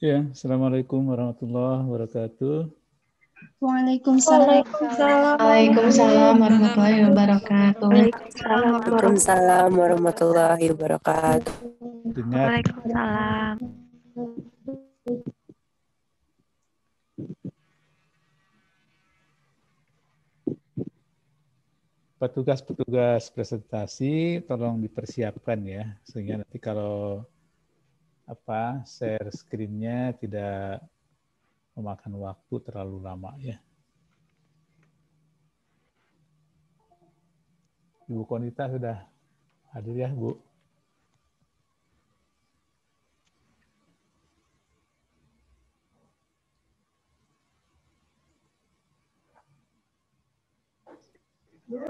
Ya, Assalamualaikum warahmatullahi wabarakatuh. Waalaikumsalam. Waalaikumsalam warahmatullahi wabarakatuh. Waalaikumsalam warahmatullahi wabarakatuh. Dengar. Waalaikumsalam. Petugas-petugas presentasi tolong dipersiapkan ya, sehingga nanti kalau apa share screennya tidak memakan waktu terlalu lama ya. Ibu Konita sudah hadir ya, Bu.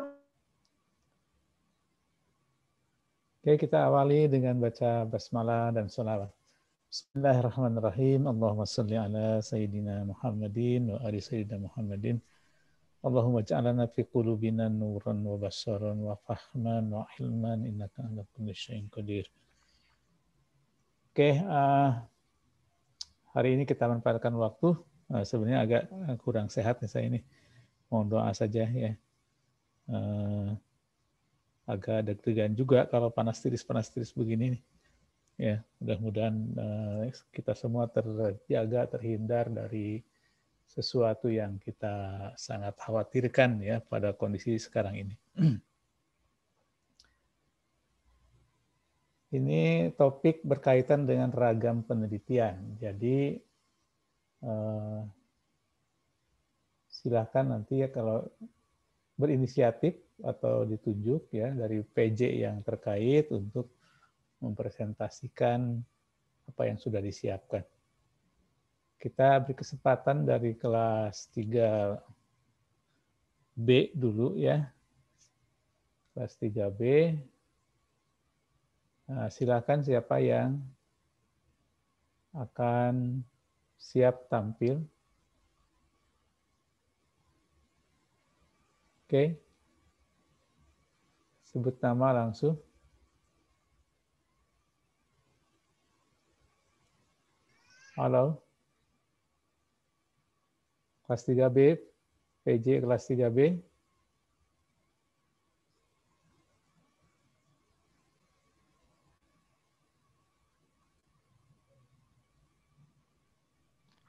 Yeah. Oke, kita awali dengan baca basmalah dan sholawat. Bismillahirrahmanirrahim. Allahumma salli ala Sayyidina Muhammadin wa ali Sayyidina Muhammadin. Allahumma ja'alana fi qulubina nuran wa basaran wa fahman wa ilman innaka ala kulli syai'in qadir. Oke, uh, hari ini kita manfaatkan waktu. Uh, sebenarnya agak kurang sehat nih saya ini. Mohon doa saja ya. Uh, agak deg-degan juga kalau panas tiris panas tiris begini nih. Ya, mudah-mudahan uh, kita semua terjaga terhindar dari sesuatu yang kita sangat khawatirkan ya pada kondisi sekarang ini. Ini topik berkaitan dengan ragam penelitian. Jadi eh, silakan nanti ya kalau berinisiatif atau ditunjuk ya dari PJ yang terkait untuk mempresentasikan apa yang sudah disiapkan. Kita beri kesempatan dari kelas 3B dulu ya. Kelas 3B. Nah, silakan siapa yang akan siap tampil Oke. Sebut nama langsung. Halo. Kelas 3B, PJ kelas 3B.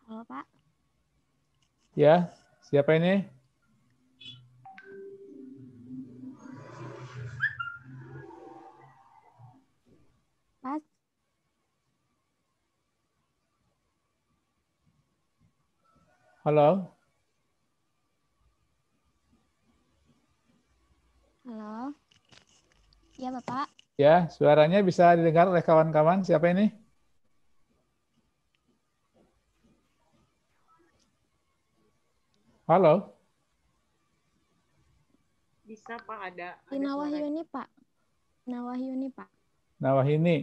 Halo, Pak. Ya, siapa ini? Halo. Halo. Ya, Bapak. Ya, suaranya bisa didengar oleh kawan-kawan. Siapa ini? Halo. Bisa, Pak, ada. ada Nawahyuni, Pak. Nawahyuni, Pak. Nawahyuni.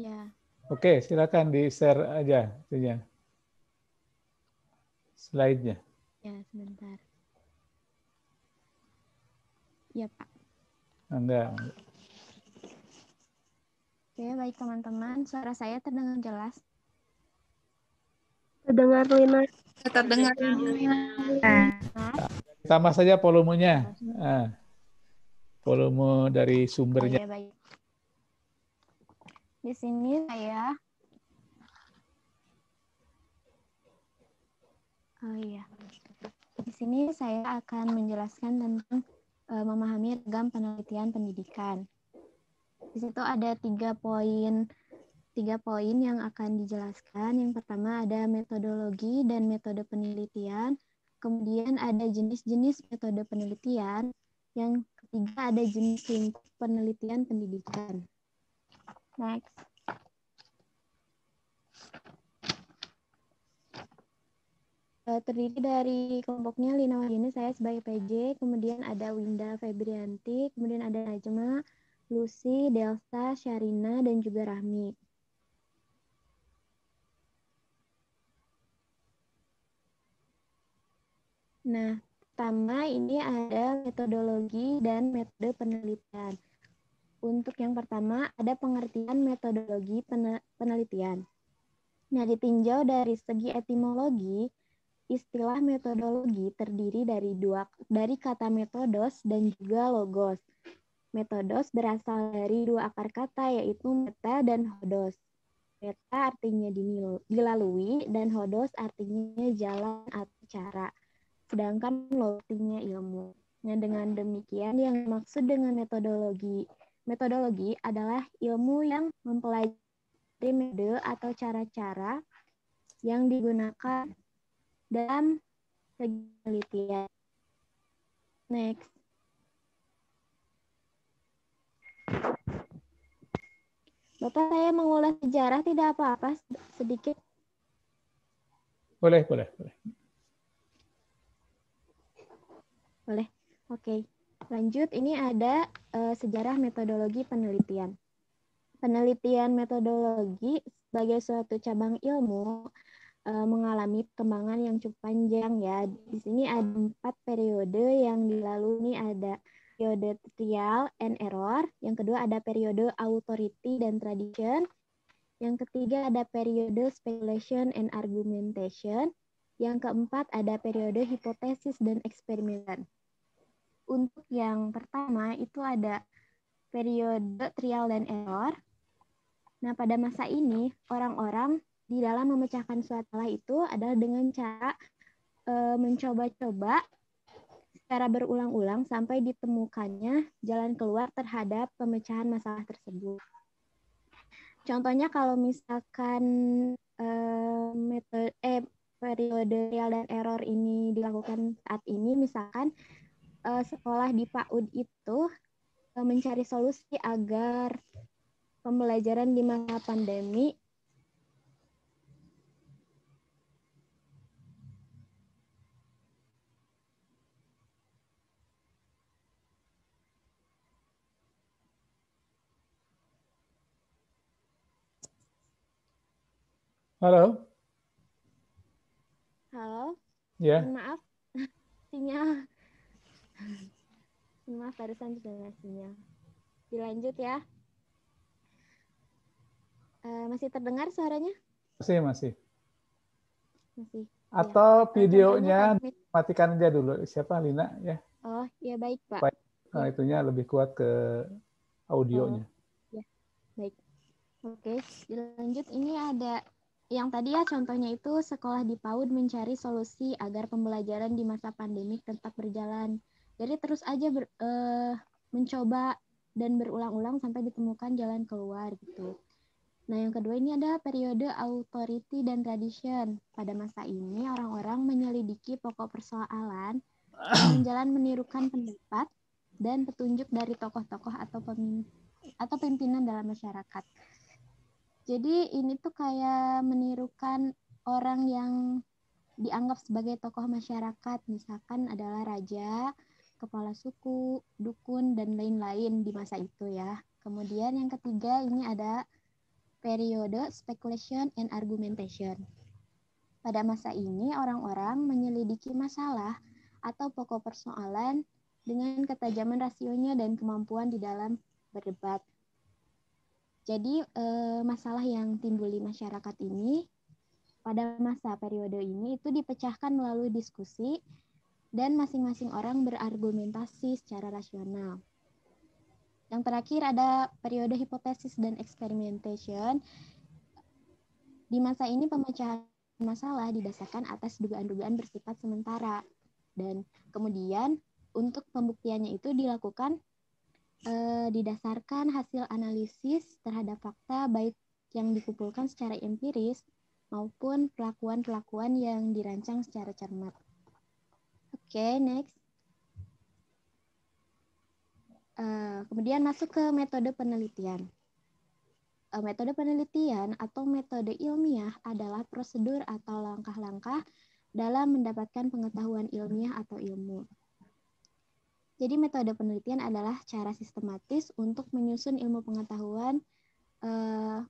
Ya. Oke, silakan di-share aja itunya. Slide-nya. Ya, sebentar. Ya, Pak. Anda. Oke, baik teman-teman. Suara saya terdengar jelas? Terdengar, Lina. Terdengar, Lina. Sama saja volumenya. Nah, volume dari sumbernya. ya, baik. Di sini saya Oh iya. Di sini saya akan menjelaskan tentang e, memahami ragam penelitian pendidikan. Di situ ada tiga poin tiga poin yang akan dijelaskan. Yang pertama ada metodologi dan metode penelitian. Kemudian ada jenis-jenis metode penelitian. Yang ketiga ada jenis lingkup penelitian pendidikan. Next. Eh, terdiri dari kelompoknya Lina Wahyuni, saya sebagai PJ, kemudian ada Winda Febrianti, kemudian ada Najma, Lucy, Delsa, Syarina, dan juga Rahmi. Nah, pertama ini ada metodologi dan metode penelitian. Untuk yang pertama, ada pengertian metodologi penelitian. Nah, ditinjau dari segi etimologi, istilah metodologi terdiri dari dua dari kata metodos dan juga logos. Metodos berasal dari dua akar kata yaitu meta dan hodos. Meta artinya dilalui dan hodos artinya jalan atau cara. Sedangkan logos artinya ilmu. Nah, dengan demikian yang maksud dengan metodologi Metodologi adalah ilmu yang mempelajari metode atau cara-cara yang digunakan dalam penelitian. Next. Bapak saya mengulas sejarah tidak apa-apa sedikit. Boleh, boleh, boleh. Boleh. Oke. Okay. Lanjut, ini ada uh, sejarah metodologi penelitian. Penelitian metodologi sebagai suatu cabang ilmu uh, mengalami perkembangan yang cukup panjang ya. Di sini ada empat periode yang dilalui. Ini ada periode trial and error. Yang kedua ada periode authority dan tradition. Yang ketiga ada periode speculation and argumentation. Yang keempat ada periode hipotesis dan eksperimen. Untuk yang pertama itu ada periode trial dan error. Nah, pada masa ini orang-orang di dalam memecahkan suatu hal itu adalah dengan cara e, mencoba-coba secara berulang-ulang sampai ditemukannya jalan keluar terhadap pemecahan masalah tersebut. Contohnya kalau misalkan e, metode eh, periode trial dan error ini dilakukan saat ini, misalkan uh, sekolah di PAUD itu uh, mencari solusi agar pembelajaran di masa pandemi Halo. Halo. Ya. Maaf, sinyal Maaf, barusan donasinya. Dilanjut ya. Uh, masih terdengar suaranya? Masih, masih. Masih. Atau ya. videonya matikan aja dulu. Siapa Lina ya? Oh, ya baik, Pak. Baik. Iya. Nah, itunya lebih kuat ke audionya. Oh, ya. Baik. Oke, dilanjut ini ada yang tadi ya contohnya itu sekolah di PAUD mencari solusi agar pembelajaran di masa pandemi tetap berjalan. Jadi terus aja ber, uh, mencoba dan berulang-ulang sampai ditemukan jalan keluar gitu. Nah, yang kedua ini ada periode authority dan tradition. Pada masa ini orang-orang menyelidiki pokok persoalan jalan menirukan pendapat dan petunjuk dari tokoh-tokoh atau pemimpin atau pimpinan dalam masyarakat. Jadi ini tuh kayak menirukan orang yang dianggap sebagai tokoh masyarakat, misalkan adalah raja, kepala suku, dukun, dan lain-lain di masa itu ya. Kemudian yang ketiga ini ada periode speculation and argumentation. Pada masa ini orang-orang menyelidiki masalah atau pokok persoalan dengan ketajaman rasionya dan kemampuan di dalam berdebat. Jadi eh, masalah yang timbul di masyarakat ini pada masa periode ini itu dipecahkan melalui diskusi dan masing-masing orang berargumentasi secara rasional. Yang terakhir ada periode hipotesis dan experimentation. Di masa ini pemecahan masalah didasarkan atas dugaan-dugaan bersifat sementara dan kemudian untuk pembuktiannya itu dilakukan eh, didasarkan hasil analisis terhadap fakta baik yang dikumpulkan secara empiris maupun perlakuan-perlakuan yang dirancang secara cermat okay, next. Uh, kemudian masuk ke metode penelitian. Uh, metode penelitian atau metode ilmiah adalah prosedur atau langkah-langkah dalam mendapatkan pengetahuan ilmiah atau ilmu. Jadi metode penelitian adalah cara sistematis untuk menyusun ilmu pengetahuan uh,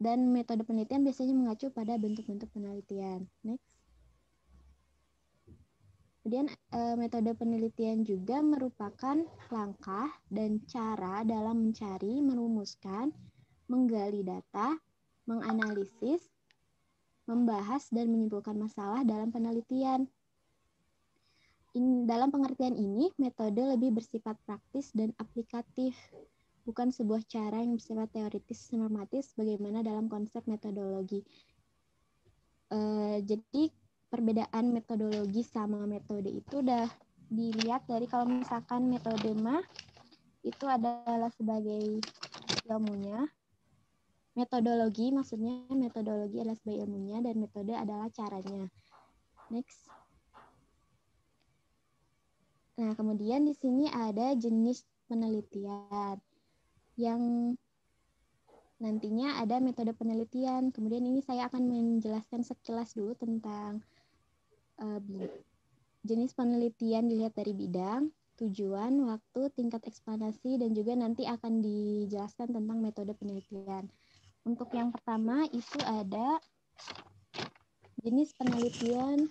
dan metode penelitian biasanya mengacu pada bentuk-bentuk penelitian. Next. Kemudian eh, metode penelitian juga merupakan langkah dan cara dalam mencari, merumuskan, menggali data, menganalisis, membahas dan menyimpulkan masalah dalam penelitian. In, dalam pengertian ini, metode lebih bersifat praktis dan aplikatif, bukan sebuah cara yang bersifat teoritis normatif, bagaimana dalam konsep metodologi. E, jadi perbedaan metodologi sama metode itu udah dilihat dari kalau misalkan metode mah itu adalah sebagai ilmunya metodologi maksudnya metodologi adalah sebagai ilmunya dan metode adalah caranya. Next. Nah, kemudian di sini ada jenis penelitian yang nantinya ada metode penelitian. Kemudian ini saya akan menjelaskan sekilas dulu tentang Eh, jenis penelitian dilihat dari bidang, tujuan, waktu, tingkat ekspansi dan juga nanti akan dijelaskan tentang metode penelitian. Untuk yang pertama itu ada jenis penelitian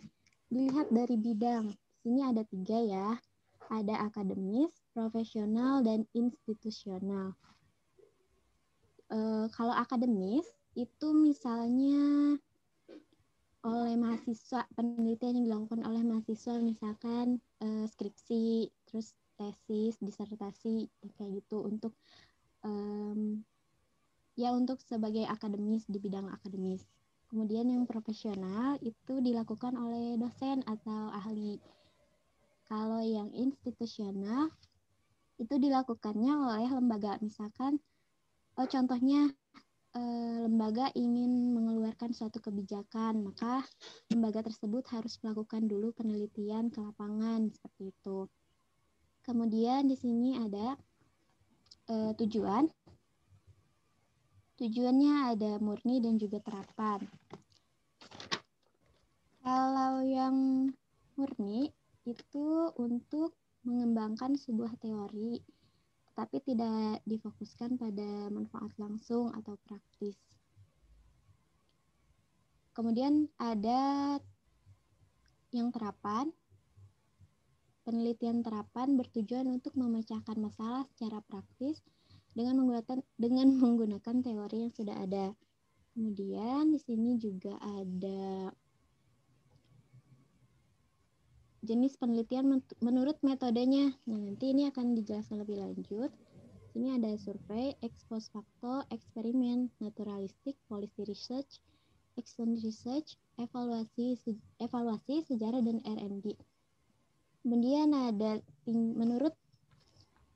dilihat dari bidang. Sini ada tiga ya, ada akademis, profesional, dan institusional. E, kalau akademis itu misalnya oleh mahasiswa, penelitian yang dilakukan oleh mahasiswa misalkan uh, skripsi, terus tesis, disertasi kayak gitu untuk um, ya untuk sebagai akademis di bidang akademis. Kemudian yang profesional itu dilakukan oleh dosen atau ahli. Kalau yang institusional itu dilakukannya oleh lembaga misalkan oh contohnya Eh, lembaga ingin mengeluarkan suatu kebijakan, maka lembaga tersebut harus melakukan dulu penelitian ke lapangan seperti itu. Kemudian di sini ada e, tujuan. Tujuannya ada murni dan juga terapan. Kalau yang murni itu untuk mengembangkan sebuah teori tapi tidak difokuskan pada manfaat langsung atau praktis. Kemudian ada yang terapan. Penelitian terapan bertujuan untuk memecahkan masalah secara praktis dengan menggunakan dengan menggunakan teori yang sudah ada. Kemudian di sini juga ada jenis penelitian menurut metodenya. Nah, nanti ini akan dijelaskan lebih lanjut. Ini ada survei, ex post facto, eksperimen, naturalistik, policy research, extended research, evaluasi evaluasi sejarah dan R&D. Kemudian ada ting, menurut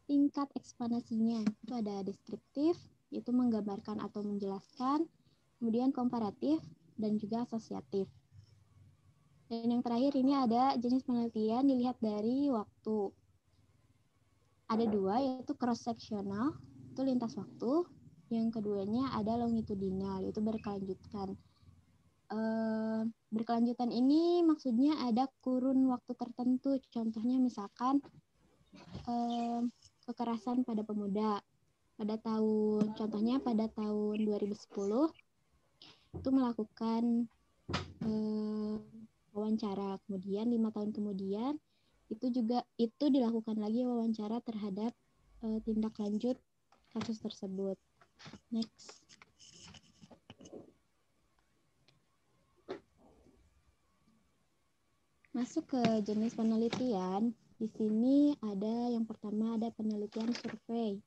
tingkat eksplanasinya. itu ada deskriptif, itu menggambarkan atau menjelaskan, kemudian komparatif dan juga asosiatif. Dan yang terakhir ini ada jenis penelitian dilihat dari waktu. Ada dua yaitu cross sectional itu lintas waktu. Yang keduanya ada longitudinal itu berkelanjutan. E, eh, berkelanjutan ini maksudnya ada kurun waktu tertentu. Contohnya misalkan e, kekerasan pada pemuda pada tahun contohnya pada tahun 2010 itu melakukan eh, wawancara. Kemudian lima tahun kemudian itu juga itu dilakukan lagi wawancara terhadap uh, tindak lanjut kasus tersebut. Next. Masuk ke jenis penelitian. Di sini ada yang pertama ada penelitian survei.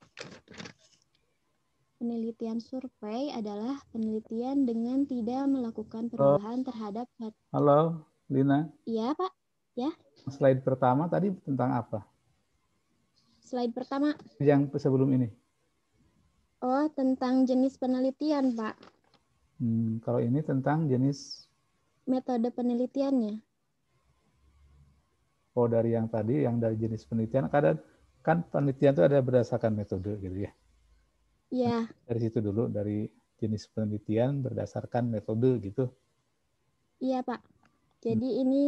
Penelitian survei adalah penelitian dengan tidak melakukan perubahan Halo. terhadap Halo. Lina? Iya, Pak. Ya. Slide pertama tadi tentang apa? Slide pertama. Yang sebelum ini. Oh, tentang jenis penelitian, Pak. Hmm, kalau ini tentang jenis metode penelitiannya. Oh, dari yang tadi, yang dari jenis penelitian, kadang kan penelitian itu ada berdasarkan metode gitu ya. Iya. Dari situ dulu dari jenis penelitian berdasarkan metode gitu. Iya, Pak. Jadi hmm. ini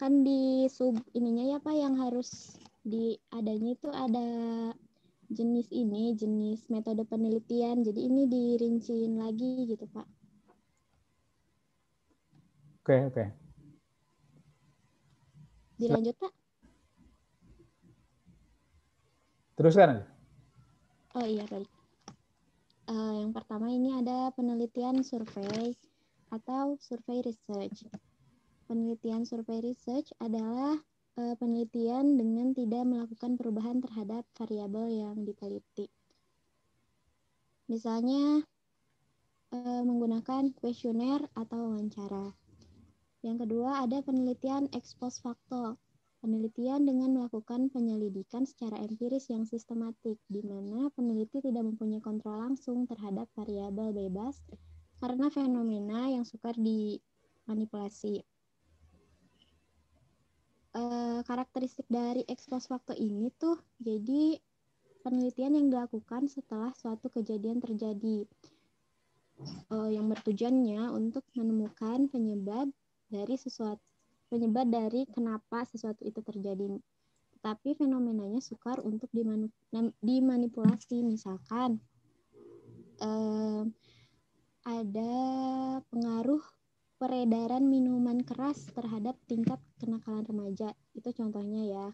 kan di sub ininya ya Pak yang harus di adanya itu ada jenis ini, jenis metode penelitian. Jadi ini dirinciin lagi gitu, Pak. Oke, okay, oke. Okay. Dilanjut, Pak. Teruskan. Oh iya, baik. Uh, yang pertama ini ada penelitian survei atau survei research penelitian survei research adalah uh, penelitian dengan tidak melakukan perubahan terhadap variabel yang diteliti. Misalnya uh, menggunakan kuesioner atau wawancara. Yang kedua ada penelitian ex post facto. Penelitian dengan melakukan penyelidikan secara empiris yang sistematik, di mana peneliti tidak mempunyai kontrol langsung terhadap variabel bebas karena fenomena yang sukar dimanipulasi uh, karakteristik dari ekspos waktu ini tuh jadi penelitian yang dilakukan setelah suatu kejadian terjadi uh, yang bertujuannya untuk menemukan penyebab dari sesuatu penyebab dari kenapa sesuatu itu terjadi. tapi fenomenanya sukar untuk dimanipulasi misalkan eh, ada pengaruh peredaran minuman keras terhadap tingkat kenakalan remaja. Itu contohnya ya.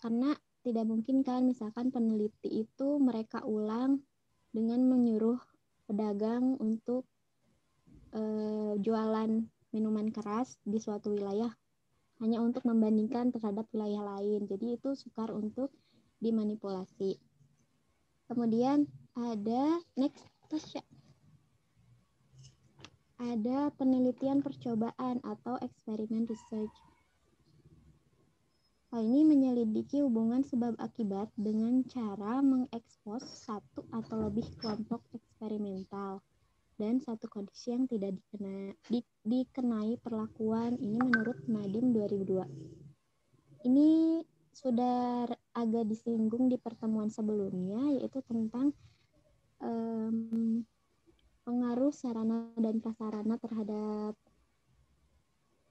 Karena tidak mungkin kan misalkan peneliti itu mereka ulang dengan menyuruh pedagang untuk e, jualan minuman keras di suatu wilayah hanya untuk membandingkan terhadap wilayah lain. Jadi itu sukar untuk dimanipulasi. Kemudian ada next Tasya ada penelitian percobaan atau eksperimen research. Hal ini menyelidiki hubungan sebab akibat dengan cara mengekspos satu atau lebih kelompok eksperimental dan satu kondisi yang tidak dikena, di, dikenai perlakuan ini menurut Nadim 2002. Ini sudah agak disinggung di pertemuan sebelumnya yaitu tentang um, pengaruh sarana dan prasarana terhadap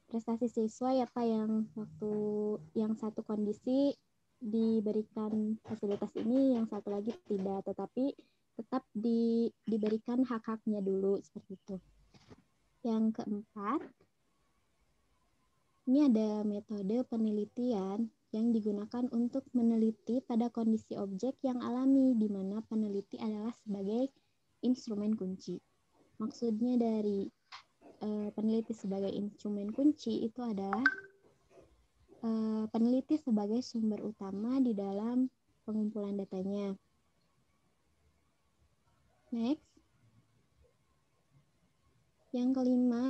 prestasi siswa ya Pak yang waktu yang satu kondisi diberikan fasilitas ini yang satu lagi tidak tetapi tetap di, diberikan hak-haknya dulu seperti itu. Yang keempat ini ada metode penelitian yang digunakan untuk meneliti pada kondisi objek yang alami di mana peneliti adalah sebagai instrumen kunci. Maksudnya dari uh, peneliti sebagai instrumen kunci itu adalah uh, peneliti sebagai sumber utama di dalam pengumpulan datanya. Next. Yang kelima,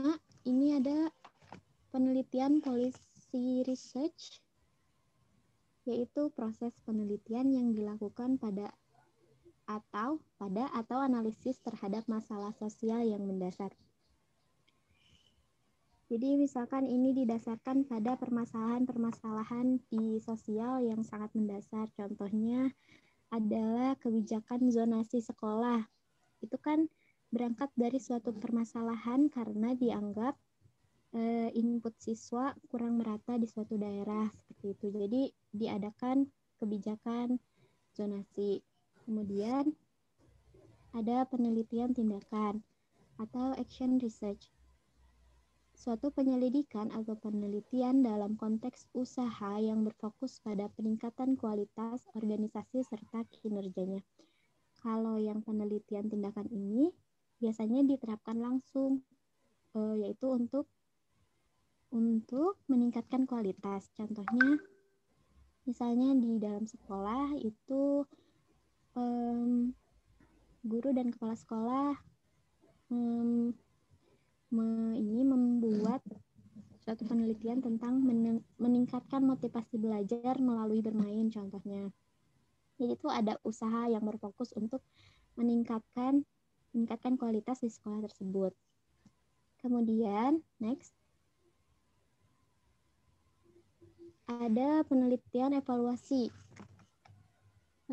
ini ada penelitian policy research, yaitu proses penelitian yang dilakukan pada atau pada atau analisis terhadap masalah sosial yang mendasar. Jadi misalkan ini didasarkan pada permasalahan-permasalahan di sosial yang sangat mendasar. Contohnya adalah kebijakan zonasi sekolah. Itu kan berangkat dari suatu permasalahan karena dianggap eh, input siswa kurang merata di suatu daerah seperti itu. Jadi diadakan kebijakan zonasi Kemudian ada penelitian tindakan atau action research. Suatu penyelidikan atau penelitian dalam konteks usaha yang berfokus pada peningkatan kualitas organisasi serta kinerjanya. Kalau yang penelitian tindakan ini biasanya diterapkan langsung eh, yaitu untuk untuk meningkatkan kualitas. Contohnya misalnya di dalam sekolah itu um, guru dan kepala sekolah um, me, ini membuat suatu penelitian tentang meneng, meningkatkan motivasi belajar melalui bermain contohnya. Jadi itu ada usaha yang berfokus untuk meningkatkan meningkatkan kualitas di sekolah tersebut. Kemudian next ada penelitian evaluasi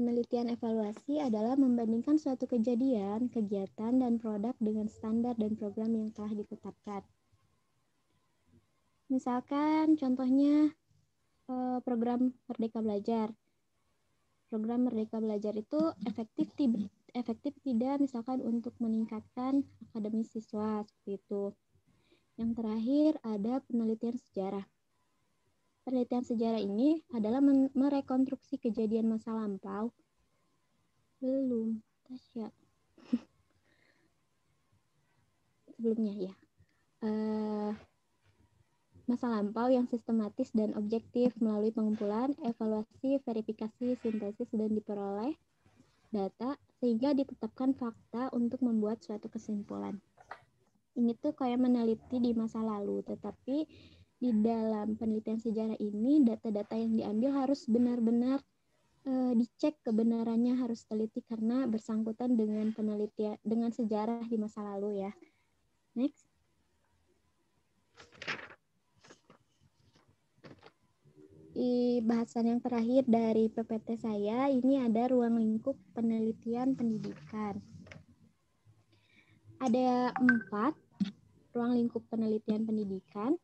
Penelitian evaluasi adalah membandingkan suatu kejadian, kegiatan, dan produk dengan standar dan program yang telah ditetapkan. Misalkan contohnya eh, program Merdeka Belajar. Program Merdeka Belajar itu efektif efektif tidak misalkan untuk meningkatkan akademis siswa seperti itu. Yang terakhir ada penelitian sejarah penelitian sejarah ini adalah merekonstruksi kejadian masa lampau? Belum, Tasya. Sebelumnya ya. Uh, masa lampau yang sistematis dan objektif melalui pengumpulan, evaluasi, verifikasi, sintesis, dan diperoleh data sehingga ditetapkan fakta untuk membuat suatu kesimpulan. Ini tuh kayak meneliti di masa lalu, tetapi di dalam penelitian sejarah ini data-data yang diambil harus benar-benar e, dicek kebenarannya harus teliti karena bersangkutan dengan penelitian dengan sejarah di masa lalu ya. Next. Di bahasan yang terakhir dari PPT saya ini ada ruang lingkup penelitian pendidikan. Ada empat ruang lingkup penelitian pendidikan.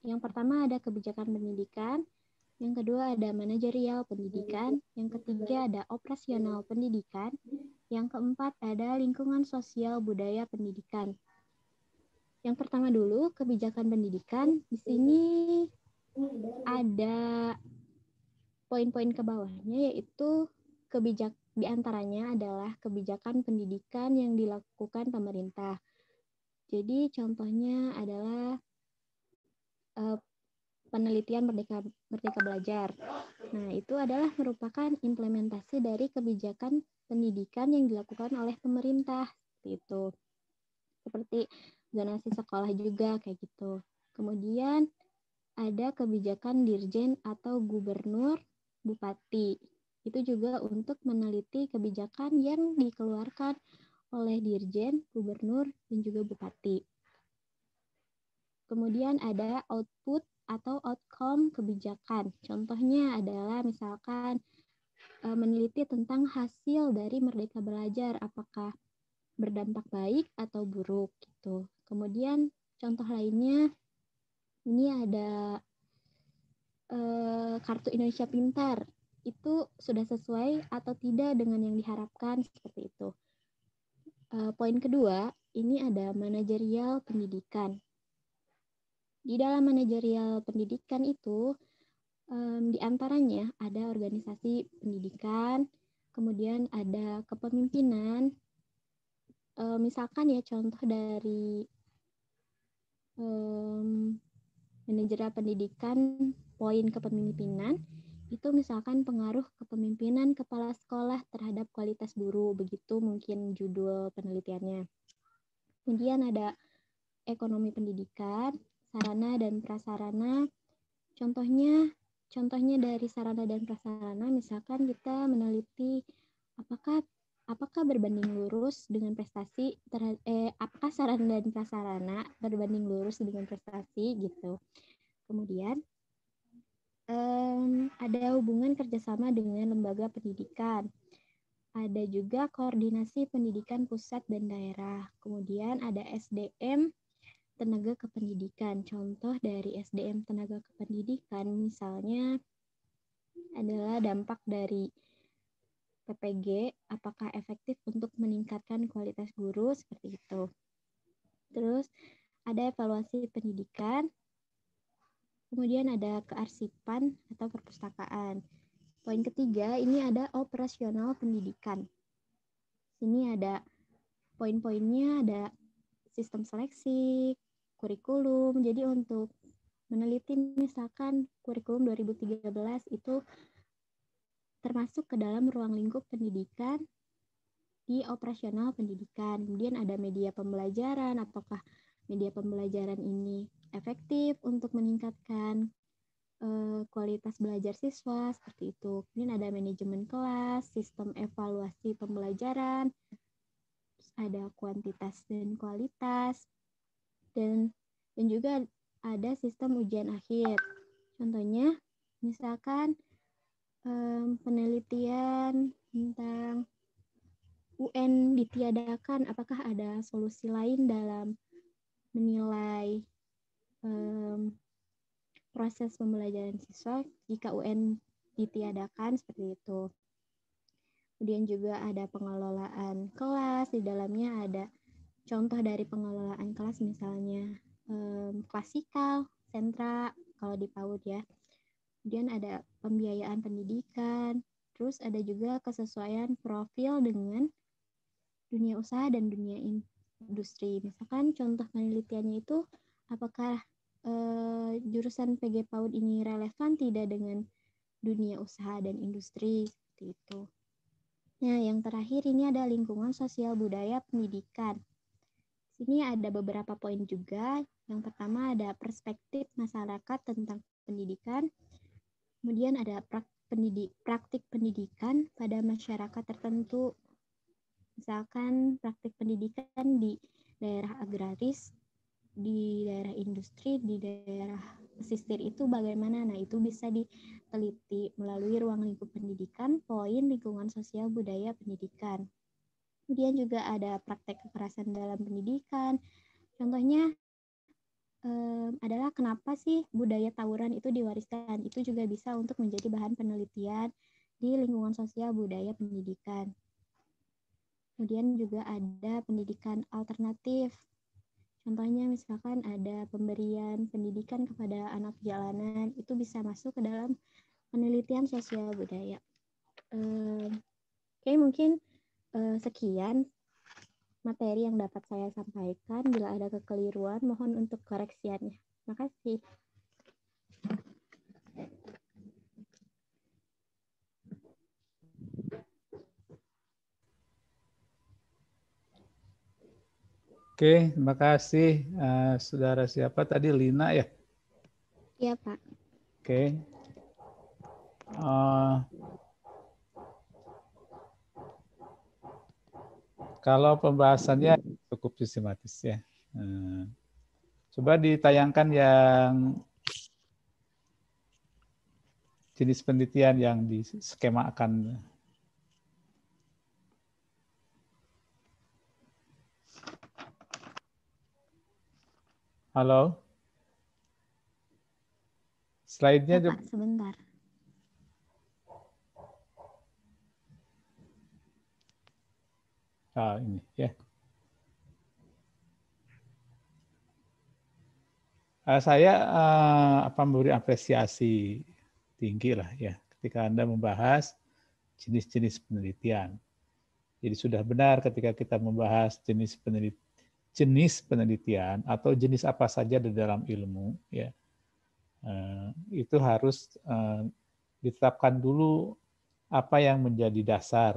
Yang pertama ada kebijakan pendidikan, yang kedua ada manajerial pendidikan, yang ketiga ada operasional pendidikan, yang keempat ada lingkungan sosial budaya pendidikan. Yang pertama dulu kebijakan pendidikan, di sini ada poin-poin ke bawahnya yaitu kebijak di antaranya adalah kebijakan pendidikan yang dilakukan pemerintah. Jadi contohnya adalah uh, penelitian Merdeka Merdeka Belajar. Nah, itu adalah merupakan implementasi dari kebijakan pendidikan yang dilakukan oleh pemerintah itu. Seperti zonasi sekolah juga kayak gitu. Kemudian ada kebijakan dirjen atau gubernur bupati. Itu juga untuk meneliti kebijakan yang dikeluarkan oleh dirjen, gubernur, dan juga bupati. Kemudian ada output atau outcome kebijakan. Contohnya adalah misalkan e, meneliti tentang hasil dari Merdeka Belajar apakah berdampak baik atau buruk gitu. Kemudian contoh lainnya ini ada eh, kartu Indonesia Pintar. Itu sudah sesuai atau tidak dengan yang diharapkan seperti itu. E, poin kedua, ini ada manajerial pendidikan. Di dalam manajerial pendidikan itu, um, di ada organisasi pendidikan, kemudian ada kepemimpinan. um, misalkan ya contoh dari um, manajerial pendidikan poin kepemimpinan itu misalkan pengaruh kepemimpinan kepala sekolah terhadap kualitas guru begitu mungkin judul penelitiannya. Kemudian ada ekonomi pendidikan, sarana dan prasarana. Contohnya, contohnya dari sarana dan prasarana, misalkan kita meneliti apakah apakah berbanding lurus dengan prestasi terhadap eh, apakah sarana dan prasarana berbanding lurus dengan prestasi gitu. Kemudian um, ada hubungan kerjasama dengan lembaga pendidikan. Ada juga koordinasi pendidikan pusat dan daerah. Kemudian ada SDM tenaga kependidikan. Contoh dari SDM tenaga kependidikan misalnya adalah dampak dari PPG apakah efektif untuk meningkatkan kualitas guru seperti itu. Terus ada evaluasi pendidikan. Kemudian ada kearsipan atau perpustakaan. Poin ketiga ini ada operasional pendidikan. Sini ada poin-poinnya ada sistem seleksi, kurikulum. Jadi untuk meneliti misalkan kurikulum 2013 itu termasuk ke dalam ruang lingkup pendidikan di operasional pendidikan. Kemudian ada media pembelajaran, apakah media pembelajaran ini efektif untuk meningkatkan uh, kualitas belajar siswa seperti itu. Kemudian ada manajemen kelas, sistem evaluasi pembelajaran, ada kuantitas dan kualitas, dan dan juga ada sistem ujian akhir. Contohnya, misalkan um, penelitian tentang UN ditiadakan, apakah ada solusi lain dalam menilai um, proses pembelajaran siswa jika UN ditiadakan seperti itu. Kemudian juga ada pengelolaan kelas, di dalamnya ada Contoh dari pengelolaan kelas misalnya um, klasikal, sentra kalau di PAUD ya. Kemudian ada pembiayaan pendidikan, terus ada juga kesesuaian profil dengan dunia usaha dan dunia industri. Misalkan contoh penelitiannya itu apakah eh, jurusan PG PAUD ini relevan tidak dengan dunia usaha dan industri seperti itu. Nah, yang terakhir ini ada lingkungan sosial budaya pendidikan. Ini ada beberapa poin juga. Yang pertama ada perspektif masyarakat tentang pendidikan. Kemudian ada praktik pendidikan pada masyarakat tertentu. Misalkan praktik pendidikan di daerah agraris, di daerah industri, di daerah pesisir itu bagaimana? Nah, itu bisa diteliti melalui ruang lingkup pendidikan, poin lingkungan sosial budaya pendidikan kemudian juga ada praktek kekerasan dalam pendidikan. Contohnya um, adalah kenapa sih budaya tawuran itu diwariskan? Itu juga bisa untuk menjadi bahan penelitian di lingkungan sosial budaya pendidikan. Kemudian juga ada pendidikan alternatif. Contohnya misalkan ada pemberian pendidikan kepada anak jalanan, itu bisa masuk ke dalam penelitian sosial budaya. Um, Oke, okay, mungkin uh, sekian materi yang dapat saya sampaikan. Bila ada kekeliruan, mohon untuk koreksiannya. Terima kasih. Oke, terima kasih. Uh, saudara siapa tadi? Lina ya? Iya, Pak. Oke. Uh, Kalau pembahasannya cukup sistematis ya. Eh, coba ditayangkan yang jenis penelitian yang diskemakan. Halo? Slide-nya sebentar. uh, ini ya. Uh, saya ah, apa memberi apresiasi tinggi lah ya ketika Anda membahas jenis-jenis penelitian. Jadi sudah benar ketika kita membahas jenis penelitian jenis penelitian atau jenis apa saja di dalam ilmu ya. Eh, itu harus eh, ditetapkan dulu apa yang menjadi dasar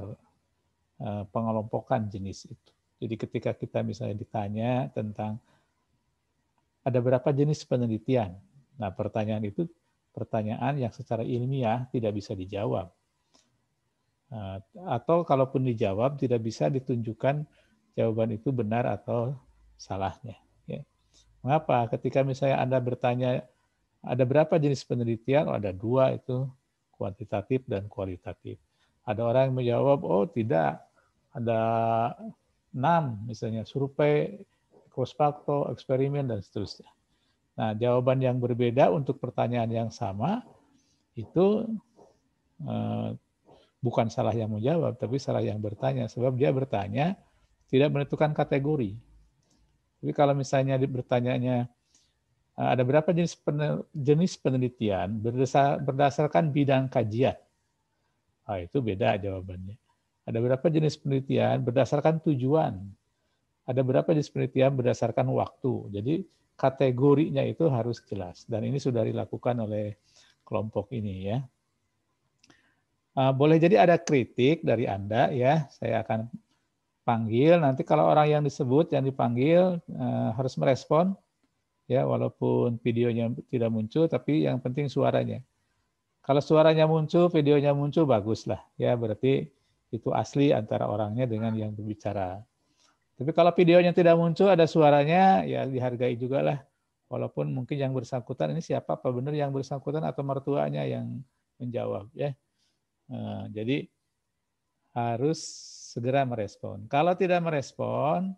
Eh, pengelompokan jenis itu. Jadi ketika kita misalnya ditanya tentang ada berapa jenis penelitian, nah pertanyaan itu pertanyaan yang secara ilmiah tidak bisa dijawab. Eh, atau kalaupun dijawab tidak bisa ditunjukkan jawaban itu benar atau salahnya. Ya. Mengapa? Ketika misalnya Anda bertanya ada berapa jenis penelitian, oh, ada dua itu kuantitatif dan kualitatif. Ada orang yang menjawab, oh tidak, ada enam misalnya survei, cross facto, eksperimen dan seterusnya. Nah, jawaban yang berbeda untuk pertanyaan yang sama itu eh, bukan salah yang menjawab, tapi salah yang bertanya. Sebab dia bertanya tidak menentukan kategori. Tapi kalau misalnya bertanyanya eh, ada berapa jenis jenis penelitian berdasarkan bidang kajian, nah, itu beda jawabannya. Ada berapa jenis penelitian berdasarkan tujuan. Ada berapa jenis penelitian berdasarkan waktu. Jadi kategorinya itu harus jelas. Dan ini sudah dilakukan oleh kelompok ini ya. Ah, boleh jadi ada kritik dari Anda ya, saya akan panggil. Nanti kalau orang yang disebut, yang dipanggil eh, harus merespon ya walaupun videonya tidak muncul tapi yang penting suaranya. Kalau suaranya muncul, videonya muncul baguslah ya berarti itu asli antara orangnya dengan yang berbicara. Tapi kalau videonya tidak muncul, ada suaranya, ya dihargai juga lah. Walaupun mungkin yang bersangkutan ini siapa apa benar yang bersangkutan atau mertuanya yang menjawab ya. Eh, jadi harus segera merespon. Kalau tidak merespon,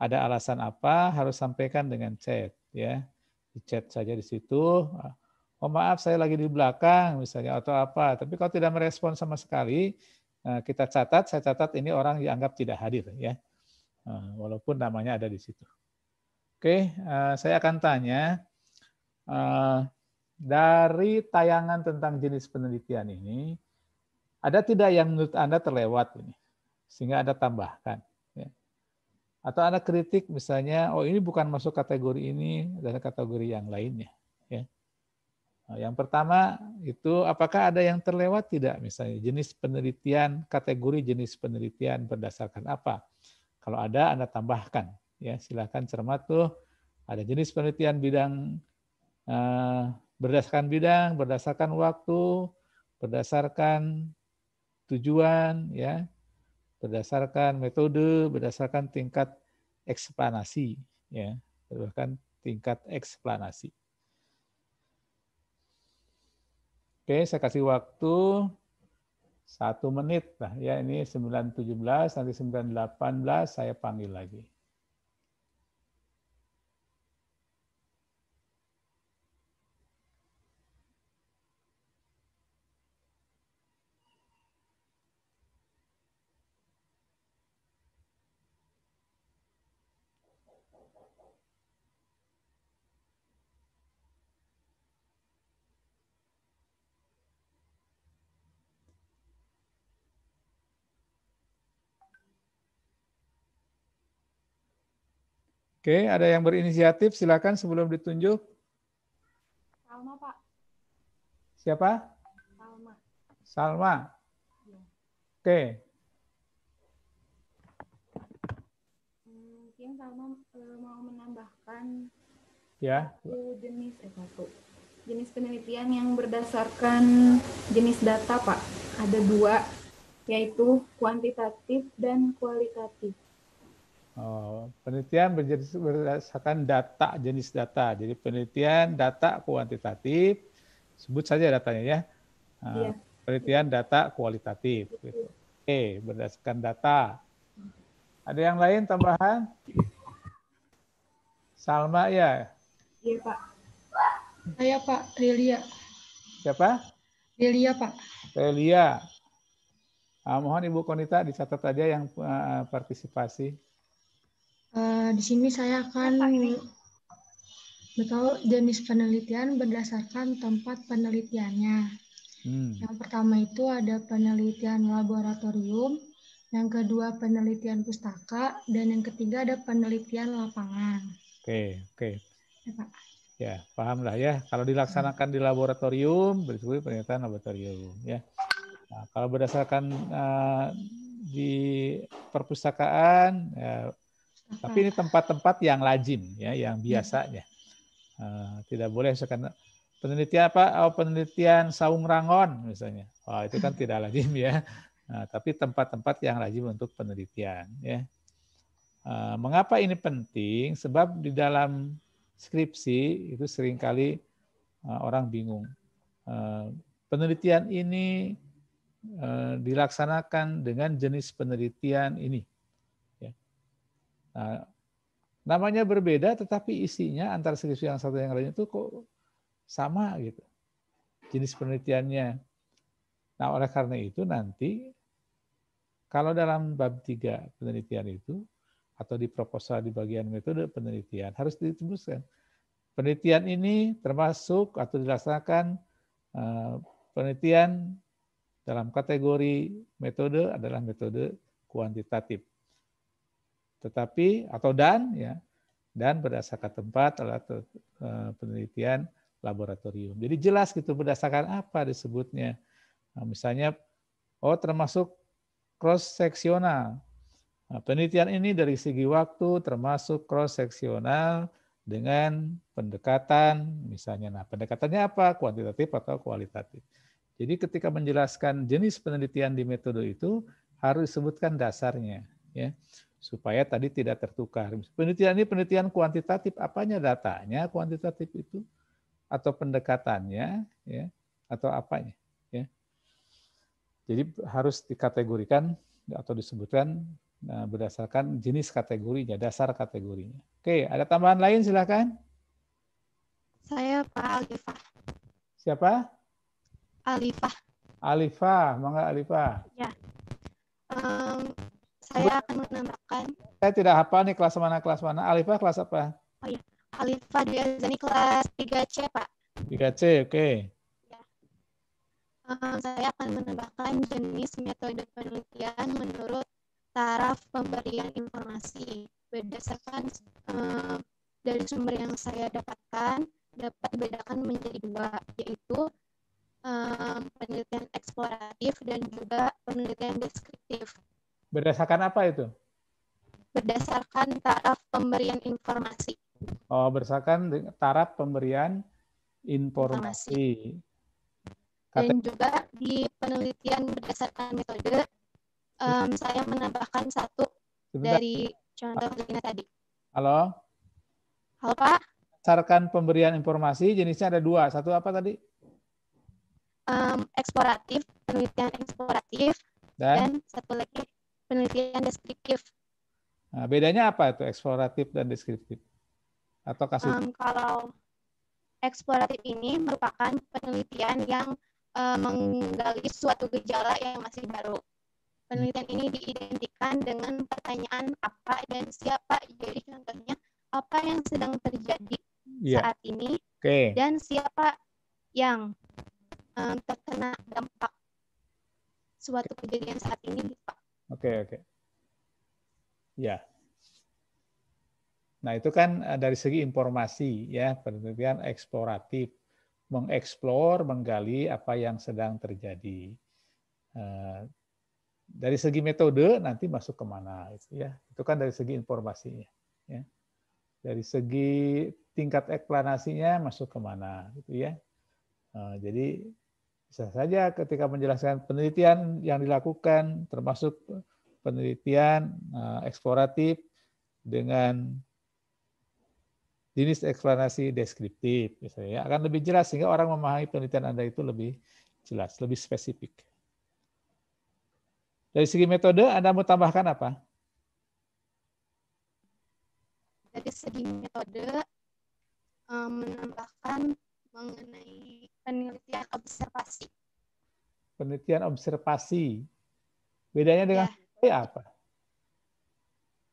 ada alasan apa harus sampaikan dengan chat ya. Di chat saja di situ. Oh maaf saya lagi di belakang misalnya atau apa. Tapi kalau tidak merespon sama sekali, Eh, kita catat, saya catat ini orang dianggap tidak hadir ya. Eh, walaupun namanya ada di situ. Oke, eh, saya akan tanya dari tayangan tentang jenis penelitian ini ada tidak yang menurut Anda terlewat ini sehingga Anda tambahkan ya? Atau Anda kritik misalnya oh ini bukan masuk kategori ini dan kategori yang lainnya. Nah, yang pertama itu apakah ada yang terlewat tidak misalnya jenis penelitian, kategori jenis penelitian berdasarkan apa? Kalau ada Anda tambahkan ya silahkan cermat tuh ada jenis penelitian bidang eh, berdasarkan bidang, berdasarkan waktu, berdasarkan tujuan ya, berdasarkan metode, berdasarkan tingkat eksplanasi ya, berdasarkan tingkat eksplanasi. Oke, saya kasih waktu satu menit. Nah, ya ini 9.17, nanti 9.18 saya panggil lagi. Oke, ada yang berinisiatif silakan sebelum ditunjuk. Salma, Pak. Siapa? Salma. Salma. Ya. Oke. Mungkin Salma e, mau menambahkan ya. jenis eh, satu jenis penelitian yang berdasarkan jenis data, Pak. Ada dua, yaitu kuantitatif dan kualitatif. Oh, penelitian berdasarkan data jenis data. Jadi penelitian data kuantitatif, sebut saja datanya ya. Ah, iya. Penelitian data kualitatif. Gitu. Oke, berdasarkan data. Ada yang lain tambahan? Salma ya? Iya Pak. Saya Pak Relia. Siapa? Relia Pak. Relia. Ah, mohon Ibu Konita dicatat aja yang uh, partisipasi. Uh, di sini saya akan betul jenis penelitian berdasarkan tempat penelitiannya. Hmm. Yang pertama itu ada penelitian laboratorium, yang kedua penelitian pustaka, dan yang ketiga ada penelitian lapangan. Oke, oke. Ya, Pak. Ya, paham lah ya. Kalau dilaksanakan di laboratorium, berarti penelitian laboratorium. Ya. Nah, kalau berdasarkan uh, di perpustakaan, ya, tapi ini tempat-tempat yang lazim ya, yang biasanya. Uh, tidak boleh sekarang penelitian apa? Oh, penelitian saung rangon misalnya. Wah, oh, itu kan tidak lazim ya. Nah, tapi tempat-tempat yang lazim untuk penelitian ya. Uh, mengapa ini penting? Sebab di dalam skripsi itu seringkali uh, orang bingung. Uh, penelitian ini dilaksanakan dengan jenis penelitian ini. Nah, namanya berbeda tetapi isinya antara skripsi yang satu yang lainnya itu kok sama gitu. Jenis penelitiannya. Nah, oleh karena itu nanti kalau dalam bab tiga penelitian itu atau di proposal di bagian metode penelitian harus ditembuskan. Penelitian ini termasuk atau dilaksanakan eh, penelitian dalam kategori metode adalah metode kuantitatif tetapi atau dan ya dan berdasarkan tempat atau eh, penelitian laboratorium. Jadi jelas gitu berdasarkan apa disebutnya. Nah, misalnya oh termasuk cross seksional. Nah, penelitian ini dari segi waktu termasuk cross seksional dengan pendekatan misalnya. Nah, pendekatannya apa? Kuantitatif atau kualitatif. Jadi ketika menjelaskan jenis penelitian di metode itu harus disebutkan dasarnya ya supaya tadi tidak tertukar. Penelitian ini penelitian kuantitatif, apanya datanya kuantitatif itu atau pendekatannya ya atau apanya ya. Jadi harus dikategorikan atau disebutkan nah, berdasarkan jenis kategorinya, dasar kategorinya. Oke, ada tambahan lain silahkan. Saya Pak Alifah. Siapa? Alifah. Alifah, mangga Alifah. Ya. Um, saya akan menambahkan. Saya tidak hafal nih kelas mana kelas mana. Alifah kelas apa? Oh iya. Alifah Diazani kelas 3C, Pak. 3C, oke. Okay. Ya. Um, eh, saya akan menambahkan jenis metode penelitian menurut taraf pemberian informasi. Berdasarkan um, dari sumber yang saya dapatkan, dapat dibedakan menjadi dua, yaitu um, penelitian eksploratif dan juga penelitian deskriptif Berdasarkan apa itu? Berdasarkan taraf pemberian informasi. Oh, berdasarkan taraf pemberian informasi. informasi. Dan juga di penelitian berdasarkan metode, um, saya menambahkan satu Sebentar. dari contoh yang tadi. Halo? Halo, Pak. Berdasarkan pemberian informasi, jenisnya ada dua. Satu apa tadi? Um, eksploratif, penelitian eksploratif, dan, dan satu lagi penelitian deskriptif. Nah, bedanya apa itu eksploratif dan deskriptif? Atau kasus? Um, kalau eksploratif ini merupakan penelitian yang uh, menggali suatu gejala yang masih baru. Penelitian ini diidentikan dengan pertanyaan apa dan siapa. Jadi contohnya apa yang sedang terjadi yeah. saat ini okay. dan siapa yang um, terkena dampak suatu kejadian saat ini, Pak. Oke, okay, oke. Okay. Ya. Nah, itu kan eh, dari segi informasi ya, penelitian eksploratif, mengeksplor, menggali apa yang sedang terjadi. Eh, dari segi metode nanti masuk kemana itu ya. Itu kan dari segi informasinya ya. Dari segi tingkat eksplanasinya masuk kemana gitu ya. Eh, jadi bisa saja ketika menjelaskan penelitian yang dilakukan, termasuk penelitian eh, eksploratif dengan jenis eksplanasi deskriptif, misalnya, ya, akan lebih jelas sehingga orang memahami penelitian Anda itu lebih jelas, lebih spesifik. Dari segi metode, Anda mau tambahkan apa? Dari segi metode, eh, menambahkan mengenai penelitian observasi. Penelitian observasi. Bedanya dengan ya. survei apa?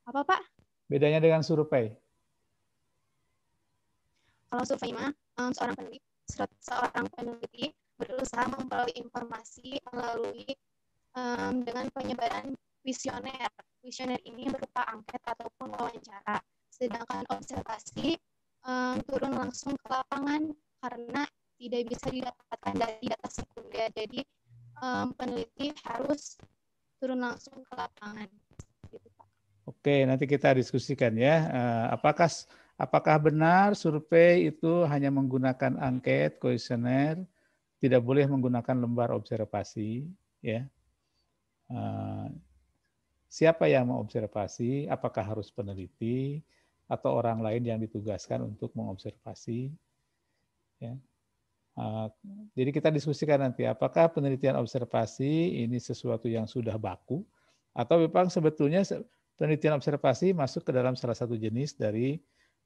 Apa, Pak? Bedanya dengan survei. Kalau survei mah seorang peneliti seorang peneliti berusaha memperoleh informasi melalui um, dengan penyebaran visioner. Visioner ini berupa angket ataupun wawancara. Sedangkan observasi um, turun langsung ke lapangan karena tidak bisa didapatkan dari data sekunder. Jadi um, peneliti harus turun langsung ke lapangan. Gitu, Oke, nanti kita diskusikan ya. Eh, apakah apakah benar survei itu hanya menggunakan angket, kuesioner, tidak boleh menggunakan lembar observasi, ya? Eh, siapa yang mengobservasi? Apakah harus peneliti atau orang lain yang ditugaskan untuk mengobservasi? Ya. Uh, jadi kita diskusikan nanti apakah penelitian observasi ini sesuatu yang sudah baku atau memang sebetulnya penelitian observasi masuk ke dalam salah satu jenis dari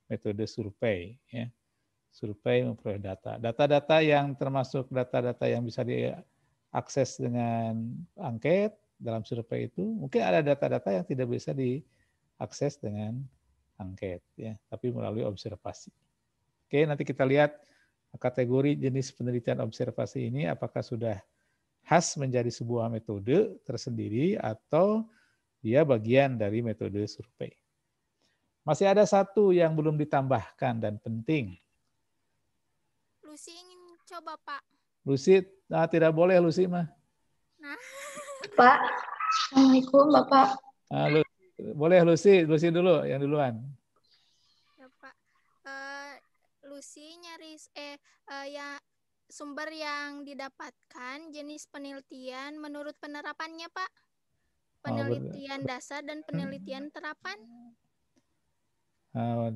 metode survei ya. Survei memperoleh data. Data-data yang termasuk data-data yang bisa diakses dengan angket dalam survei itu mungkin ada data-data yang tidak bisa diakses dengan angket ya, tapi melalui observasi. Oke, nanti kita lihat kategori jenis penelitian observasi ini apakah sudah khas menjadi sebuah metode tersendiri atau dia bagian dari metode survei. Masih ada satu yang belum ditambahkan dan penting. Lucy ingin coba, Pak. Lucy, nah, tidak boleh Lucy mah. Nah. Pak, Assalamualaikum Bapak. Nah, Lucy. boleh Lucy, Lucy dulu yang duluan solusi nyaris eh, uh, ya sumber yang didapatkan jenis penelitian menurut penerapannya Pak oh, penelitian oh, dasar dan penelitian hmm. terapan uh, oke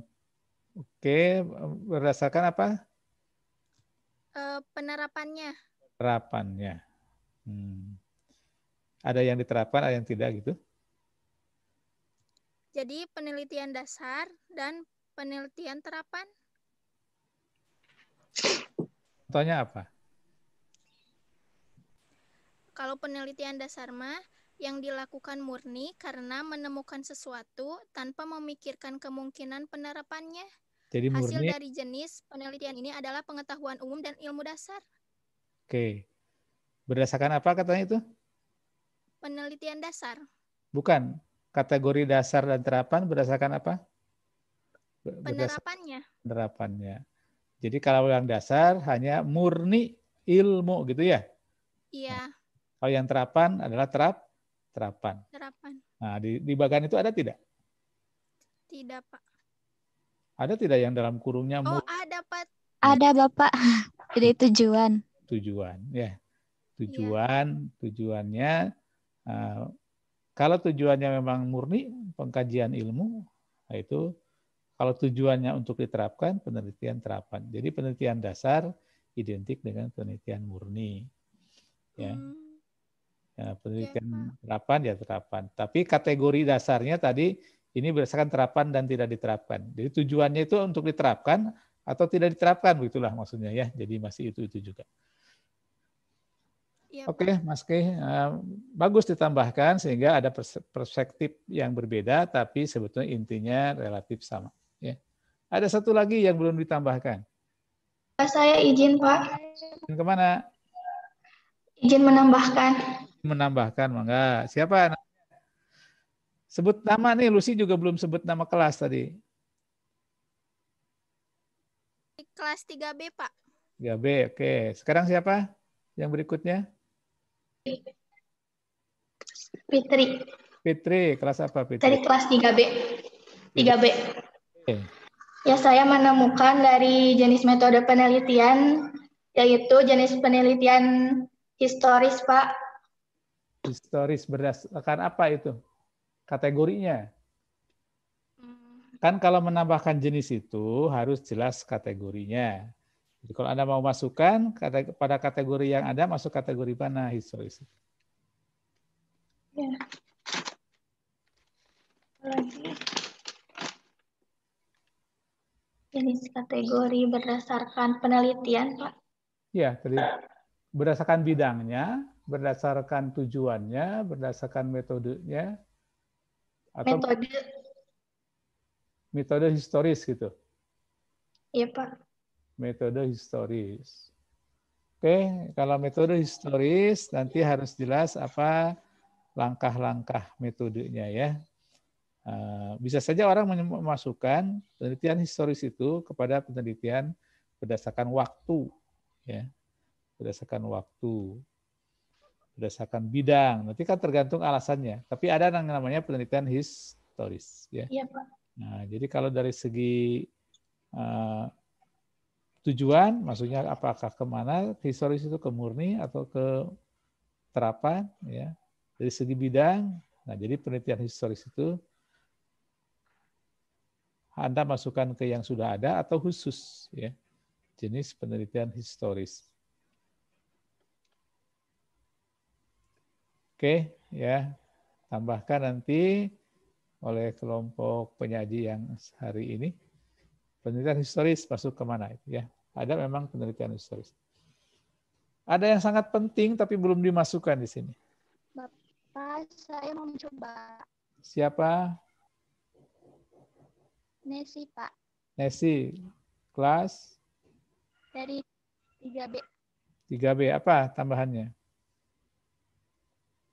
okay. berdasarkan apa uh, penerapannya penerapannya hmm. ada yang diterapkan ada yang tidak gitu jadi penelitian dasar dan penelitian terapan Contohnya apa? Kalau penelitian dasar mah yang dilakukan murni karena menemukan sesuatu tanpa memikirkan kemungkinan penerapannya. Jadi murni. Hasil dari jenis penelitian ini adalah pengetahuan umum dan ilmu dasar. Oke. Berdasarkan apa katanya itu? Penelitian dasar. Bukan. Kategori dasar dan terapan berdasarkan apa? Berdasarkan penerapannya. Penerapannya. Jadi kalau yang dasar hanya murni ilmu gitu ya. Iya. Nah, kalau yang terapan adalah terap terapan. Terapan. Nah, di, di bagan itu ada tidak? Tidak, Pak. Ada tidak yang dalam kurungnya? Oh, ada, Pak. Ada, Bapak. Jadi tujuan. Tujuan, ya. Iya. Tujuan, ya. tujuannya uh, kalau tujuannya memang murni pengkajian ilmu, itu kalau tujuannya untuk diterapkan, penelitian terapan. Jadi penelitian dasar identik dengan penelitian murni. Ya. Hmm. ya penelitian ya, terapan ya terapan. Tapi kategori dasarnya tadi ini berdasarkan terapan dan tidak diterapkan. Jadi tujuannya itu untuk diterapkan atau tidak diterapkan begitulah maksudnya ya. Jadi masih itu itu juga. Ya, Oke, okay, Mas Keh, eh, bagus ditambahkan sehingga ada perspektif yang berbeda tapi sebetulnya intinya relatif sama. Ada satu lagi yang belum ditambahkan. Saya izin, Pak. Izin kemana? Izin menambahkan. Menambahkan, mangga. Siapa? Sebut nama nih, Lucy juga belum sebut nama kelas tadi. Kelas 3B, Pak. 3B, oke. Sekarang siapa yang berikutnya? Fitri. Fitri, kelas apa Fitri? Tadi kelas 3B. 3B. Oke. Ya, saya menemukan dari jenis metode penelitian, yaitu jenis penelitian historis, Pak. Historis berdasarkan apa itu? Kategorinya? Hmm. Kan kalau menambahkan jenis itu harus jelas kategorinya. Jadi kalau Anda mau masukkan pada kategori yang ada, masuk kategori mana historis? Ya. Lagi. Jenis kategori berdasarkan penelitian, Pak? Ya, jadi berdasarkan bidangnya, berdasarkan tujuannya, berdasarkan metodenya. Atau metode. Metode historis gitu. Iya, Pak. Metode historis. Oke, kalau metode historis nanti harus jelas apa langkah-langkah metodenya ya. Eh, bisa saja orang memasukkan penelitian historis itu kepada penelitian berdasarkan waktu, ya, berdasarkan waktu, berdasarkan bidang. Nanti kan tergantung alasannya. Tapi ada yang namanya penelitian historis, ya. Iya, Pak. Nah, jadi kalau dari segi uh, tujuan, maksudnya apakah kemana, historis itu ke murni atau ke terapan, ya. Dari segi bidang, nah jadi penelitian historis itu anda masukkan ke yang sudah ada atau khusus ya. Jenis penelitian historis. Oke, ya. Tambahkan nanti oleh kelompok penyaji yang hari ini. Penelitian historis masuk kemana itu ya. Ada memang penelitian historis. Ada yang sangat penting tapi belum dimasukkan di sini. Bapak, saya mau mencoba. Siapa? Nesi, Pak. Nesi, kelas? Dari 3B. 3B, apa tambahannya?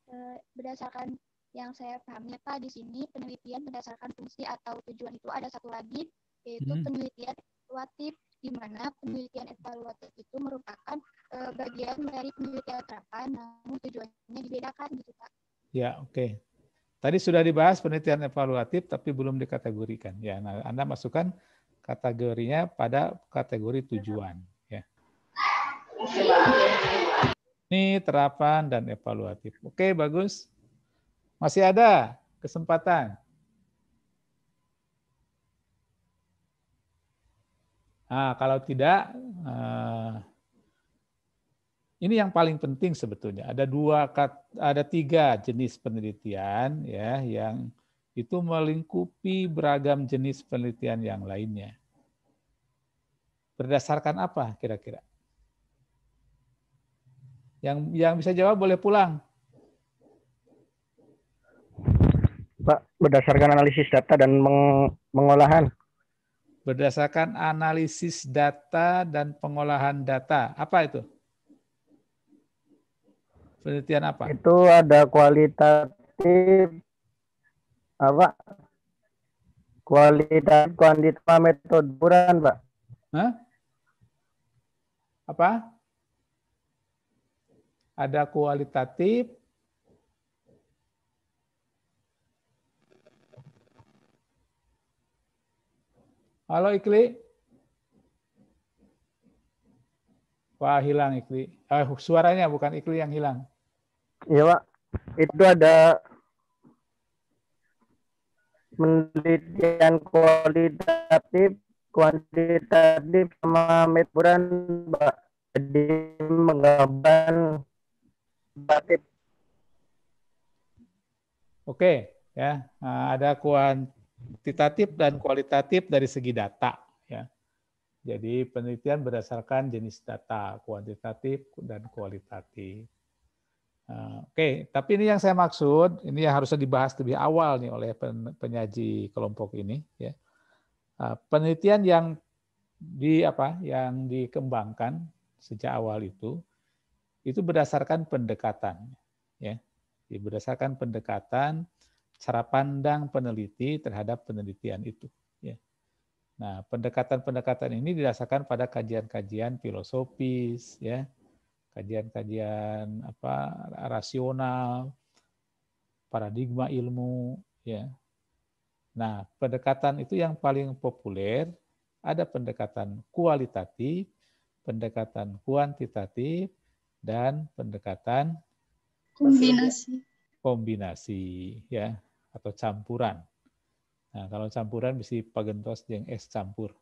E, berdasarkan yang saya pahami, Pak, di sini penelitian berdasarkan fungsi atau tujuan itu ada satu lagi, yaitu hmm. penelitian evaluatif, di mana penelitian evaluatif itu merupakan e, bagian dari penelitian terapan, namun tujuannya dibedakan, gitu, Pak. Ya, oke. Okay. Tadi sudah dibahas penelitian evaluatif tapi belum dikategorikan. Ya, nah, Anda masukkan kategorinya pada kategori tujuan. Ya. Ini terapan dan evaluatif. Oke, bagus. Masih ada kesempatan. Nah, kalau tidak, eh, ini yang paling penting sebetulnya. Ada dua ada tiga jenis penelitian ya yang itu melingkupi beragam jenis penelitian yang lainnya. Berdasarkan apa kira-kira? Yang yang bisa jawab boleh pulang. Pak, berdasarkan analisis data dan meng pengolahan. Berdasarkan analisis data dan pengolahan data. Apa itu? Penelitian apa? Itu ada kualitatif apa? Kualitatif kuantitatif metode ukuran, Pak. Hah? Apa? Ada kualitatif Halo Ikli. Wah hilang Ikli. Eh, suaranya bukan Ikli yang hilang. Iya pak, itu ada penelitian kualitatif, kuantitatif sama meteran, pak. Jadi menggambarkan batik. Oke, ya nah, ada kuantitatif dan kualitatif dari segi data, ya. Jadi penelitian berdasarkan jenis data kuantitatif dan kualitatif. Nah, oke, okay. tapi ini yang saya maksud, ini yang harusnya dibahas lebih awal nih oleh penyaji kelompok ini. Ya. Ah, penelitian yang di apa, yang dikembangkan sejak awal itu, itu berdasarkan pendekatan, ya. ya, berdasarkan pendekatan cara pandang peneliti terhadap penelitian itu. Ya. Nah, pendekatan-pendekatan ini didasarkan pada kajian-kajian filosofis, ya, kajian-kajian apa rasional, paradigma ilmu, ya. Nah, pendekatan itu yang paling populer ada pendekatan kualitatif, pendekatan kuantitatif, dan pendekatan kombinasi. Kombinasi, ya, atau campuran. Nah, kalau campuran bisa pagentos yang es campur.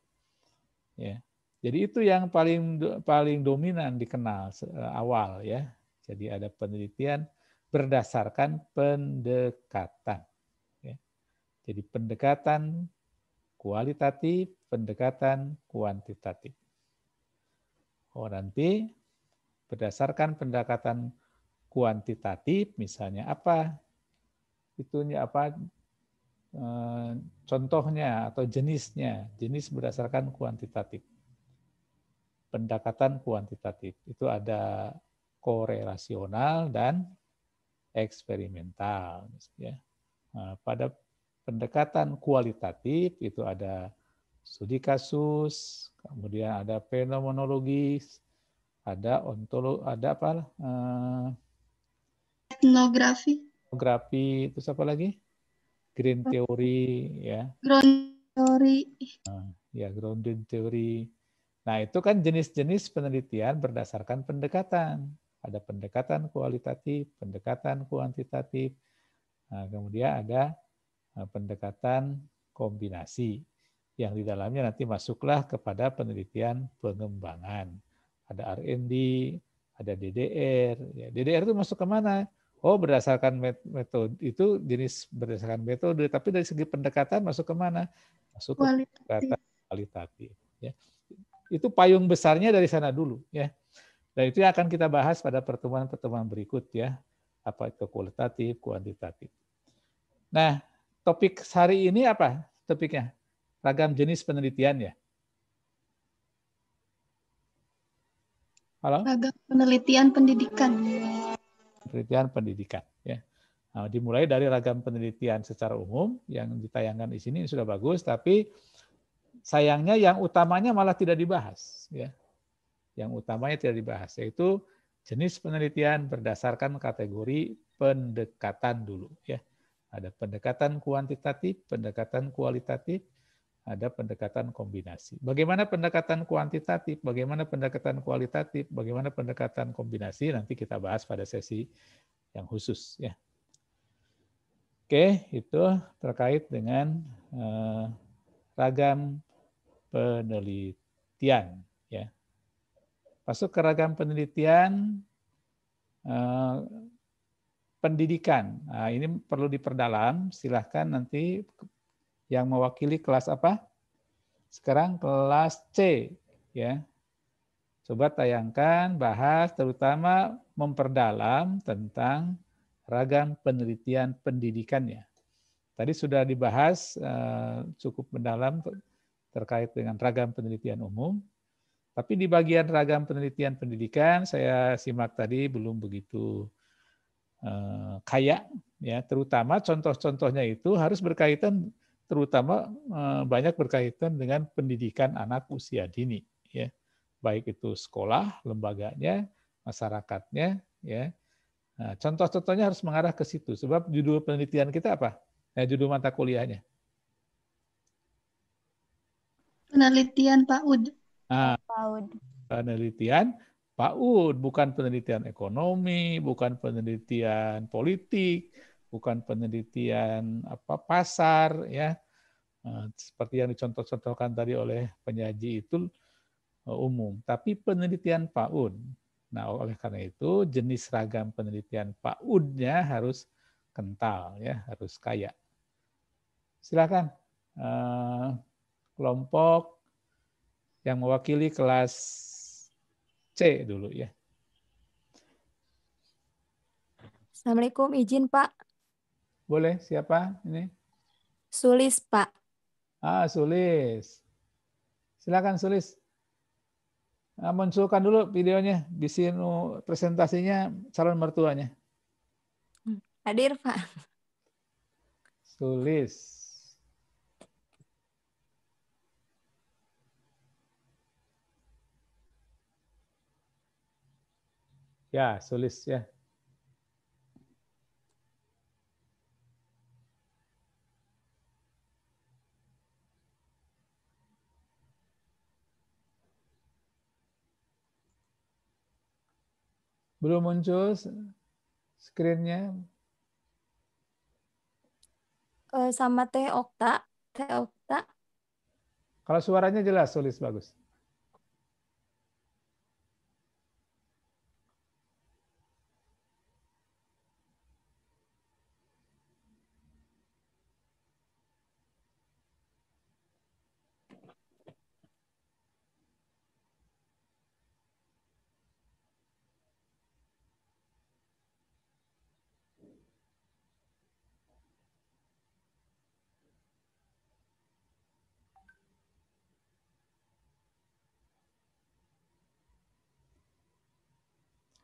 Ya. Jadi itu yang paling paling dominan dikenal eh, awal ya. Jadi ada penelitian berdasarkan pendekatan. Ya. Jadi pendekatan kualitatif, pendekatan kuantitatif. Oh nanti berdasarkan pendekatan kuantitatif misalnya apa itunya apa eh, contohnya atau jenisnya jenis berdasarkan kuantitatif pendekatan kuantitatif. Itu ada korelasional dan eksperimental. Ya. Nah, pada pendekatan kualitatif itu ada studi kasus, kemudian ada fenomenologi, ada ontolo, ada apa? Eh, etnografi. Etnografi, terus apa lagi? Green theory, ya. Ground theory. Nah, ya, grounded theory Nah, itu kan jenis-jenis penelitian berdasarkan pendekatan. Ada pendekatan kualitatif, pendekatan kuantitatif, nah, kemudian ada eh, pendekatan kombinasi yang di dalamnya nanti masuklah kepada penelitian pengembangan. Ada R&D, ada DDR. Ya, DDR itu masuk ke mana? Oh, berdasarkan metode itu jenis berdasarkan metode, tapi dari segi pendekatan masuk ke mana? Masuk ke pendekatan kualitatif. Ya itu payung besarnya dari sana dulu ya. Dan itu yang akan kita bahas pada pertemuan-pertemuan berikut ya, apa itu kualitatif, kuantitatif. Nah, topik hari ini apa topiknya? Ragam jenis penelitian ya. Halo? Ragam penelitian pendidikan. Penelitian pendidikan ya. Nah, dimulai dari ragam penelitian secara umum yang ditayangkan di sini sudah bagus, tapi sayangnya yang utamanya malah tidak dibahas ya yang utamanya tidak dibahas yaitu jenis penelitian berdasarkan kategori pendekatan dulu ya ada pendekatan kuantitatif pendekatan kualitatif ada pendekatan kombinasi bagaimana pendekatan kuantitatif bagaimana pendekatan kualitatif bagaimana pendekatan kombinasi nanti kita bahas pada sesi yang khusus ya oke itu terkait dengan eh, ragam penelitian. Ya. Masuk ke ragam penelitian eh, pendidikan. Nah, ini perlu diperdalam. Silahkan nanti yang mewakili kelas apa? Sekarang kelas C. Ya. Coba tayangkan, bahas, terutama memperdalam tentang ragam penelitian pendidikannya. Tadi sudah dibahas eh, cukup mendalam terkait dengan ragam penelitian umum. Tapi di bagian ragam penelitian pendidikan saya simak tadi belum begitu eh, kaya ya, terutama contoh-contohnya itu harus berkaitan terutama eh, banyak berkaitan dengan pendidikan anak usia dini ya. Baik itu sekolah, lembaganya, masyarakatnya ya. Nah, contoh-contohnya harus mengarah ke situ sebab judul penelitian kita apa? Nah, judul mata kuliahnya penelitian PAUD. Nah, PAUD. Penelitian PAUD, bukan penelitian ekonomi, bukan penelitian politik, bukan penelitian apa pasar ya. Eh, seperti yang dicontoh-contohkan tadi oleh penyaji itu eh, umum, tapi penelitian PAUD. Nah, oleh karena itu jenis ragam penelitian PAUD-nya harus kental ya, harus kaya. Silakan. Eh, kelompok yang mewakili kelas C dulu ya. Assalamualaikum, izin Pak. Boleh, siapa ini? Sulis, Pak. Ah, Sulis. Silakan Sulis. Nah, munculkan dulu videonya, di presentasinya calon mertuanya. Hmm, hadir, Pak. Sulis. Ya yeah, Solis, Yeah. Belum muncul screen-nya? Uh, sama Teh Okta. Teh Okta. Kalau suaranya jelas, Solis, bagus.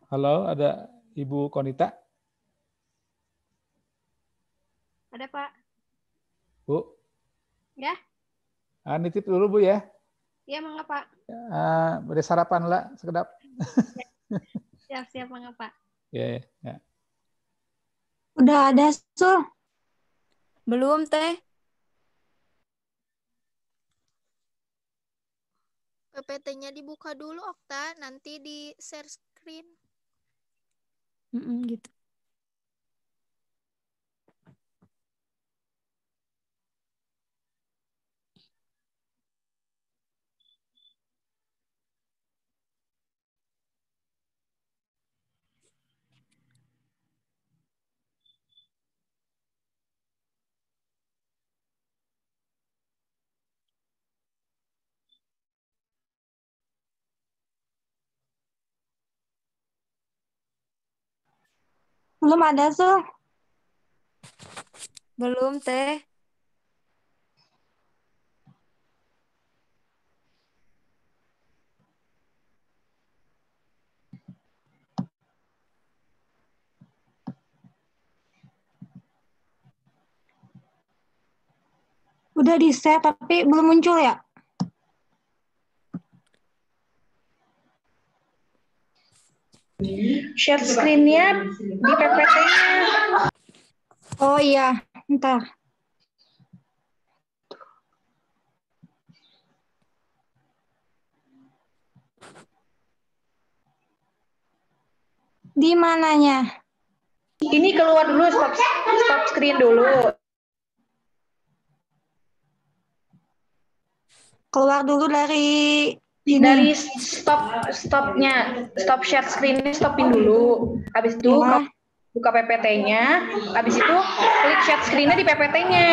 Halo, ada Ibu Konita? Ada, Pak. Bu? Ya. Ah, nitip dulu, Bu, ya. Iya, mangga, Pak. Ah, sarapan lah, sekedap. Siap-siap, mangga, Pak. Ya, ya. Udah ada, Sul? Belum, Teh. PPT-nya dibuka dulu, Okta. Nanti di share screen. Mm -mm, gitu. Belum ada, Zul. Belum, Teh. Udah di set tapi belum muncul ya? Share screen-nya di PPT-nya. Oh iya, ntar. Di mananya? Ini keluar dulu, stop, stop screen dulu. Keluar dulu dari Iya. dari stop stopnya stop share screen stopin dulu habis itu iya. buka PPT-nya habis itu klik share screen-nya di PPT-nya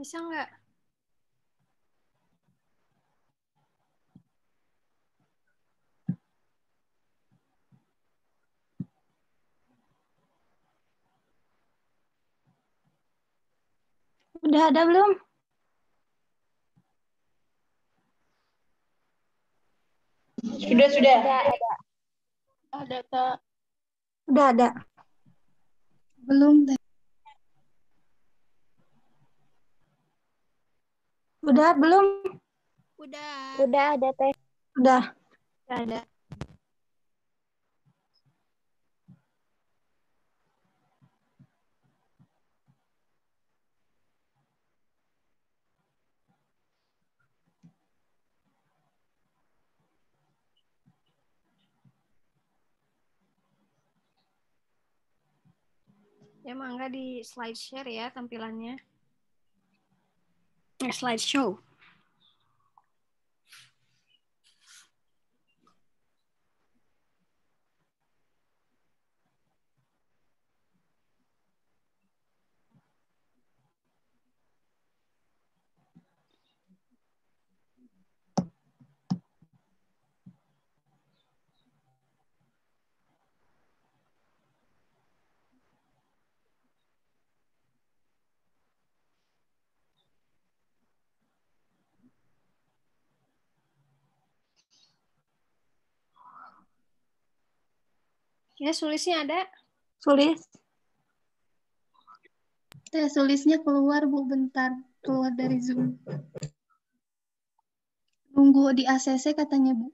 Bisa nggak? Udah ada belum? Sudah, sudah. Ada, ada. Ada, Udah ada. Belum, deh. Udah belum? Udah. Udah ada teh. Udah. Udah ada. Emang ya, nggak di slide share ya tampilannya. Next slideshow. Ya, sulisnya ada? Sulis. Teh sulisnya keluar, Bu, bentar. Keluar dari Zoom. tunggu di ACC katanya, Bu.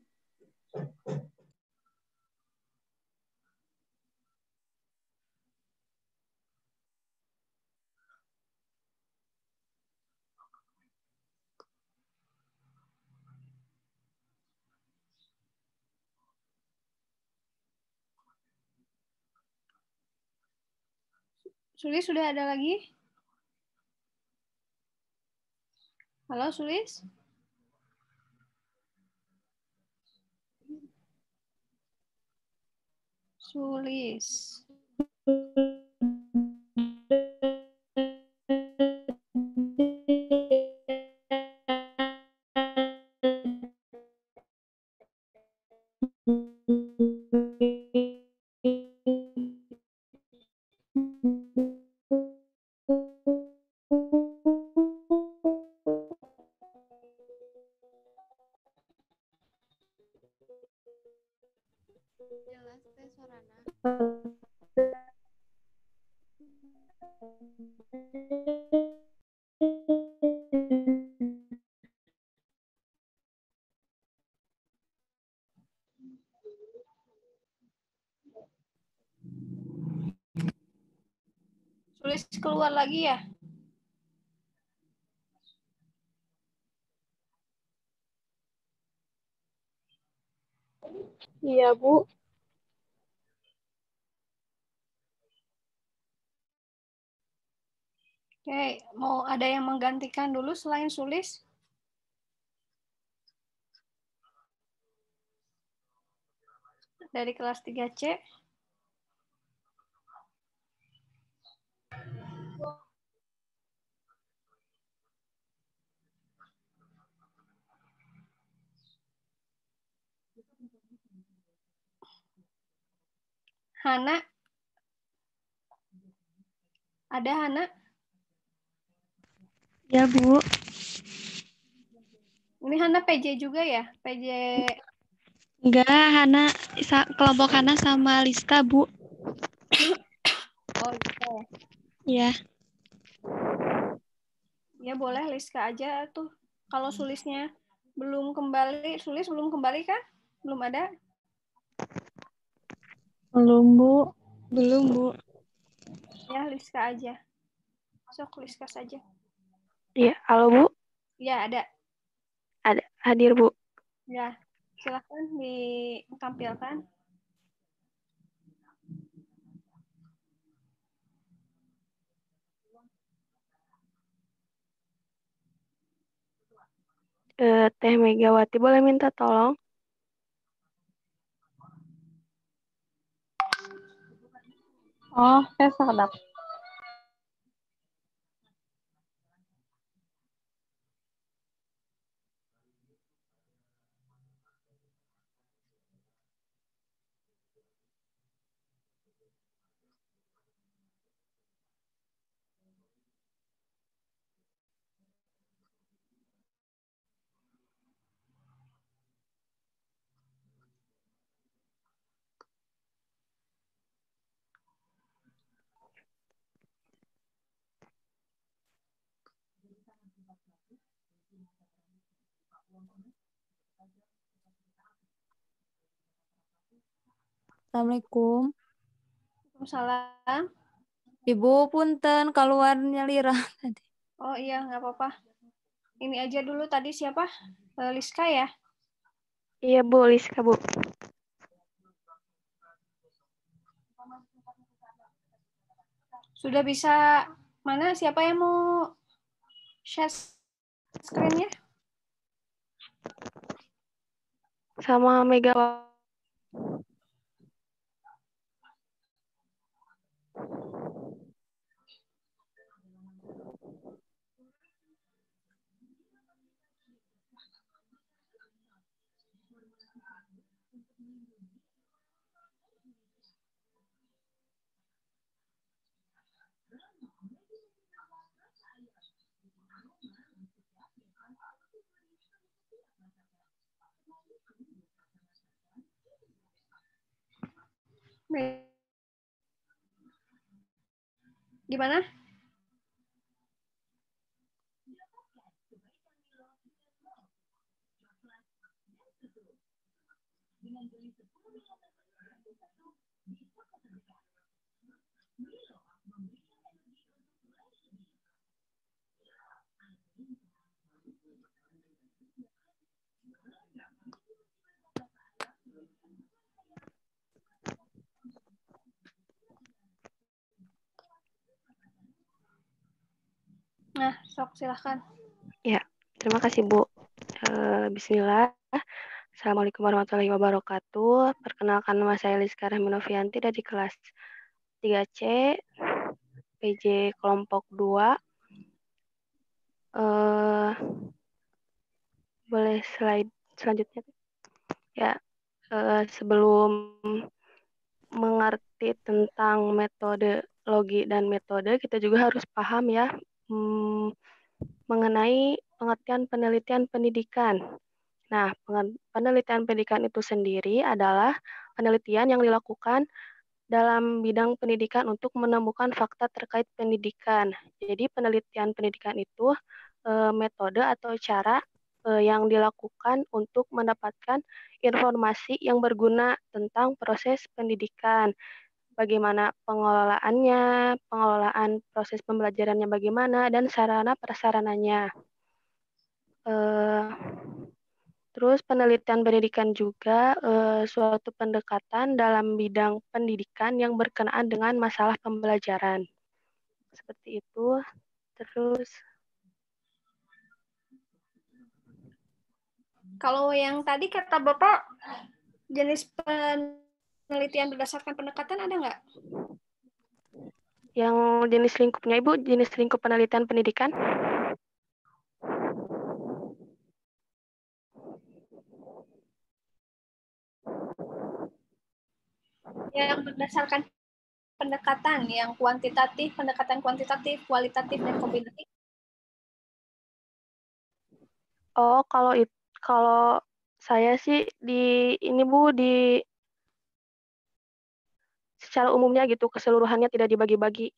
Sulis sudah ada lagi? Halo Sulis? Sulis. lagi ya? Iya, Bu. Oke, mau ada yang menggantikan dulu selain Sulis? Dari kelas 3C. Hana? Ada Hana? Ya, Bu. Ini Hana PJ juga ya? PJ Enggak, Hana kelompok Hana sama Lista, Bu. oh, gitu. Iya. Ya boleh Liska aja tuh. Kalau sulisnya belum kembali, sulis belum kembali kan? Belum ada? Belum, Bu. Belum, Bu. Ya, Liska aja. Masuk Liska saja. Iya, halo, Bu. Iya, ada. Ada, hadir, Bu. Ya, silakan ditampilkan. Eh, Teh Megawati boleh minta tolong? Oh, sa sadap. Assalamualaikum. Waalaikumsalam. Ibu punten keluarnya lira tadi. Oh iya, nggak apa-apa. Ini aja dulu tadi siapa? Eh, Liska ya? Iya, Bu, Liska, Bu. Sudah bisa mana siapa yang mau share screen-nya? Sama Megawati. Gimana? Nah, sok silahkan. Ya, terima kasih Bu. Uh, Bismillah. Assalamualaikum warahmatullahi wabarakatuh. Perkenalkan nama saya Liska Rahminovianti dari kelas 3C PJ kelompok 2. Uh, eh, boleh slide selanjutnya? Ya, uh, sebelum mengerti tentang metode logi dan metode, kita juga harus paham ya hmm, mengenai pengertian penelitian pendidikan. Nah, penelitian pendidikan itu sendiri adalah penelitian yang dilakukan dalam bidang pendidikan untuk menemukan fakta terkait pendidikan. Jadi penelitian pendidikan itu e, metode atau cara e, yang dilakukan untuk mendapatkan informasi yang berguna tentang proses pendidikan bagaimana pengelolaannya, pengelolaan proses pembelajarannya bagaimana, dan sarana prasarananya. Uh, terus penelitian pendidikan juga uh, suatu pendekatan dalam bidang pendidikan yang berkenaan dengan masalah pembelajaran. Seperti itu. Terus kalau yang tadi kata Bapak jenis pen penelitian berdasarkan pendekatan ada nggak? Yang jenis lingkupnya Ibu, jenis lingkup penelitian pendidikan? Yang berdasarkan pendekatan, yang kuantitatif, pendekatan kuantitatif, kualitatif, dan kombinatif. Oh, kalau itu, kalau saya sih di ini Bu di secara umumnya gitu keseluruhannya tidak dibagi-bagi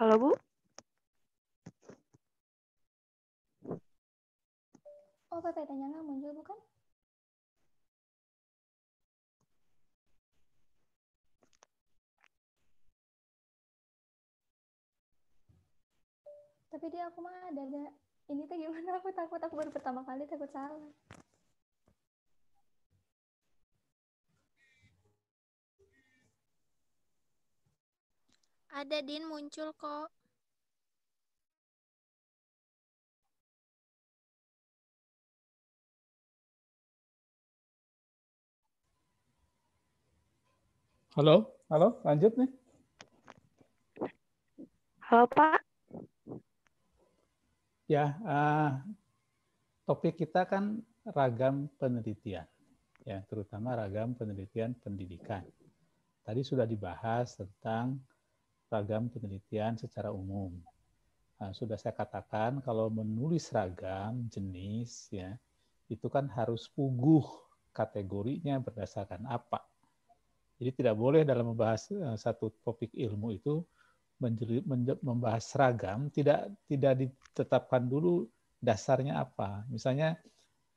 Halo, Bu. Oh, ppt tanya nggak muncul, bukan? Tapi dia aku mah ada, ada. Ini tuh gimana? Aku takut, aku baru pertama kali takut salah. Ada Din muncul kok. Halo, halo, lanjut nih. Halo Pak. Ya, uh, topik kita kan ragam penelitian, ya terutama ragam penelitian pendidikan. Tadi sudah dibahas tentang ragam penelitian secara umum. Nah, sudah saya katakan kalau menulis ragam jenis ya itu kan harus puguh kategorinya berdasarkan apa. Jadi tidak boleh dalam membahas eh, satu topik ilmu itu membahas seragam tidak tidak ditetapkan dulu dasarnya apa. Misalnya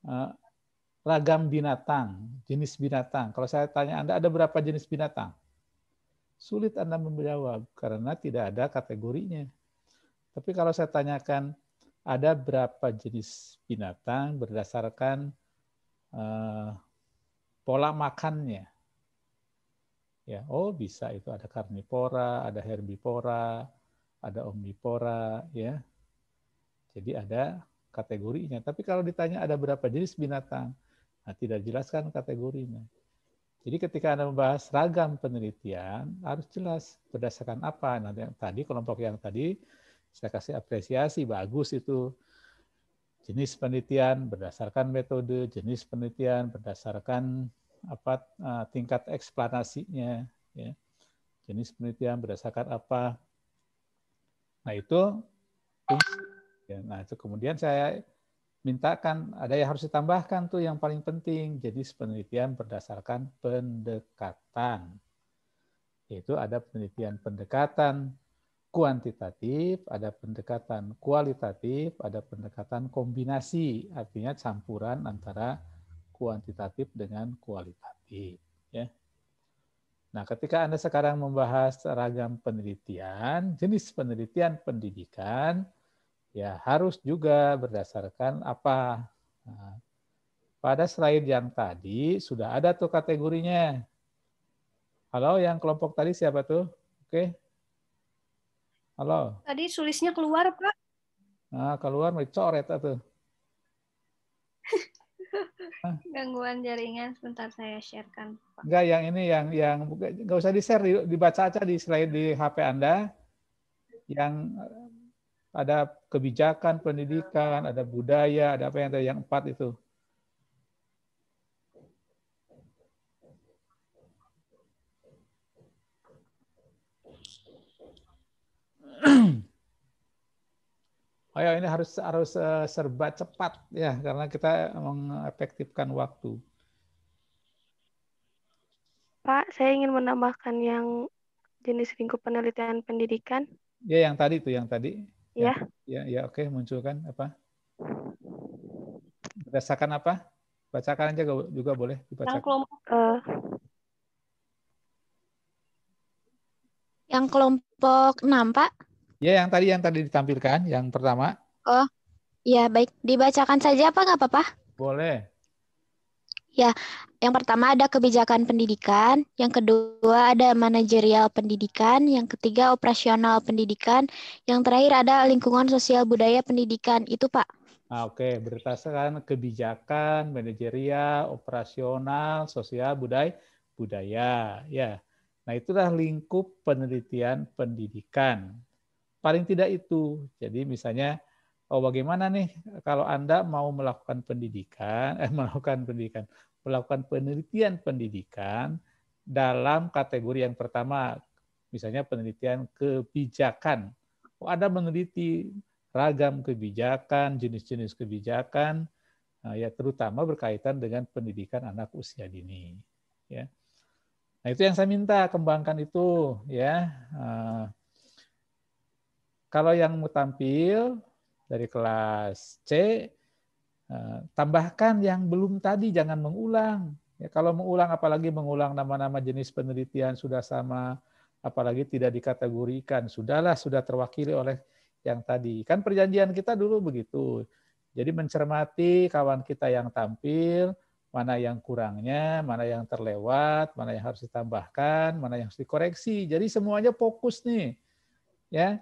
eh, ragam binatang, jenis binatang. Kalau saya tanya Anda ada berapa jenis binatang? Sulit Anda menjawab karena tidak ada kategorinya. Tapi kalau saya tanyakan ada berapa jenis binatang berdasarkan uh, pola makannya. Ya, oh bisa itu ada karnivora, ada herbivora, ada omnivora, ya. Jadi ada kategorinya. Tapi kalau ditanya ada berapa jenis binatang, nah tidak jelaskan kategorinya. Jadi ketika Anda membahas ragam penelitian, harus jelas berdasarkan apa. Nanti yang tadi, kelompok yang tadi, saya kasih apresiasi, bagus itu. Jenis penelitian berdasarkan metode, jenis penelitian berdasarkan apa eh, tingkat eksplanasinya. Ya. Jenis penelitian berdasarkan apa. Nah itu, ya. nah itu kemudian saya mintakan ada yang harus ditambahkan tuh yang paling penting jadi penelitian berdasarkan pendekatan yaitu ada penelitian pendekatan kuantitatif ada pendekatan kualitatif ada pendekatan kombinasi artinya campuran antara kuantitatif dengan kualitatif ya Nah, ketika Anda sekarang membahas ragam penelitian, jenis penelitian pendidikan, ya harus juga berdasarkan apa. Nah, pada slide yang tadi sudah ada tuh kategorinya. Halo, yang kelompok tadi siapa tuh? Oke. Halo. Tadi sulisnya keluar, Pak. Nah, keluar mau dicoret tuh. Gangguan jaringan sebentar saya sharekan. Pak. Enggak, yang ini yang yang enggak usah di-share, dibaca aja di slide di HP Anda. Yang ada kebijakan pendidikan, ada budaya, ada apa yang tadi yang empat itu. Ayo ini harus harus eh, serba cepat ya karena kita mengefektifkan waktu. Pak, saya ingin menambahkan yang jenis lingkup penelitian pendidikan. Ya, yang tadi itu, yang tadi. Ya. Ya, ya, ya oke, munculkan apa? Berdasarkan apa? Bacakan aja juga boleh dibacakan. Yang kelompok uh, Yang kelompok 6, Pak? Ya, yang tadi yang tadi ditampilkan, yang pertama. Oh. Ya, baik. Dibacakan saja apa nggak apa-apa? Boleh. Ya, yang pertama ada kebijakan pendidikan, yang kedua ada manajerial pendidikan, yang ketiga operasional pendidikan, yang terakhir ada lingkungan sosial budaya pendidikan. Itu, Pak. Nah, oke, berdasarkan kebijakan manajerial, operasional, sosial budaya, budaya, ya. Nah, itulah lingkup penelitian pendidikan. Paling tidak itu. Jadi misalnya oh bagaimana nih kalau Anda mau melakukan pendidikan, eh, melakukan pendidikan, melakukan penelitian pendidikan dalam kategori yang pertama, misalnya penelitian kebijakan. Oh, Anda meneliti ragam kebijakan, jenis-jenis kebijakan, nah, ya terutama berkaitan dengan pendidikan anak usia dini. Ya. Nah itu yang saya minta kembangkan itu ya. Eh, kalau yang mau tampil dari kelas C eh, tambahkan yang belum tadi jangan mengulang ya kalau mengulang apalagi mengulang nama-nama jenis penelitian sudah sama apalagi tidak dikategorikan sudahlah sudah terwakili oleh yang tadi kan perjanjian kita dulu begitu jadi mencermati kawan kita yang tampil mana yang kurangnya mana yang terlewat mana yang harus ditambahkan mana yang harus dikoreksi jadi semuanya fokus nih ya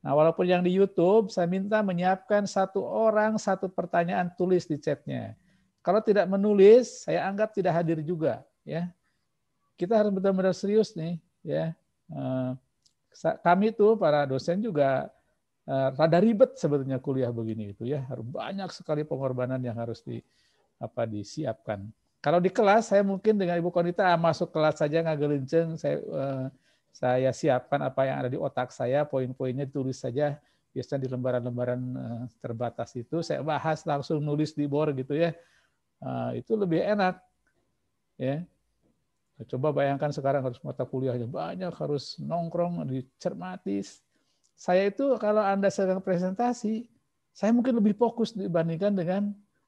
Nah, walaupun yang di YouTube, saya minta menyiapkan satu orang satu pertanyaan tulis di chatnya. Kalau tidak menulis, saya anggap tidak hadir juga. Ya, kita harus benar-benar serius nih. Ya, eh, kami tuh para dosen juga eh, rada ribet sebetulnya kuliah begini itu ya. Harus banyak sekali pengorbanan yang harus di apa disiapkan. Kalau di kelas saya mungkin dengan Ibu Konita ah, masuk kelas saja nggak gelinceng, saya eh, saya siapkan apa yang ada di otak saya, poin-poinnya tulis saja biasanya di lembaran-lembaran eh, terbatas itu saya bahas langsung nulis di board gitu ya. Eh, itu lebih enak. Ya. Nah, coba bayangkan sekarang harus mata kuliahnya banyak, harus nongkrong, dicermati. Saya itu kalau Anda sedang presentasi, saya mungkin lebih fokus dibandingkan dengan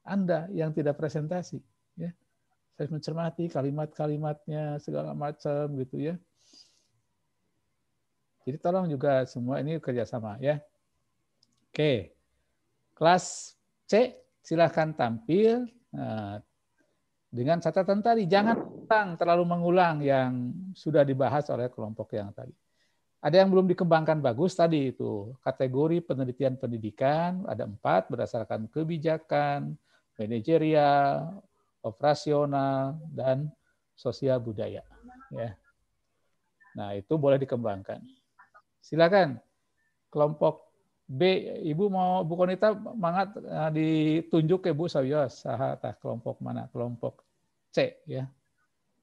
Anda yang tidak presentasi. Ya. Saya mencermati kalimat-kalimatnya, segala macam gitu ya. Jadi tolong juga semua ini kerjasama ya. Oke, kelas C silahkan tampil eh, dengan catatan tadi. Jangan ulang, terlalu mengulang yang sudah dibahas oleh kelompok yang tadi. Ada yang belum dikembangkan bagus tadi itu. Kategori penelitian pendidikan ada empat berdasarkan kebijakan, manajerial, operasional, dan sosial budaya. Ya. Nah itu boleh dikembangkan. Silakan. Kelompok B, Ibu mau Bu Konita mangat eh, ditunjuk ke Bu Sawios saha kelompok mana? Kelompok C ya.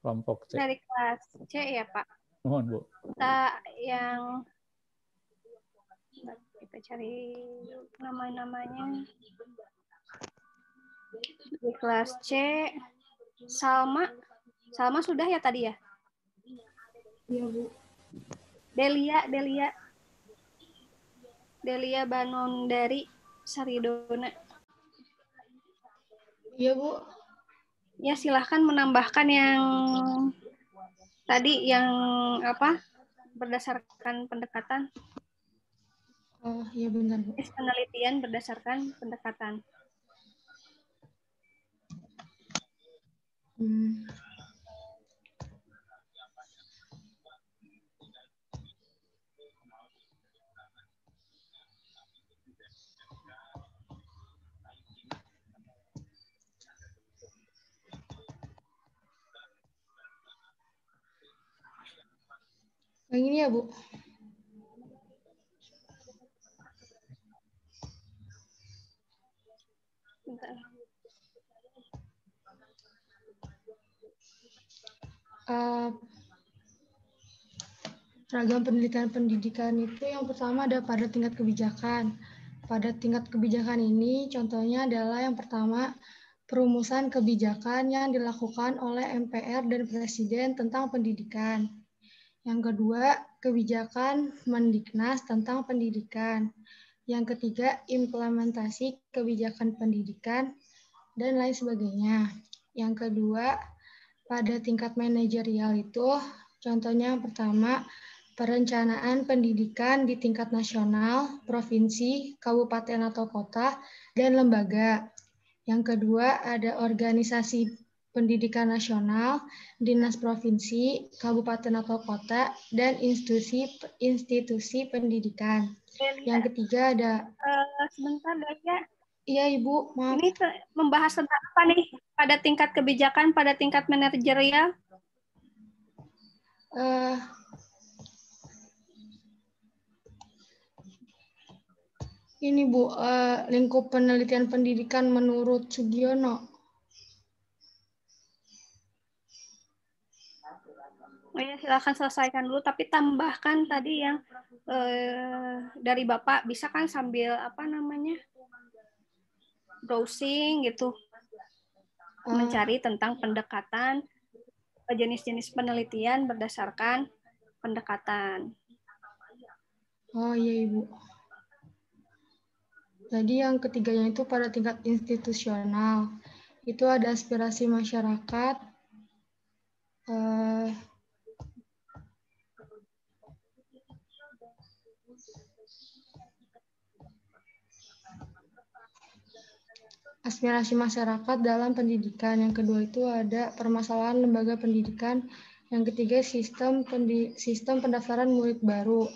Kelompok C. Dari kelas C ya, Pak. Mohon, Bu. Kita yang kita cari nama-namanya di kelas C Salma Salma sudah ya tadi ya iya bu Delia Delia Delia Banon dari Saridona. Iya Bu. Ya silahkan menambahkan yang tadi yang apa berdasarkan pendekatan. Oh iya benar Bu. Penelitian berdasarkan pendekatan. Hmm. Yang ini ya, Bu. Uh, ragam penelitian pendidikan itu yang pertama ada pada tingkat kebijakan. Pada tingkat kebijakan ini contohnya adalah yang pertama perumusan kebijakan yang dilakukan oleh MPR dan Presiden tentang pendidikan. Yang kedua, kebijakan Mendiknas tentang pendidikan. Yang ketiga, implementasi kebijakan pendidikan dan lain sebagainya. Yang kedua, pada tingkat manajerial itu contohnya yang pertama perencanaan pendidikan di tingkat nasional, provinsi, kabupaten atau kota, dan lembaga. Yang kedua ada organisasi Pendidikan Nasional, Dinas Provinsi, Kabupaten atau Kota, dan institusi institusi pendidikan. Ya, yang ketiga ada... Uh, sebentar, Daya. Iya, Ibu. Maaf. Ini membahas tentang apa nih? Pada tingkat kebijakan, pada tingkat manajerial? Uh, ini, Bu, eh, lingkup penelitian pendidikan menurut Sugiono. Oh ya, silakan selesaikan dulu. Tapi tambahkan tadi yang eh, dari Bapak, bisa kan sambil apa namanya browsing gitu, hmm. mencari tentang pendekatan jenis-jenis penelitian berdasarkan pendekatan. Oh iya ibu. Jadi yang ketiganya itu pada tingkat institusional itu ada aspirasi masyarakat. Eh, aspirasi masyarakat dalam pendidikan. Yang kedua itu ada permasalahan lembaga pendidikan. Yang ketiga sistem pendi sistem pendaftaran murid baru.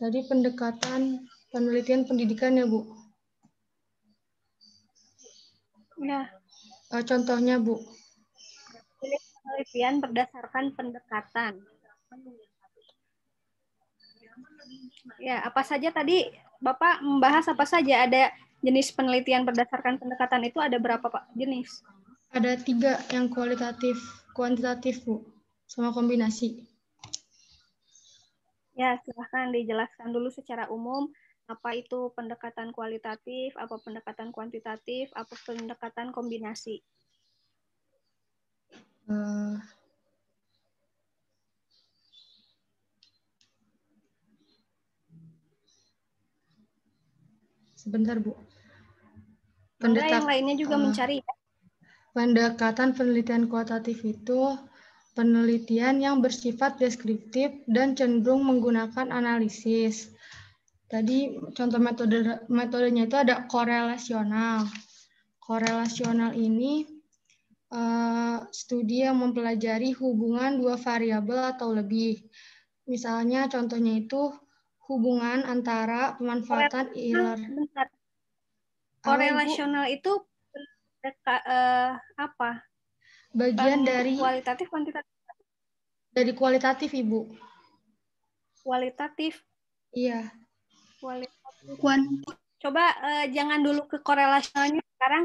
Tadi pendekatan penelitian pendidikan ya Bu. Ya. E, contohnya Bu. Penelitian berdasarkan pendekatan. Ya, apa saja tadi Bapak membahas apa saja? Ada jenis penelitian berdasarkan pendekatan itu ada berapa Pak jenis? Ada tiga yang kualitatif, kuantitatif Bu, sama kombinasi. Ya, silahkan dijelaskan dulu secara umum apa itu pendekatan kualitatif, apa pendekatan kuantitatif, apa pendekatan kombinasi. Uh, sebentar, Bu. Pendeta nah, yang lainnya juga uh, mencari ya? Pendekatan penelitian kualitatif itu penelitian yang bersifat deskriptif dan cenderung menggunakan analisis. Tadi contoh metode metodenya itu ada korelasional. Korelasional ini uh, studi yang mempelajari hubungan dua variabel atau lebih. Misalnya contohnya itu hubungan antara pemanfaatan ilmu. learning korelasional oh, itu deka, uh, eh, apa? Bagian um, dari kualitatif kuantitatif. Dari kualitatif, Ibu. Kualitatif. Iya. Kualitatif. Coba uh, jangan dulu ke korelasionalnya sekarang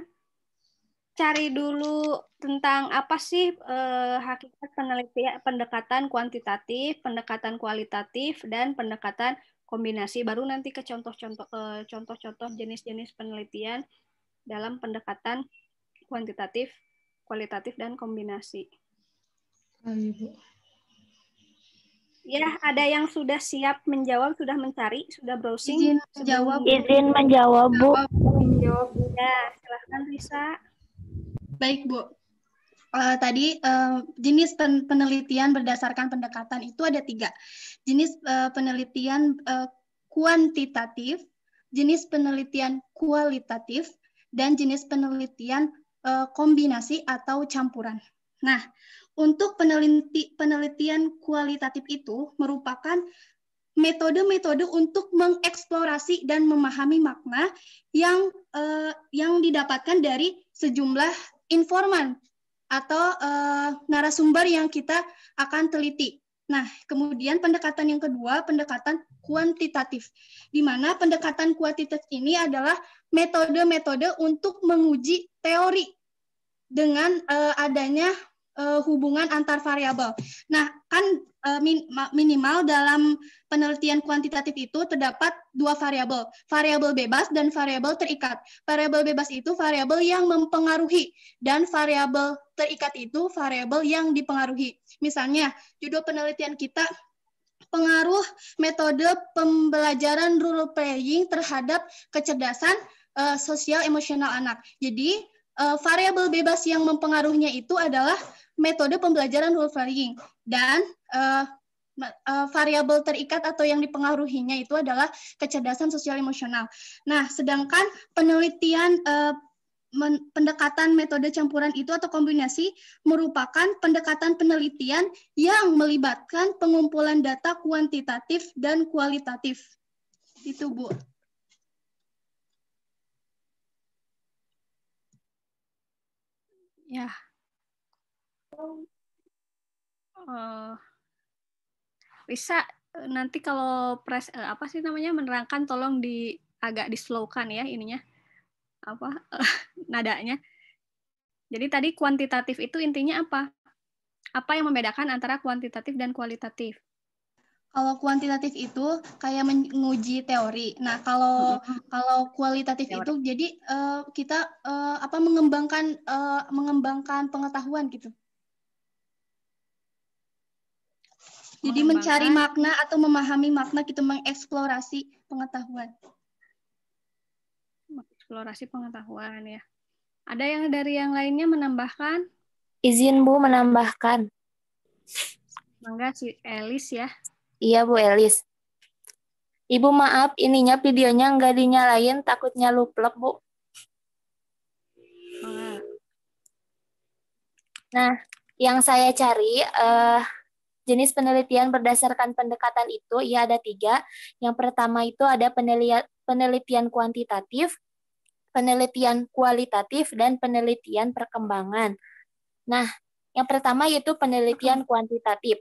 cari dulu tentang apa sih hakikat penelitian pendekatan kuantitatif, pendekatan kualitatif, dan pendekatan kombinasi baru nanti ke contoh-contoh ke contoh-contoh jenis-jenis penelitian dalam pendekatan kuantitatif, kualitatif dan kombinasi. Ibu. Ya, ada yang sudah siap menjawab, sudah mencari, sudah browsing. Izin menjawab. Bu. Izin menjawab, Bu. Menjawab, Bu. Ya, silahkan Risa. Baik, Bu uh, tadi uh, jenis pen penelitian berdasarkan pendekatan itu ada tiga jenis uh, penelitian uh, kuantitatif jenis penelitian kualitatif dan jenis penelitian uh, kombinasi atau campuran nah untuk peneliti penelitian kualitatif itu merupakan metode-metode untuk mengeksplorasi dan memahami makna yang uh, yang didapatkan dari sejumlah informan atau uh, narasumber yang kita akan teliti. Nah, kemudian pendekatan yang kedua, pendekatan kuantitatif, di mana pendekatan kuantitatif ini adalah metode-metode untuk menguji teori dengan uh, adanya uh, hubungan antar variabel. Nah, kan uh, min minimal dalam penelitian kuantitatif itu terdapat dua variabel, variabel bebas dan variabel terikat. Variabel bebas itu variabel yang mempengaruhi dan variabel terikat itu variabel yang dipengaruhi. Misalnya, judul penelitian kita pengaruh metode pembelajaran role playing terhadap kecerdasan uh, sosial emosional anak. Jadi, uh, variabel bebas yang mempengaruhinya itu adalah metode pembelajaran whole varying dan uh, uh, variabel terikat atau yang dipengaruhinya itu adalah kecerdasan sosial emosional. Nah, sedangkan penelitian uh, pendekatan metode campuran itu atau kombinasi merupakan pendekatan penelitian yang melibatkan pengumpulan data kuantitatif dan kualitatif. Itu, Bu. Ya, Uh, eh, bisa eh, nanti kalau press uh, eh, apa sih namanya menerangkan tolong di agak dislowkan ya ininya apa uh, nadanya. Jadi tadi kuantitatif itu intinya apa? Apa yang membedakan antara kuantitatif dan kualitatif? Kalau kuantitatif itu kayak menguji teori. Nah, kalau kalau kualitatif teori. itu jadi uh, kita uh, apa mengembangkan uh, mengembangkan pengetahuan gitu. Jadi mencari makna atau memahami makna kita gitu, mengeksplorasi pengetahuan. Eksplorasi pengetahuan ya. Ada yang dari yang lainnya menambahkan? Izin Bu menambahkan. Mangga si Elis ya. Iya Bu Elis. Ibu maaf, ininya videonya nggak dinyalain, takutnya luplek Bu. Nah, yang saya cari eh, Jenis penelitian berdasarkan pendekatan itu ia ada tiga. Yang pertama itu ada penelitian, penelitian kuantitatif, penelitian kualitatif, dan penelitian perkembangan. Nah, yang pertama yaitu penelitian kuantitatif.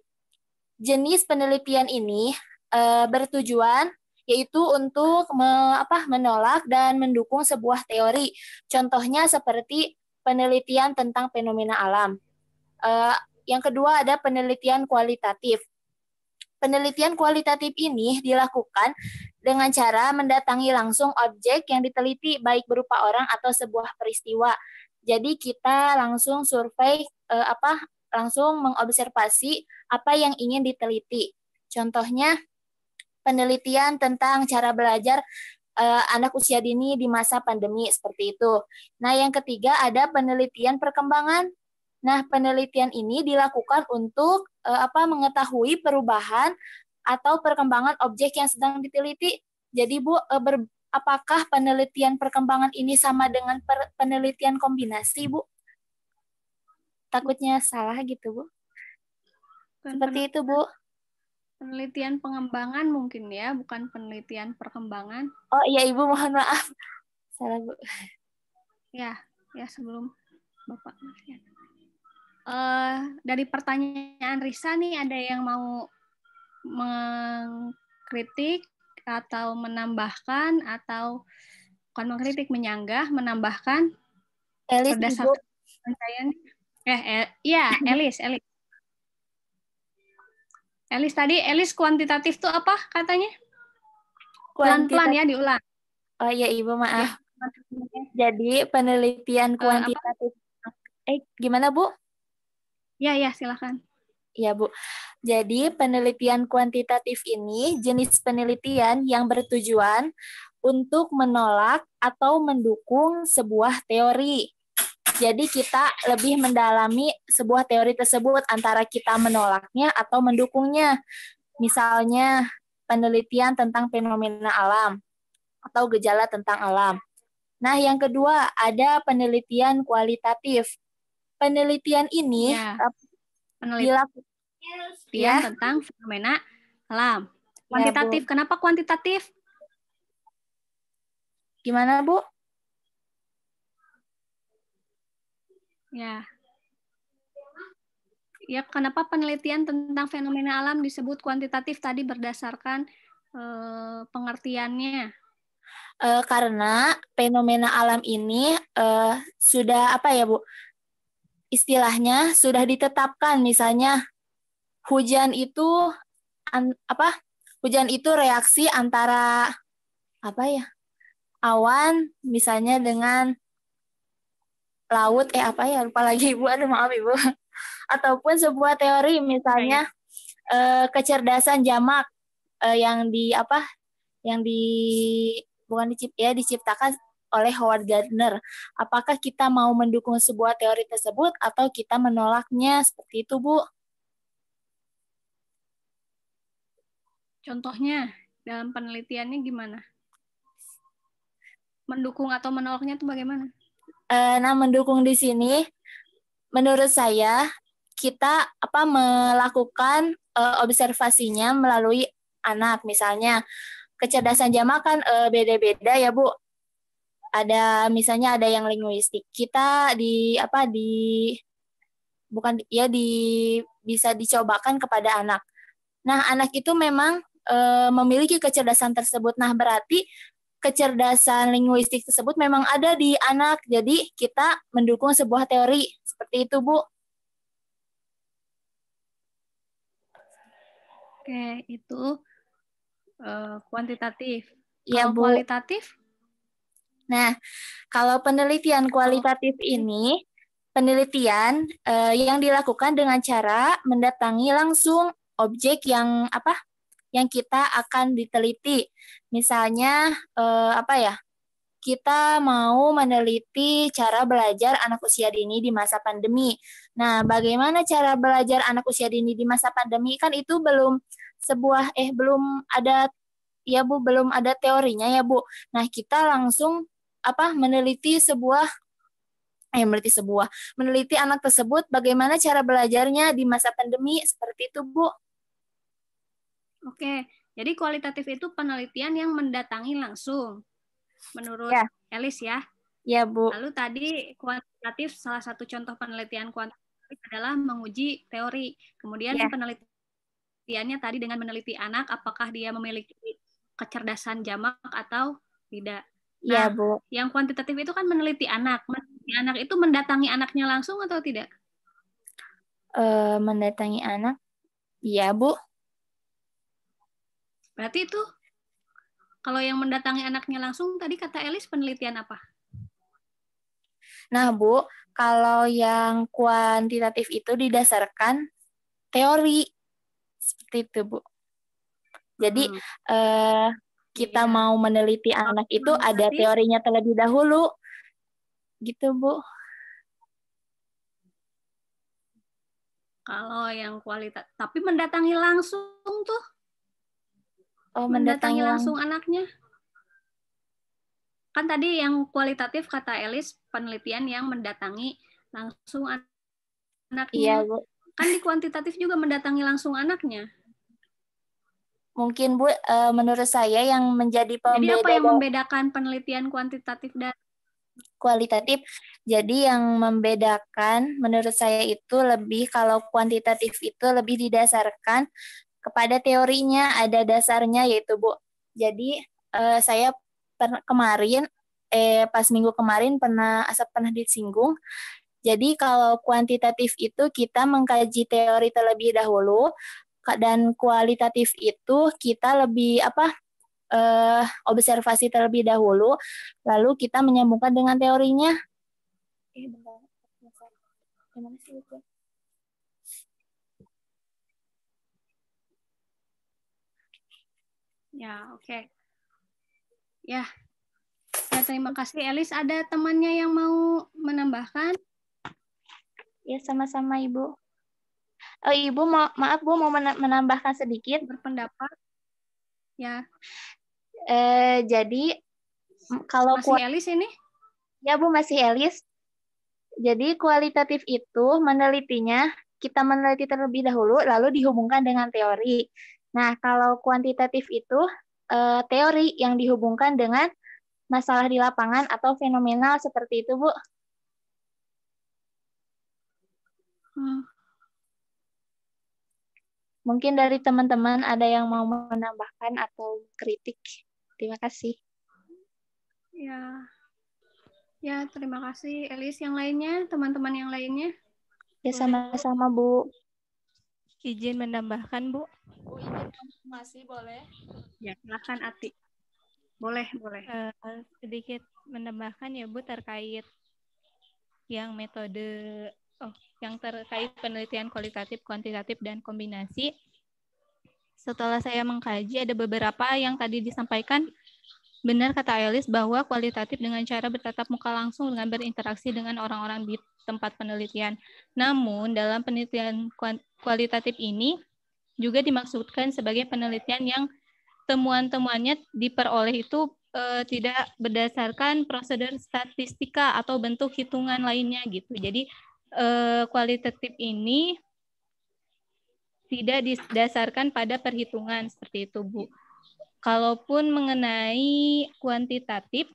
Jenis penelitian ini e, bertujuan yaitu untuk me, apa, menolak dan mendukung sebuah teori. Contohnya seperti penelitian tentang fenomena alam. E, yang kedua ada penelitian kualitatif. Penelitian kualitatif ini dilakukan dengan cara mendatangi langsung objek yang diteliti baik berupa orang atau sebuah peristiwa. Jadi kita langsung survei eh, apa langsung mengobservasi apa yang ingin diteliti. Contohnya penelitian tentang cara belajar eh, anak usia dini di masa pandemi seperti itu. Nah, yang ketiga ada penelitian perkembangan Nah, penelitian ini dilakukan untuk uh, apa mengetahui perubahan atau perkembangan objek yang sedang diteliti. Jadi, Bu, uh, ber, apakah penelitian perkembangan ini sama dengan per, penelitian kombinasi, Bu? Takutnya salah gitu, Bu. Seperti itu, Bu. Penelitian pengembangan mungkin ya, bukan penelitian perkembangan. Oh iya, Ibu mohon maaf. Salah, Bu. Ya, ya sebelum Bapak. Ya uh, dari pertanyaan Risa nih ada yang mau mengkritik atau menambahkan atau bukan mengkritik menyanggah menambahkan Elis berdasarkan eh el, ya Elis Elis Elis tadi Elis kuantitatif tuh apa katanya pelan-pelan ya diulang oh ya ibu maaf ya. jadi penelitian eh, kuantitatif uh, eh gimana bu Ya, ya, silakan. Ya, Bu. Jadi, penelitian kuantitatif ini jenis penelitian yang bertujuan untuk menolak atau mendukung sebuah teori. Jadi, kita lebih mendalami sebuah teori tersebut antara kita menolaknya atau mendukungnya. Misalnya, penelitian tentang fenomena alam atau gejala tentang alam. Nah, yang kedua ada penelitian kualitatif penelitian ini ya. Eh, penelitian ya. tentang fenomena alam. Iya, kuantitatif. Ya, Kenapa kuantitatif? Gimana, Bu? Ya. Ya, kenapa penelitian tentang fenomena alam disebut kuantitatif tadi berdasarkan e, pengertiannya? E, karena fenomena alam ini e, sudah apa ya, Bu? istilahnya sudah ditetapkan misalnya hujan itu an, apa hujan itu reaksi antara apa ya awan misalnya dengan laut eh apa ya lupa lagi ibu aduh maaf ibu ataupun sebuah teori misalnya e, kecerdasan jamak e, yang di apa yang di bukan dicipt ya diciptakan oleh Howard Gardner. Apakah kita mau mendukung sebuah teori tersebut atau kita menolaknya? Seperti itu, Bu. Contohnya, dalam penelitiannya gimana? Mendukung atau menolaknya itu bagaimana? Eh, nah, mendukung di sini, menurut saya, kita apa melakukan uh, observasinya melalui anak misalnya kecerdasan jamak kan eh, beda-beda ya Bu ada misalnya ada yang linguistik kita di apa di bukan ya di bisa dicobakan kepada anak nah anak itu memang e, memiliki kecerdasan tersebut nah berarti kecerdasan linguistik tersebut memang ada di anak jadi kita mendukung sebuah teori seperti itu bu oke itu e, kuantitatif ya, Bu. Kualitatif? Nah, kalau penelitian kualitatif ini, penelitian eh, yang dilakukan dengan cara mendatangi langsung objek yang apa? Yang kita akan diteliti. Misalnya eh, apa ya? Kita mau meneliti cara belajar anak usia dini di masa pandemi. Nah, bagaimana cara belajar anak usia dini di masa pandemi? Kan itu belum sebuah eh belum ada ya Bu, belum ada teorinya ya Bu. Nah, kita langsung apa meneliti sebuah yang eh, meneliti sebuah meneliti anak tersebut bagaimana cara belajarnya di masa pandemi seperti itu Bu. Oke, jadi kualitatif itu penelitian yang mendatangi langsung menurut ya. Elis ya. Ya, Bu. Lalu tadi kualitatif salah satu contoh penelitian kuantitatif adalah menguji teori. Kemudian ya. penelitiannya tadi dengan meneliti anak apakah dia memiliki kecerdasan jamak atau tidak. Nah, iya, nah, Bu. Yang kuantitatif itu kan meneliti anak. Meneliti anak itu mendatangi anaknya langsung atau tidak? Uh, mendatangi anak. Iya, Bu. Berarti itu kalau yang mendatangi anaknya langsung tadi kata Elis penelitian apa? Nah, Bu, kalau yang kuantitatif itu didasarkan teori seperti itu, Bu. Jadi hmm. eh, kita iya. mau meneliti anak itu hmm, ada teorinya terlebih dahulu. Gitu, Bu. Kalau yang kualitas, tapi mendatangi langsung tuh. Oh, mendatangi, mendatangi langsung anaknya. Kan tadi yang kualitatif kata Elis penelitian yang mendatangi langsung anaknya. Iya, Bu. Kan di kuantitatif juga mendatangi langsung anaknya mungkin Bu uh, menurut saya yang menjadi pembeda Jadi apa yang membedakan penelitian kuantitatif dan kualitatif? Jadi yang membedakan menurut saya itu lebih kalau kuantitatif itu lebih didasarkan kepada teorinya ada dasarnya yaitu Bu. Jadi uh, saya kemarin eh pas minggu kemarin pernah asap pernah disinggung jadi kalau kuantitatif itu kita mengkaji teori terlebih dahulu, dan kualitatif itu kita lebih apa eh, observasi terlebih dahulu lalu kita menyambungkan dengan teorinya eh, Ya, oke. Okay. Ya. ya, terima kasih Elis. Ada temannya yang mau menambahkan? Ya, sama-sama Ibu. Oh, Ibu ma maaf Bu mau menambahkan sedikit berpendapat. Ya. Eh, jadi kalau masih Elis ini? Ya Bu masih Elis. Jadi kualitatif itu menelitinya kita meneliti terlebih dahulu lalu dihubungkan dengan teori. Nah, kalau kuantitatif itu eh, teori yang dihubungkan dengan masalah di lapangan atau fenomenal seperti itu, Bu. Hmm. Mungkin dari teman-teman ada yang mau menambahkan atau kritik. Terima kasih. Ya, ya terima kasih Elis yang lainnya, teman-teman yang lainnya. Ya sama-sama Bu. Izin menambahkan Bu. Bu izin masih boleh. Ya silahkan Ati. Boleh, boleh. Uh, sedikit menambahkan ya Bu terkait yang metode oh, yang terkait penelitian kualitatif, kuantitatif, dan kombinasi. Setelah saya mengkaji, ada beberapa yang tadi disampaikan Benar kata Elis bahwa kualitatif dengan cara bertatap muka langsung dengan berinteraksi dengan orang-orang di tempat penelitian. Namun dalam penelitian kualitatif ini juga dimaksudkan sebagai penelitian yang temuan-temuannya diperoleh itu e, tidak berdasarkan prosedur statistika atau bentuk hitungan lainnya gitu. Jadi Eh, kualitatif ini tidak didasarkan pada perhitungan seperti itu, Bu. Kalaupun mengenai kuantitatif,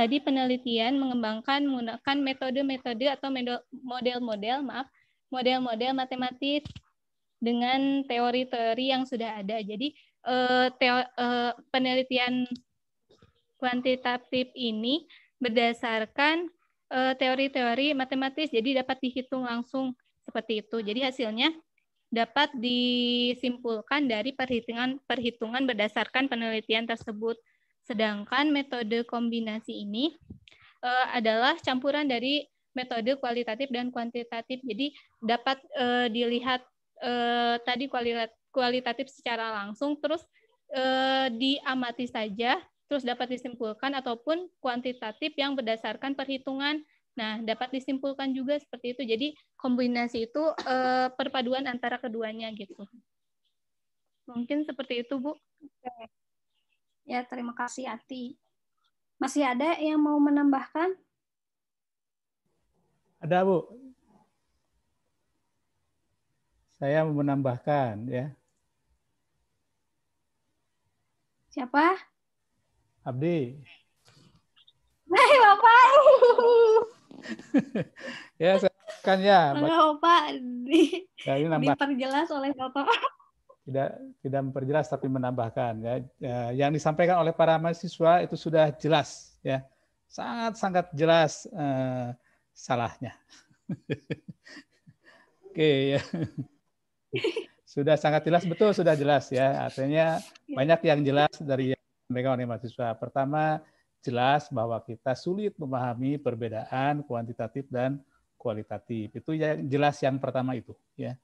tadi penelitian mengembangkan menggunakan metode-metode atau model-model, maaf, model-model matematis dengan teori-teori yang sudah ada. Jadi eh, eh, penelitian kuantitatif ini berdasarkan Eh, teori-teori matematis, jadi dapat dihitung langsung seperti itu. Jadi hasilnya dapat disimpulkan dari perhitungan perhitungan berdasarkan penelitian tersebut. Sedangkan metode kombinasi ini uh, adalah campuran dari metode kualitatif dan kuantitatif. Jadi dapat uh, dilihat uh, tadi kualitatif secara langsung terus uh, diamati saja terus dapat disimpulkan ataupun kuantitatif yang berdasarkan perhitungan. Nah, dapat disimpulkan juga seperti itu. Jadi kombinasi itu eh, perpaduan antara keduanya gitu. Mungkin seperti itu, Bu. Oke. Ya, terima kasih Ati. Masih ada yang mau menambahkan? Ada, Bu. Saya mau menambahkan ya. Siapa? Abdi. Hai Bapak. ya, kan ya. Halo Bapak. Di, ya, ini nambah. Diperjelas oleh Bapak. Tidak tidak memperjelas tapi menambahkan ya. ya. Yang disampaikan oleh para mahasiswa itu sudah jelas ya. Sangat sangat jelas eh, salahnya. Oke ya. Sudah sangat jelas betul sudah jelas ya. Artinya ya. banyak yang jelas dari mereka oleh mahasiswa. Pertama, jelas bahwa kita sulit memahami perbedaan kuantitatif dan kualitatif. Itu yang jelas yang pertama itu, ya.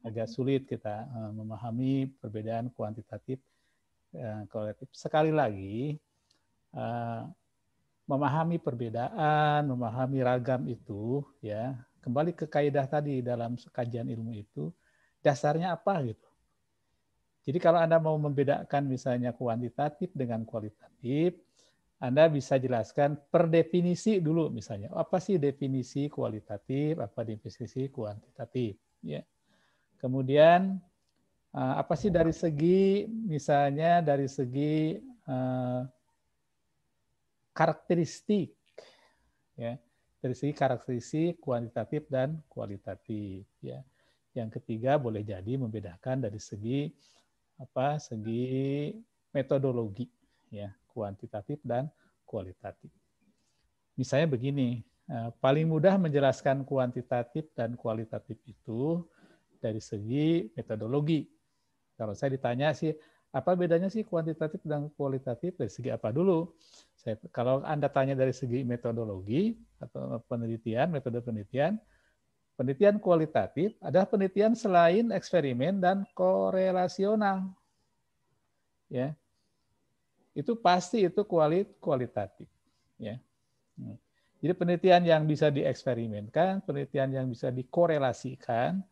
Agak sulit kita eh, memahami perbedaan kuantitatif eh, kualitatif. Sekali lagi, eh, memahami perbedaan, memahami ragam itu, ya kembali ke kaidah tadi dalam kajian ilmu itu, dasarnya apa gitu? Jadi kalau Anda mau membedakan misalnya kuantitatif dengan kualitatif, Anda bisa jelaskan per definisi dulu misalnya. Oh, apa sih definisi kualitatif, apa definisi kuantitatif, ya. Kemudian eh, apa sih dari segi misalnya dari segi eh, karakteristik ya dari segi karakteristik kuantitatif dan kualitatif ya yang ketiga boleh jadi membedakan dari segi apa segi metodologi ya kuantitatif dan kualitatif. Misalnya begini, eh, paling mudah menjelaskan kuantitatif dan kualitatif itu dari segi metodologi. Kalau saya ditanya sih apa bedanya sih kuantitatif dan kualitatif dari segi apa dulu? Saya, kalau Anda tanya dari segi metodologi atau penelitian, metode penelitian, Penelitian kualitatif adalah penelitian selain eksperimen dan korelasional. Ya. Itu pasti itu kualit kualitatif, ya. Hmm. Jadi penelitian yang bisa dieksperimenkan, penelitian yang bisa dikorelasikan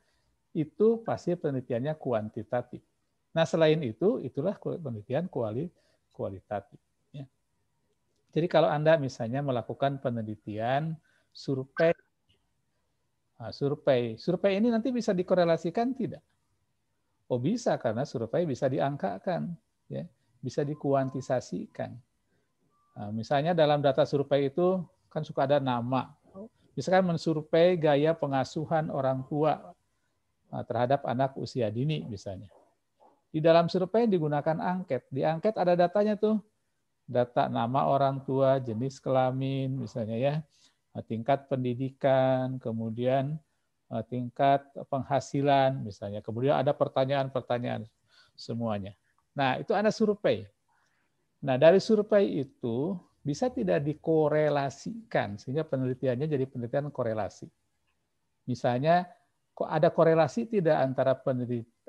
itu pasti penelitiannya kuantitatif. Nah, selain itu itulah penelitian kuali, kualitatif, ya. Jadi kalau Anda misalnya melakukan penelitian survei Nah, survei. Survei ini nanti bisa dikorelasikan tidak? Oh bisa karena survei bisa diangkakan, ya. bisa dikuantisasikan. Nah, misalnya dalam data survei itu kan suka ada nama. Misalkan mensurvei gaya pengasuhan orang tua ah, terhadap anak usia dini misalnya. Di dalam survei digunakan angket. Di angket ada datanya tuh. Data nama orang tua, jenis kelamin misalnya ya Eh, tingkat pendidikan, kemudian eh, tingkat penghasilan misalnya. Kemudian ada pertanyaan-pertanyaan semuanya. Nah, itu Anda survei. Nah, dari survei itu bisa tidak dikorelasikan sehingga penelitiannya jadi penelitian korelasi. Misalnya kok ada korelasi tidak antara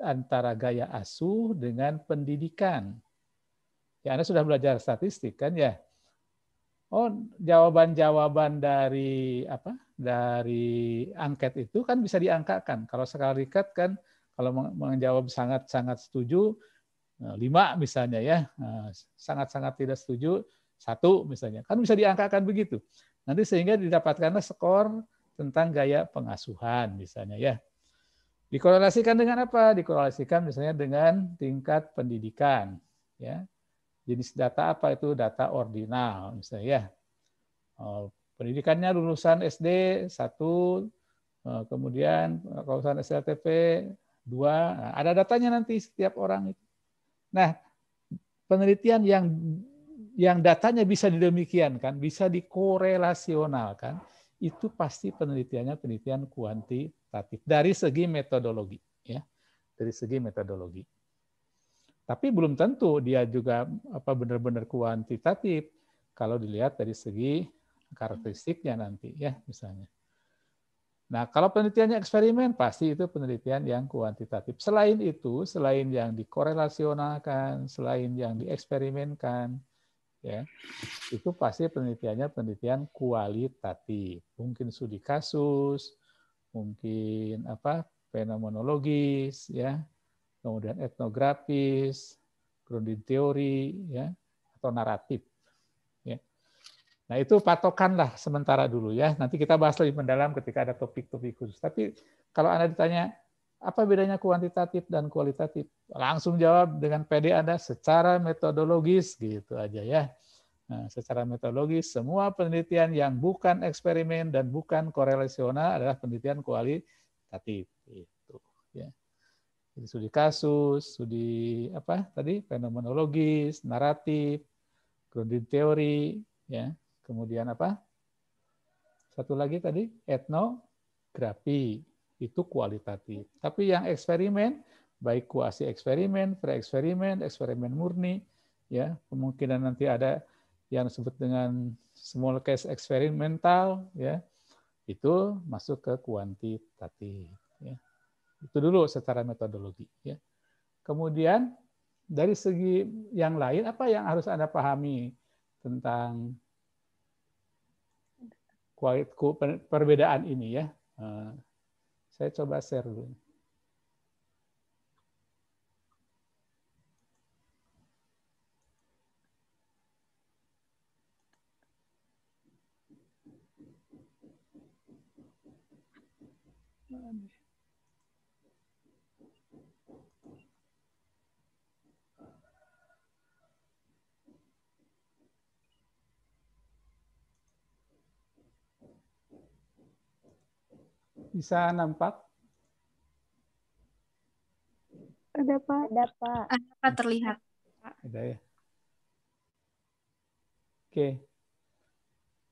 antara gaya asuh dengan pendidikan. Ya Anda sudah belajar statistik kan ya oh jawaban-jawaban dari apa dari angket itu kan bisa diangkakan. Kalau sekali rikat kan kalau menjawab sangat-sangat setuju eh, lima misalnya ya eh, sangat-sangat tidak setuju satu misalnya kan bisa diangkakan begitu nanti sehingga didapatkanlah skor tentang gaya pengasuhan misalnya ya dikorelasikan dengan apa dikorelasikan misalnya dengan tingkat pendidikan ya jenis data apa itu data ordinal misalnya ya. Oh, pendidikannya lulusan SD satu, eh, kemudian eh, lulusan SLTP dua, nah, ada datanya nanti setiap orang itu. Nah, penelitian yang yang datanya bisa didemikian kan bisa dikorelasionalkan, itu pasti penelitiannya penelitian kuantitatif dari segi metodologi ya. Dari segi metodologi. Tapi belum tentu dia juga apa benar-benar kuantitatif kalau dilihat dari segi karakteristiknya nanti ya misalnya. Nah, kalau penelitiannya eksperimen, pasti itu penelitian yang kuantitatif. Selain itu, selain yang dikorelasionalkan, selain yang dieksperimenkan, ya, itu pasti penelitiannya penelitian kualitatif. Mungkin studi kasus, mungkin apa fenomenologis, ya, kemudian etnografis, grounded teori, ya, atau naratif. Ya. Nah itu patokanlah sementara dulu ya. Nanti kita bahas lebih mendalam ketika ada topik-topik khusus. Tapi kalau anda ditanya apa bedanya kuantitatif dan kualitatif, langsung jawab dengan PD anda secara metodologis gitu aja ya. Nah, secara metodologis, semua penelitian yang bukan eksperimen dan bukan korelasional adalah penelitian kualitatif. Itu, ya. Jadi studi kasus, studi apa tadi fenomenologis, naratif, grounded teori, ya. Kemudian apa? Satu lagi tadi etnografi itu kualitatif. Tapi yang eksperimen baik kuasi eksperimen, pre-eksperimen, eksperimen murni, ya kemungkinan nanti ada yang disebut dengan small case eksperimental, ya itu masuk ke kuantitatif. Itu dulu secara metodologi. Ya. Kemudian dari segi yang lain, apa yang harus Anda pahami tentang perbedaan ini ya? Eh, saya coba share dulu. Bisa nampak? Ada Pak. Ada Pak. Ada Pak terlihat. Ada ya. Oke.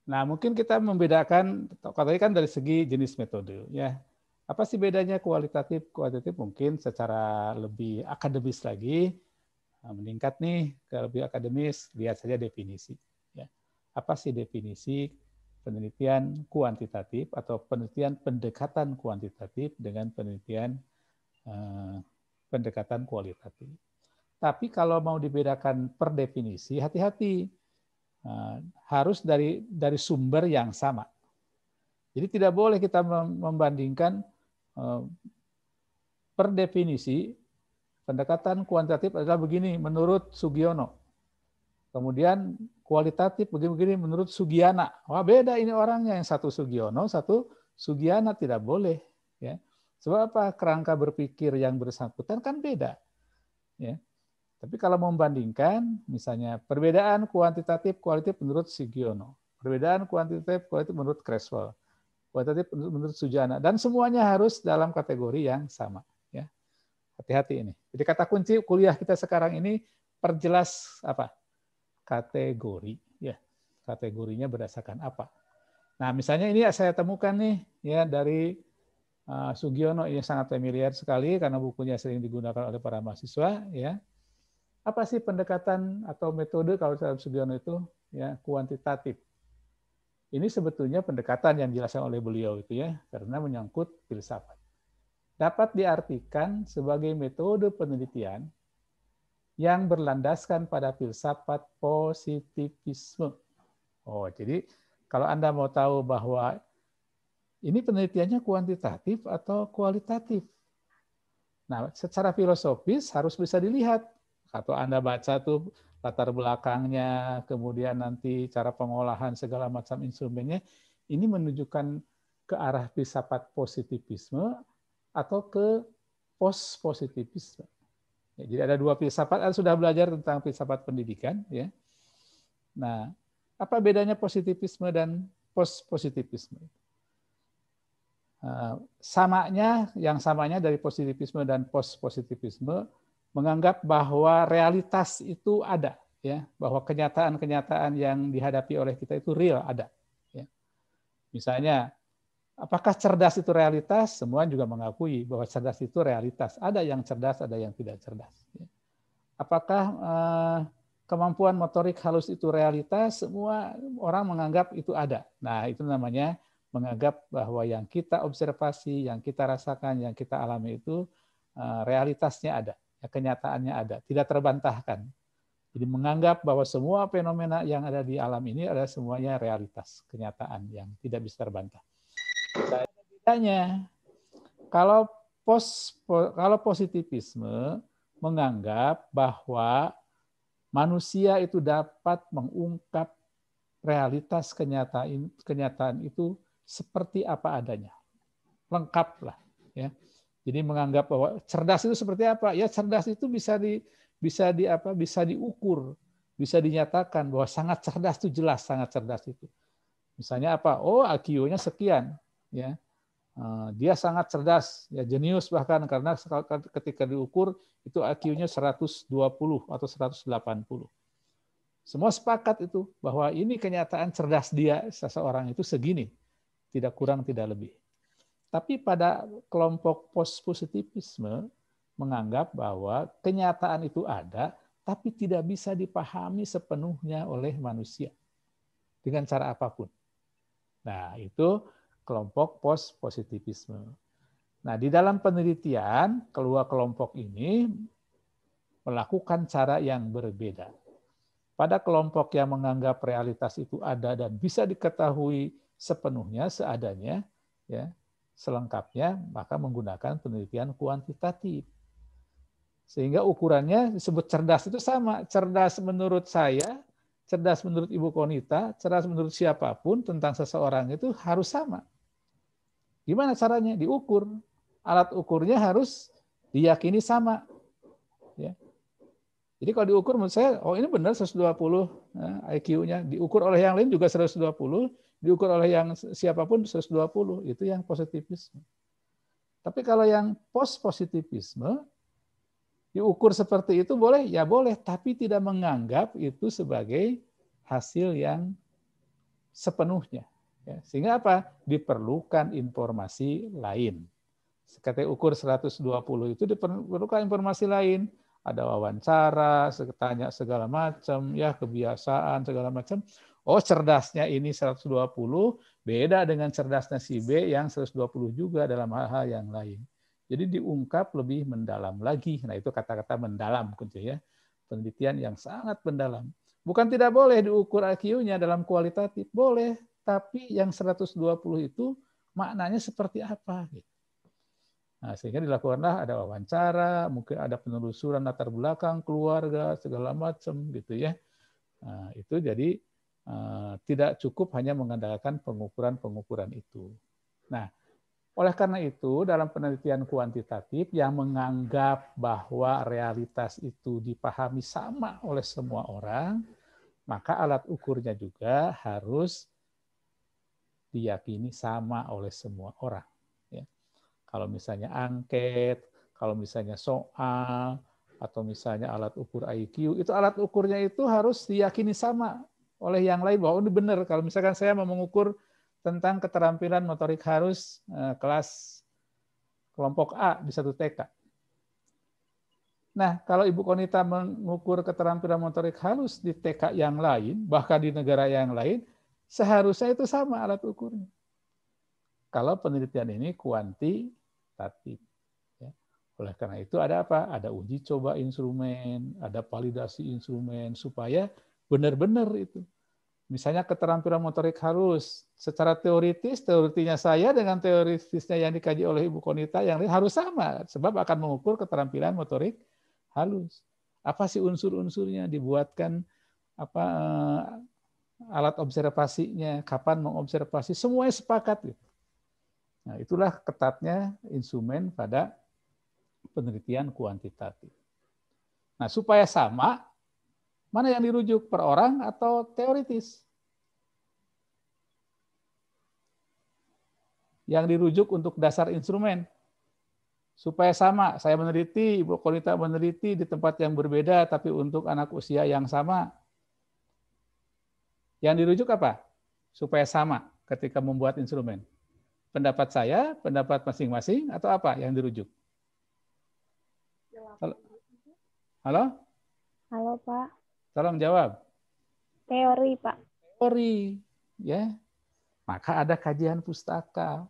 Nah, mungkin kita membedakan, katanya kan dari segi jenis metode. ya. Apa sih bedanya kualitatif? Kualitatif mungkin secara lebih akademis lagi, nah, meningkat nih ke lebih akademis, lihat saja definisi. Ya. Apa sih definisi? penelitian kuantitatif atau penelitian pendekatan kuantitatif dengan penelitian eh, pendekatan kualitatif. Tapi kalau mau dibedakan per definisi, hati-hati eh, harus dari dari sumber yang sama. Jadi tidak boleh kita membandingkan eh, per definisi pendekatan kuantitatif adalah begini menurut Sugiono. Kemudian kualitatif begini-begini menurut Sugiana. Wah beda ini orangnya yang satu Sugiono, satu Sugiana tidak boleh. Ya. Sebab apa? Kerangka berpikir yang bersangkutan kan beda. Ya. Tapi kalau membandingkan, misalnya perbedaan kuantitatif kualitatif menurut Sugiono, perbedaan kuantitatif kualitatif menurut Creswell, kuantitatif menurut Sugiana, dan semuanya harus dalam kategori yang sama. Ya. Hati-hati ini. Jadi kata kunci kuliah kita sekarang ini perjelas apa? kategori ya. Kategorinya berdasarkan apa? Nah, misalnya ini saya temukan nih ya dari uh, Sugiono ini sangat familiar sekali karena bukunya sering digunakan oleh para mahasiswa ya. Apa sih pendekatan atau metode kalau dalam Sugiono itu ya kuantitatif. Ini sebetulnya pendekatan yang dijelaskan oleh beliau itu ya, karena menyangkut filsafat. Dapat diartikan sebagai metode penelitian yang berlandaskan pada filsafat positivisme. Oh, jadi kalau Anda mau tahu bahwa ini penelitiannya kuantitatif atau kualitatif. Nah, secara filosofis harus bisa dilihat. Atau Anda baca tuh latar belakangnya, kemudian nanti cara pengolahan segala macam instrumennya, ini menunjukkan ke arah filsafat positivisme atau ke post-positivisme. Ya, jadi ada dua filsafat, Anda sudah belajar tentang filsafat pendidikan. ya. Nah, apa bedanya positivisme dan post-positivisme? Ah, samanya, yang samanya dari positivisme dan post-positivisme, menganggap bahwa realitas itu ada, ya bahwa kenyataan-kenyataan yang dihadapi oleh kita itu real ada. Ya. Misalnya Apakah cerdas itu realitas? Semua juga mengakui bahwa cerdas itu realitas. Ada yang cerdas, ada yang tidak cerdas. Apakah eh, kemampuan motorik halus itu realitas? Semua orang menganggap itu ada. Nah, itu namanya menganggap bahwa yang kita observasi, yang kita rasakan, yang kita alami itu eh, realitasnya ada, ya, kenyataannya ada, tidak terbantahkan. Jadi menganggap bahwa semua fenomena yang ada di alam ini adalah semuanya realitas, kenyataan yang tidak bisa terbantah. Saya bedanya. Kalau pos kalau positivisme menganggap bahwa manusia itu dapat mengungkap realitas kenyataan kenyataan itu seperti apa adanya. Lengkap lah ya. Jadi menganggap bahwa cerdas itu seperti apa? Ya cerdas itu bisa di bisa di apa? Bisa diukur, bisa dinyatakan bahwa sangat cerdas itu jelas sangat cerdas itu. Misalnya apa? Oh, IQ-nya sekian ya eh, dia sangat cerdas, ya jenius bahkan karena ketika diukur itu IQ-nya 120 atau 180. Semua sepakat itu bahwa ini kenyataan cerdas dia seseorang itu segini, tidak kurang tidak lebih. Tapi pada kelompok post positivisme menganggap bahwa kenyataan itu ada tapi tidak bisa dipahami sepenuhnya oleh manusia dengan cara apapun. Nah, itu kelompok post-positivisme. Nah, di dalam penelitian, kedua kelompok ini melakukan cara yang berbeda. Pada kelompok yang menganggap realitas itu ada dan bisa diketahui sepenuhnya, seadanya, ya, selengkapnya, maka menggunakan penelitian kuantitatif. Sehingga ukurannya disebut cerdas itu sama. Cerdas menurut saya, cerdas menurut Ibu Konita, cerdas menurut siapapun tentang seseorang itu harus sama Gimana caranya? Diukur. Alat ukurnya harus diyakini sama. Ya. Jadi kalau diukur menurut saya, oh ini benar 120 nah, IQ-nya. Diukur oleh yang lain juga 120, diukur oleh yang siapapun 120. Itu yang positivisme. Tapi kalau yang post-positivisme, diukur seperti itu boleh? Ya boleh, tapi tidak menganggap itu sebagai hasil yang sepenuhnya. Ya, sehingga apa? Diperlukan informasi lain. Sekali ukur 120 itu diperlukan informasi lain. Ada wawancara, tanya segala macam, ya kebiasaan segala macam. Oh cerdasnya ini 120, beda dengan cerdasnya si B yang 120 juga dalam hal-hal yang lain. Jadi diungkap lebih mendalam lagi. Nah itu kata-kata mendalam kuncinya. Penelitian yang sangat mendalam. Bukan tidak boleh diukur IQ-nya dalam kualitatif. Boleh, tapi yang 120 itu maknanya seperti apa gitu. Nah, sehingga dilakukanlah ada wawancara, mungkin ada penelusuran latar belakang keluarga segala macam gitu ya. Nah, itu jadi uh, tidak cukup hanya mengandalkan pengukuran-pengukuran itu. Nah, oleh karena itu dalam penelitian kuantitatif yang menganggap bahwa realitas itu dipahami sama oleh semua orang, maka alat ukurnya juga harus diyakini sama oleh semua orang. Ya. Kalau misalnya angket, kalau misalnya soal, atau misalnya alat ukur IQ, itu alat ukurnya itu harus diyakini sama oleh yang lain bahwa oh, ini benar. Kalau misalkan saya mau mengukur tentang keterampilan motorik harus eh, kelas kelompok A di satu TK. Nah, kalau Ibu Konita mengukur keterampilan motorik halus di TK yang lain, bahkan di negara yang lain, Seharusnya itu sama alat ukurnya. Kalau penelitian ini kuantitatif. Ya. Oleh karena itu ada apa? Ada uji coba instrumen, ada validasi instrumen, supaya benar-benar itu. Misalnya keterampilan motorik harus. Secara teoritis, teoritinya saya dengan teoritisnya yang dikaji oleh Ibu Konita, yang lain harus sama, sebab akan mengukur keterampilan motorik halus. Apa sih unsur-unsurnya dibuatkan apa alat observasinya, kapan mengobservasi, semuanya sepakat. Gitu. Nah, itulah ketatnya instrumen pada penelitian kuantitatif. Nah, supaya sama, mana yang dirujuk per orang atau teoritis? Yang dirujuk untuk dasar instrumen. Supaya sama, saya meneliti, Ibu Konita meneliti di tempat yang berbeda, tapi untuk anak usia yang sama, yang dirujuk apa? Supaya sama ketika membuat instrumen. Pendapat saya, pendapat masing-masing, atau apa yang dirujuk? Halo? Halo? Halo, Pak. Tolong jawab. Teori, Pak. Teori, ya. Maka ada kajian pustaka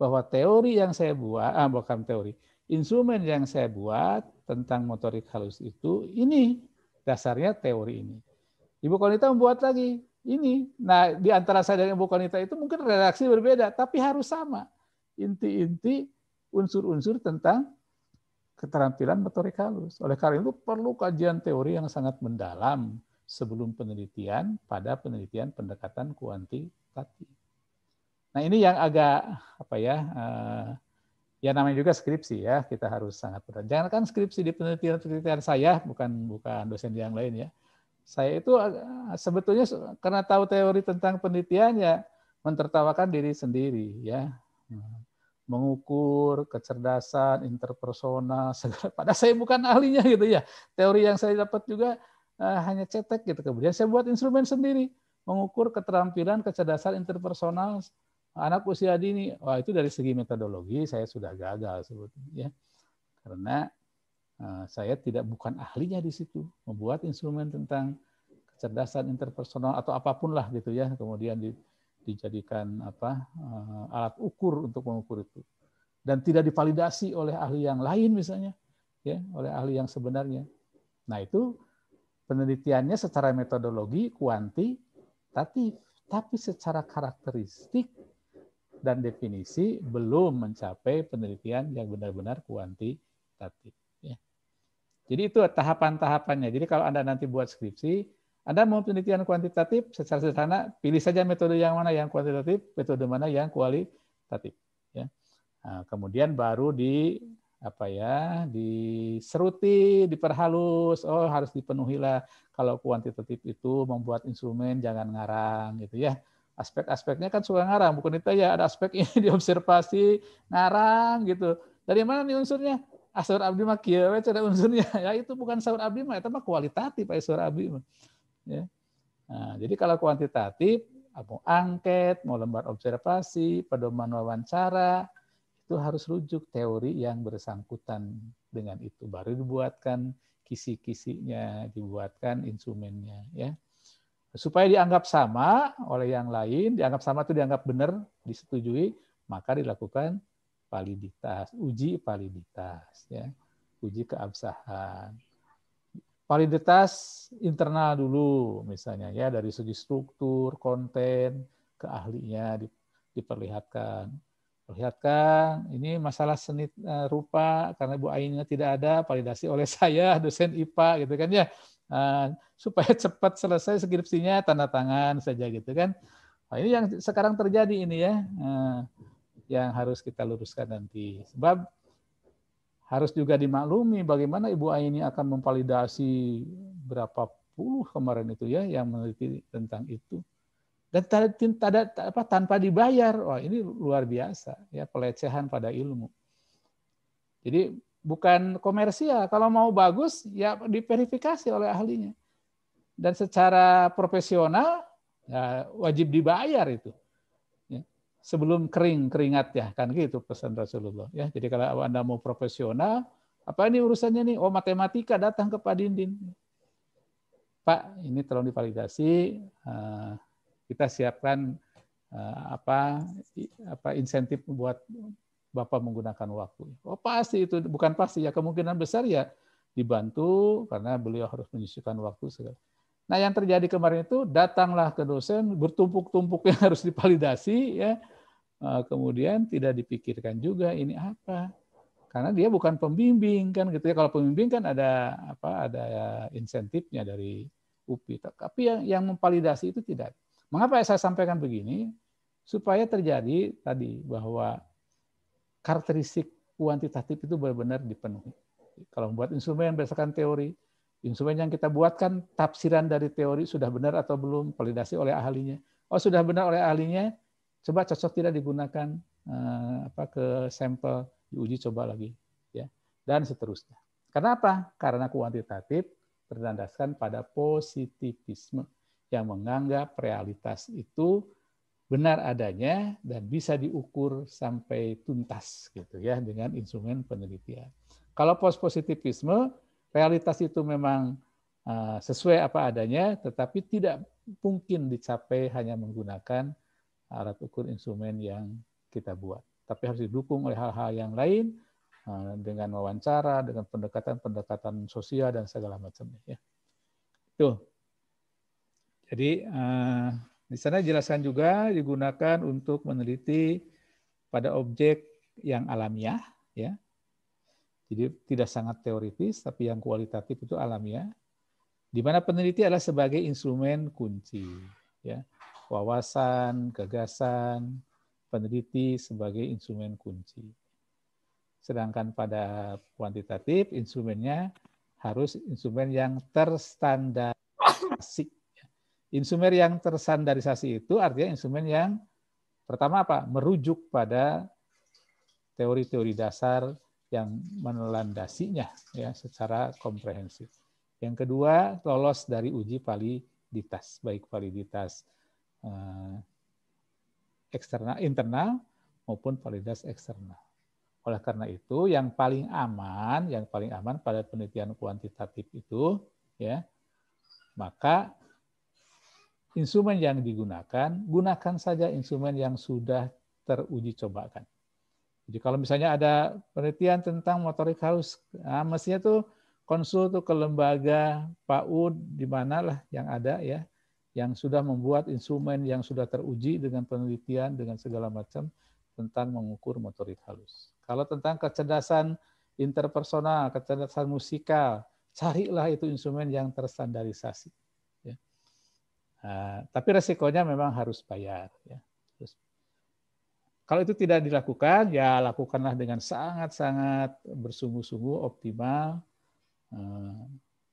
bahwa teori yang saya buat, ah, bukan teori, instrumen yang saya buat tentang motorik halus itu ini dasarnya teori ini. Ibu Konita membuat lagi ini. Nah, di antara saya dan Ibu Konita itu mungkin redaksi berbeda, tapi harus sama. Inti-inti unsur-unsur tentang keterampilan motorik halus. Oleh karena itu perlu kajian teori yang sangat mendalam sebelum penelitian pada penelitian pendekatan kuantitatif. Nah, ini yang agak apa ya? Uh, ya namanya juga skripsi ya, kita harus sangat berat. kan skripsi di penelitian-penelitian saya, bukan bukan dosen yang lain ya saya itu eh, sebetulnya karena tahu teori tentang penelitian ya mentertawakan diri sendiri ya. Mengukur kecerdasan interpersonal segala padahal saya bukan ahlinya gitu ya. Teori yang saya dapat juga uh, hanya cetek gitu. Kemudian saya buat instrumen sendiri mengukur keterampilan kecerdasan interpersonal anak usia dini. Wah, itu dari segi metodologi saya sudah gagal sebetulnya ya. Karena Eh, saya tidak bukan ahlinya di situ, membuat instrumen tentang kecerdasan interpersonal atau apapun lah gitu ya, kemudian di, dijadikan apa eh, alat ukur untuk mengukur itu dan tidak divalidasi oleh ahli yang lain misalnya ya oleh ahli yang sebenarnya nah itu penelitiannya secara metodologi kuantitatif tapi secara karakteristik dan definisi belum mencapai penelitian yang benar-benar kuantitatif jadi itu tahapan-tahapannya. Jadi kalau Anda nanti buat skripsi, Anda mau penelitian kuantitatif secara sederhana, pilih saja metode yang mana yang kuantitatif, metode mana yang kualitatif. Ya. Nah, kemudian baru di apa ya diseruti diperhalus oh harus dipenuhilah kalau kuantitatif itu membuat instrumen jangan ngarang gitu ya aspek-aspeknya kan suka ngarang bukan itu ya ada aspek ini diobservasi ngarang gitu dari mana nih unsurnya Asur ah, abdi mah kieu we cara unsurnya ya itu bukan sahur abdi mah eta mah kualitatif aya sahur abdi mah ya nah, jadi kalau kuantitatif mau angket mau lembar observasi pedoman wawancara itu harus rujuk teori yang bersangkutan dengan itu baru dibuatkan kisi-kisinya dibuatkan instrumennya ya supaya dianggap sama oleh yang lain dianggap sama itu dianggap benar disetujui maka dilakukan validitas, uji validitas, ya, uji keabsahan. Validitas internal dulu misalnya ya dari segi struktur, konten, keahlinya diperlihatkan. Perlihatkan ini masalah seni e, rupa karena Bu Ainnya tidak ada validasi oleh saya dosen IPA gitu kan ya. E, supaya cepat selesai skripsinya tanda tangan saja gitu kan. Nah, ini yang sekarang terjadi ini ya. E, yang harus kita luruskan nanti. Sebab harus juga dimaklumi bagaimana Ibu Aini akan memvalidasi berapa puluh kemarin itu ya yang meneliti tentang itu. Dan tanpa dibayar, wah ini luar biasa ya pelecehan pada ilmu. Jadi bukan komersial. Kalau mau bagus ya diverifikasi oleh ahlinya. Dan secara profesional ya, wajib dibayar itu sebelum kering keringat ya kan gitu pesan Rasulullah ya. Jadi kalau Anda mau profesional, apa ini urusannya nih? Oh, matematika datang ke Pak Dindin. Pak, ini tolong divalidasi eh, kita siapkan eh, apa apa insentif buat Bapak menggunakan waktu. Oh, pasti itu bukan pasti ya kemungkinan besar ya dibantu karena beliau harus menyisihkan waktu segala. Nah, yang terjadi kemarin itu datanglah ke dosen bertumpuk-tumpuk yang harus divalidasi ya. Eh, kemudian tidak dipikirkan juga ini apa. Karena dia bukan pembimbing kan gitu ya. Kalau pembimbing kan ada apa ada insentifnya dari UPI. Tapi yang yang memvalidasi itu tidak. Mengapa saya sampaikan begini? Supaya terjadi tadi bahwa karakteristik kuantitatif itu benar-benar dipenuhi. Kalau membuat instrumen berdasarkan teori, Instrumen yang kita buatkan tafsiran dari teori sudah benar atau belum, validasi oleh ahlinya. Oh sudah benar oleh ahlinya, coba cocok tidak digunakan eh, apa ke sampel diuji coba lagi, ya dan seterusnya. Kenapa? Karena kuantitatif berlandaskan pada positivisme yang menganggap realitas itu benar adanya dan bisa diukur sampai tuntas gitu ya dengan instrumen penelitian. Kalau post positivisme realitas itu memang eh, sesuai apa adanya, tetapi tidak mungkin dicapai hanya menggunakan alat ukur instrumen yang kita buat. Tapi harus didukung oleh hal-hal yang lain eh, dengan wawancara, dengan pendekatan-pendekatan sosial dan segala macamnya. Ya. Tuh. Jadi eh, di sana jelaskan juga digunakan untuk meneliti pada objek yang alamiah, ya, jadi tidak sangat teoritis, tapi yang kualitatif itu alamiah. Di mana peneliti adalah sebagai instrumen kunci. Ya. Wawasan, gagasan, peneliti sebagai instrumen kunci. Sedangkan pada kuantitatif, instrumennya harus instrumen yang terstandarisasi. Ya. Instrumen yang tersandarisasi itu artinya instrumen yang pertama apa? Merujuk pada teori-teori dasar yang menelandasinya ya secara komprehensif. Yang kedua, lolos dari uji validitas, baik validitas eh, eksternal internal maupun validitas eksternal. Oleh karena itu, yang paling aman, yang paling aman pada penelitian kuantitatif itu ya, maka instrumen yang digunakan, gunakan saja instrumen yang sudah teruji cobakan. Jadi kalau misalnya ada penelitian tentang motorik halus, nah, mestinya tuh konsul tuh ke lembaga PAUD di manalah yang ada ya, yang sudah membuat instrumen yang sudah teruji dengan penelitian dengan segala macam tentang mengukur motorik halus. Kalau tentang kecerdasan interpersonal, kecerdasan musikal, carilah itu instrumen yang terstandarisasi. Nah, tapi resikonya memang harus bayar, ya. Terus kalau itu tidak dilakukan, ya lakukanlah dengan sangat-sangat bersungguh-sungguh optimal. Eh,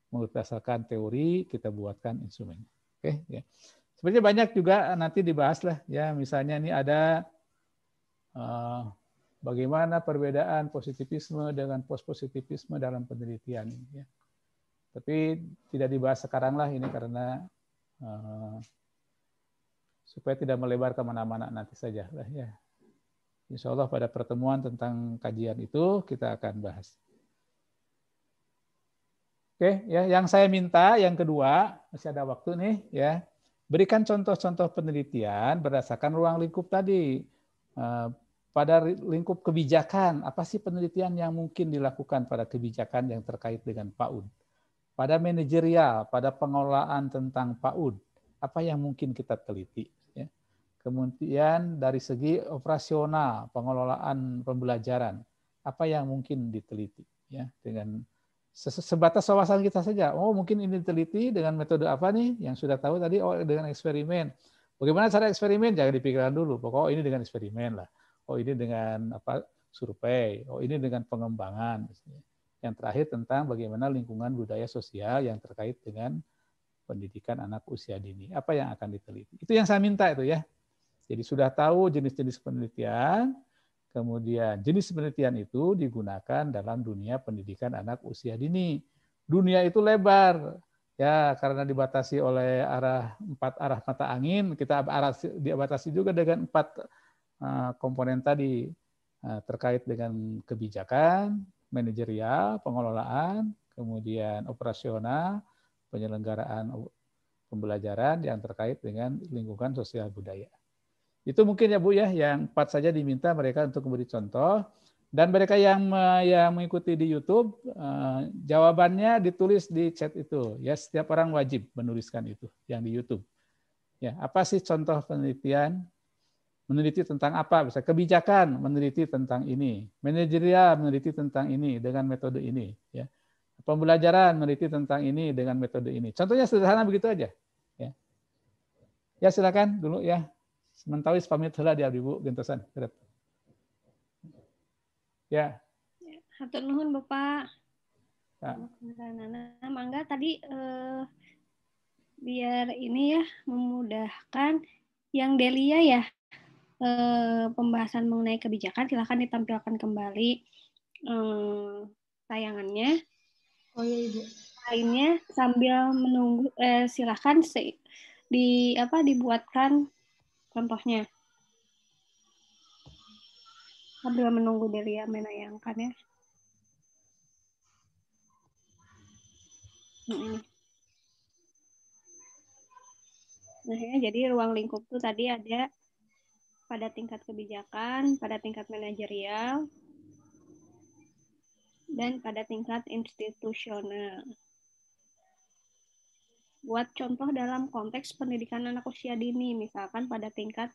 berdasarkan teori, kita buatkan instrumennya. Oke, ya. Sebenarnya banyak juga nanti dibahas lah. Ya, misalnya ini ada eh, bagaimana perbedaan positivisme dengan post-positivisme dalam penelitian. Ya. Tapi tidak dibahas sekarang lah ini karena eh, supaya tidak melebar kemana-mana nanti saja lah ya. Insya Allah pada pertemuan tentang kajian itu kita akan bahas. Oke, ya, yang saya minta yang kedua masih ada waktu nih, ya. Berikan contoh-contoh penelitian berdasarkan ruang lingkup tadi. Eh, pada lingkup kebijakan, apa sih penelitian yang mungkin dilakukan pada kebijakan yang terkait dengan PAUD? Pada manajerial, pada pengelolaan tentang PAUD, apa yang mungkin kita teliti? Kemudian dari segi operasional, pengelolaan pembelajaran, apa yang mungkin diteliti ya dengan sebatas wawasan kita saja. Oh, mungkin ini diteliti dengan metode apa nih yang sudah tahu tadi oh dengan eksperimen. Bagaimana cara eksperimen? Jangan dipikirkan dulu. Pokoknya oh, ini dengan eksperimen lah. Oh, ini dengan apa survei. Oh, ini dengan pengembangan. Yang terakhir tentang bagaimana lingkungan budaya sosial yang terkait dengan pendidikan anak usia dini. Apa yang akan diteliti? Itu yang saya minta itu ya. Jadi sudah tahu jenis-jenis penelitian, kemudian jenis penelitian itu digunakan dalam dunia pendidikan anak usia dini. Dunia itu lebar, ya karena dibatasi oleh arah empat arah mata angin kita arah dibatasi juga dengan empat eh, komponen tadi eh, terkait dengan kebijakan manajerial pengelolaan kemudian operasional penyelenggaraan pembelajaran yang terkait dengan lingkungan sosial budaya itu mungkin ya Bu ya, yang empat saja diminta mereka untuk memberi contoh. Dan mereka yang yang mengikuti di YouTube, eh, jawabannya ditulis di chat itu. Ya, setiap orang wajib menuliskan itu yang di YouTube. Ya, apa sih contoh penelitian? Meneliti tentang apa? Bisa kebijakan, meneliti tentang ini. Manajerial, meneliti tentang ini dengan metode ini. Ya. Pembelajaran, meneliti tentang ini dengan metode ini. Contohnya sederhana begitu aja. Ya, ya silakan dulu ya. Sementawis pamit hela di abdi gentosan. Ya. Hatur nuhun Bapak. Ya. Nah, mangga tadi eh, biar ini ya memudahkan yang Delia ya eh, pembahasan mengenai kebijakan silahkan ditampilkan kembali eh, tayangannya. Oh iya ibu. Lainnya sambil menunggu eh, silahkan di apa dibuatkan Contohnya, sambil menunggu Delia menayangkan ya. Nah, Nah, ya, jadi ruang lingkup itu tadi ada pada tingkat kebijakan, pada tingkat manajerial, dan pada tingkat institusional buat contoh dalam konteks pendidikan anak usia dini, misalkan pada tingkat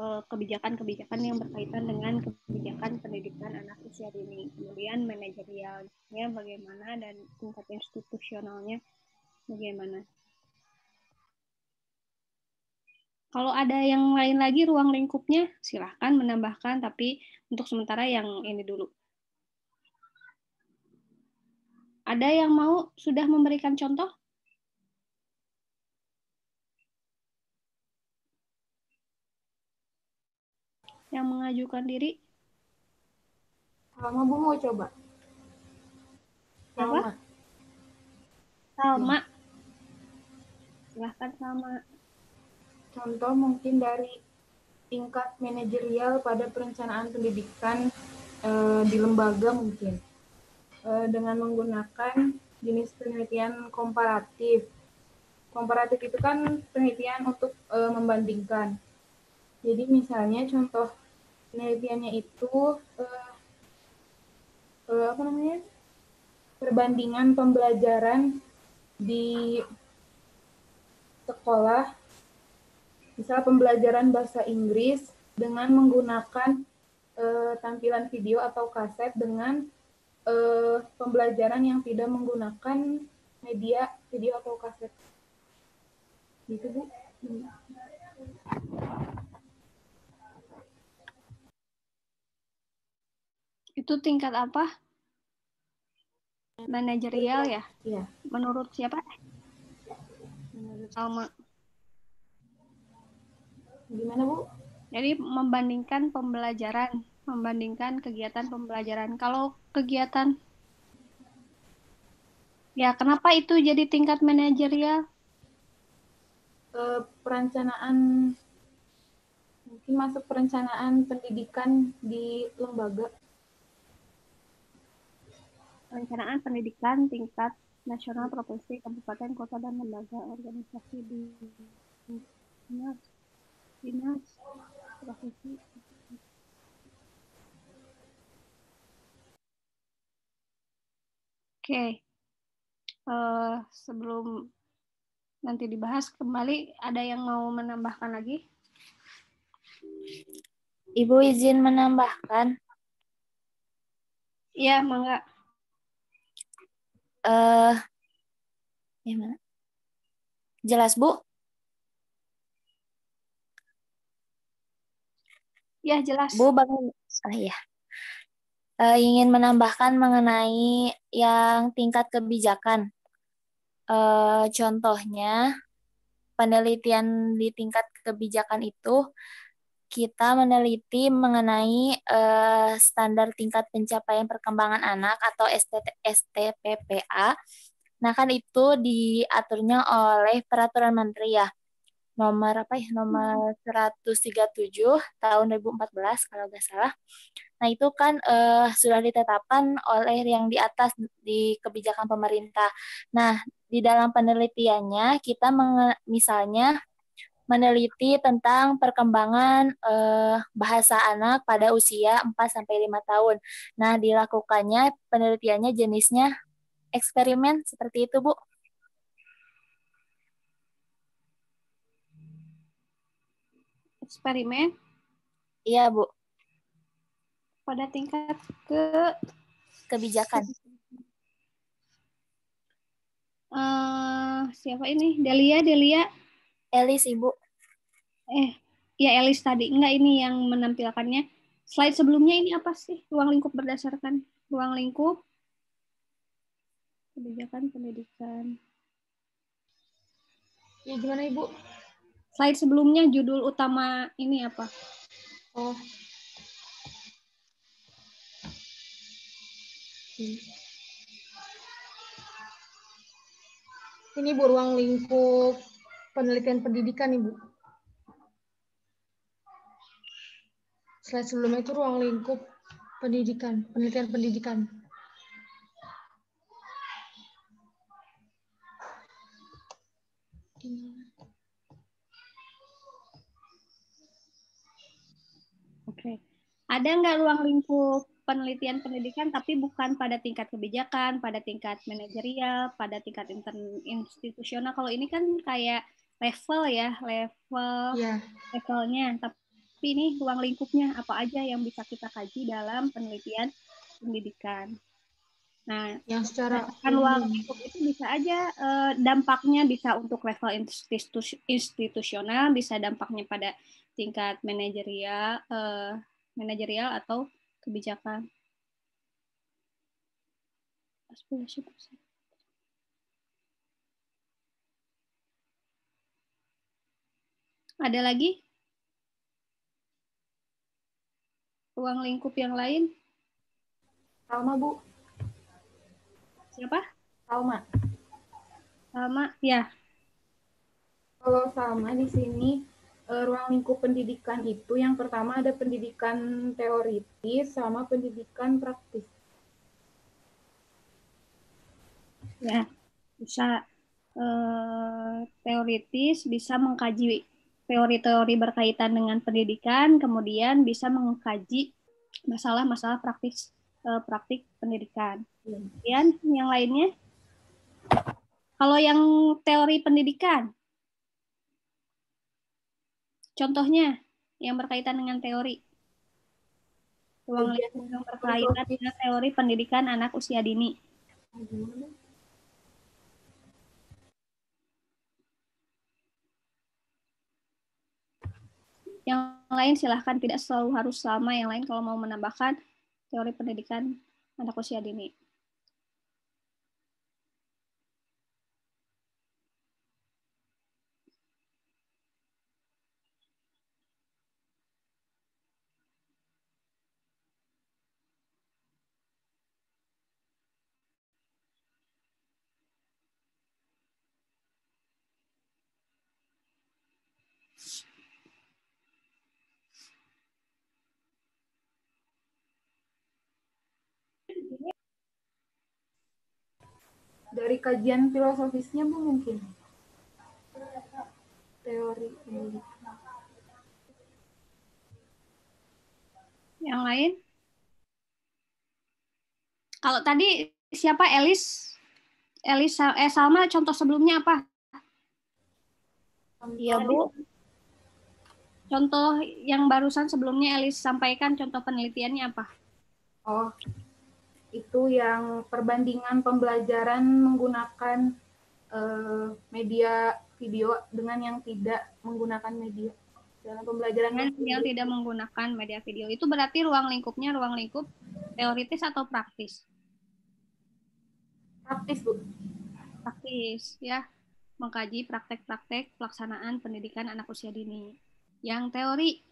eh, kebijakan-kebijakan yang berkaitan dengan kebijakan pendidikan anak usia dini. Kemudian manajerialnya bagaimana dan tingkat institusionalnya bagaimana. Kalau ada yang lain lagi ruang lingkupnya, silahkan menambahkan, tapi untuk sementara yang ini dulu. Ada yang mau sudah memberikan contoh? yang mengajukan diri? Salma Bu mau coba. Salma. Apa? Salma. Iya. Silahkan Salma. Contoh mungkin dari tingkat manajerial pada perencanaan pendidikan e, di lembaga mungkin e, dengan menggunakan jenis penelitian komparatif. Komparatif itu kan penelitian untuk e, membandingkan jadi misalnya contoh penelitiannya itu uh, uh, apa namanya perbandingan pembelajaran di sekolah, misal pembelajaran bahasa Inggris dengan menggunakan uh, tampilan video atau kaset dengan uh, pembelajaran yang tidak menggunakan media video atau kaset. Gitu Bu. itu tingkat apa? Manajerial ya? Iya. Menurut siapa? Menurut Alma. Gimana, Bu? Jadi membandingkan pembelajaran, membandingkan kegiatan pembelajaran. Kalau kegiatan Ya, kenapa itu jadi tingkat manajerial? E, perencanaan mungkin masuk perencanaan pendidikan di lembaga perencanaan pendidikan tingkat nasional provinsi kabupaten kota dan lembaga organisasi di dinas dinas provinsi Oke, okay. uh, eh, sebelum nanti dibahas kembali, ada yang mau menambahkan lagi? Ibu izin menambahkan. Iya, mangga eh uh, ya gimana? Jelas, Bu? Ya, jelas. Bu, bangun. Oh iya. Uh, ingin menambahkan mengenai yang tingkat kebijakan. Uh, contohnya, penelitian di tingkat kebijakan itu kita meneliti mengenai uh, standar tingkat pencapaian perkembangan anak atau STT, STPPA. Nah, kan itu diaturnya oleh peraturan menteri ya. Nomor apa ya? Nomor 137 hmm. tahun 2014 kalau nggak salah. Nah, itu kan uh, sudah ditetapkan oleh yang di atas di kebijakan pemerintah. Nah, di dalam penelitiannya kita misalnya meneliti tentang perkembangan eh, bahasa anak pada usia 4 sampai 5 tahun. Nah, dilakukannya penelitiannya jenisnya eksperimen seperti itu, Bu. Eksperimen? Iya, Bu. Pada tingkat ke kebijakan. Uh, siapa ini? Delia, Delia. Elis Ibu. Eh, ya Elis tadi. Enggak ini yang menampilkannya. Slide sebelumnya ini apa sih? Ruang lingkup berdasarkan ruang lingkup kebijakan pendidikan. Ya gimana Ibu? Slide sebelumnya judul utama ini apa? Oh. ini bu ruang lingkup penelitian pendidikan, Ibu. Slide sebelumnya itu ruang lingkup pendidikan, penelitian pendidikan. Oke. Ada nggak ruang lingkup penelitian pendidikan tapi bukan pada tingkat kebijakan, pada tingkat manajerial, pada tingkat inter institusional. Kalau ini kan kayak level ya level yeah. levelnya tapi ini ruang lingkupnya apa aja yang bisa kita kaji dalam penelitian pendidikan Nah, yang secara kan ruang lingkup itu bisa aja eh, dampaknya bisa untuk level institus institusional, bisa dampaknya pada tingkat manajerial, eh, manajerial atau kebijakan. Ada lagi? Ruang lingkup yang lain? Salma, Bu. Siapa? Salma. Salma, ya. Kalau Salma di sini, e, ruang lingkup pendidikan itu yang pertama ada pendidikan teoritis sama pendidikan praktis. Ya, bisa uh, teoritis, bisa mengkaji teori-teori berkaitan dengan pendidikan, kemudian bisa mengkaji masalah-masalah praktis eh, praktik pendidikan. Kemudian yang lainnya, kalau yang teori pendidikan, contohnya yang berkaitan dengan teori ruang lingkup yang berkaitan dengan teori pendidikan anak usia dini. Yang lain silahkan tidak selalu harus sama yang lain kalau mau menambahkan teori pendidikan anak usia dini. dari kajian filosofisnya bu mungkin teori pendidikan yang lain kalau tadi siapa Elis Elis eh, Salma contoh sebelumnya apa iya bu contoh yang barusan sebelumnya Elis sampaikan contoh penelitiannya apa oh itu yang perbandingan pembelajaran menggunakan uh, media video dengan yang tidak menggunakan media dalam pembelajaran yang yang tidak menggunakan media video itu berarti ruang lingkupnya ruang lingkup teoritis atau praktis praktis bu praktis ya mengkaji praktek-praktek pelaksanaan pendidikan anak usia dini yang teori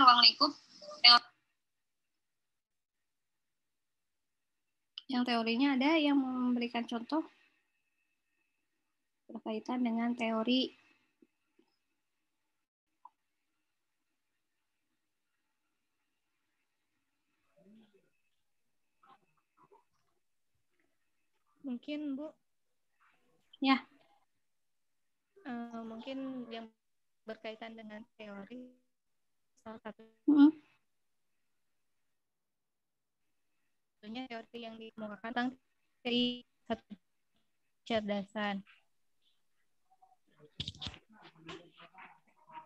ruang lingkup yang teorinya ada yang memberikan contoh berkaitan dengan teori mungkin Bu ya uh, mungkin yang berkaitan dengan teori salah satu hmm. tentunya teori yang dikemukakan tentang teori satu kecerdasan.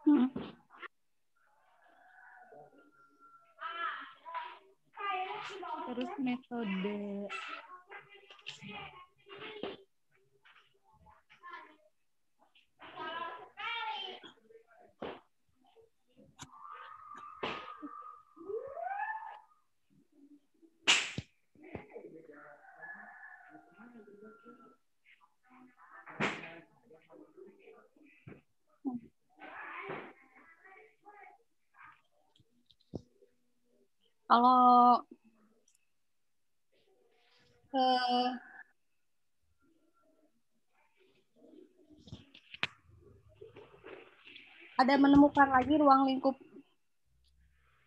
Hmm. Terus metode Kalau uh, ada menemukan lagi ruang lingkup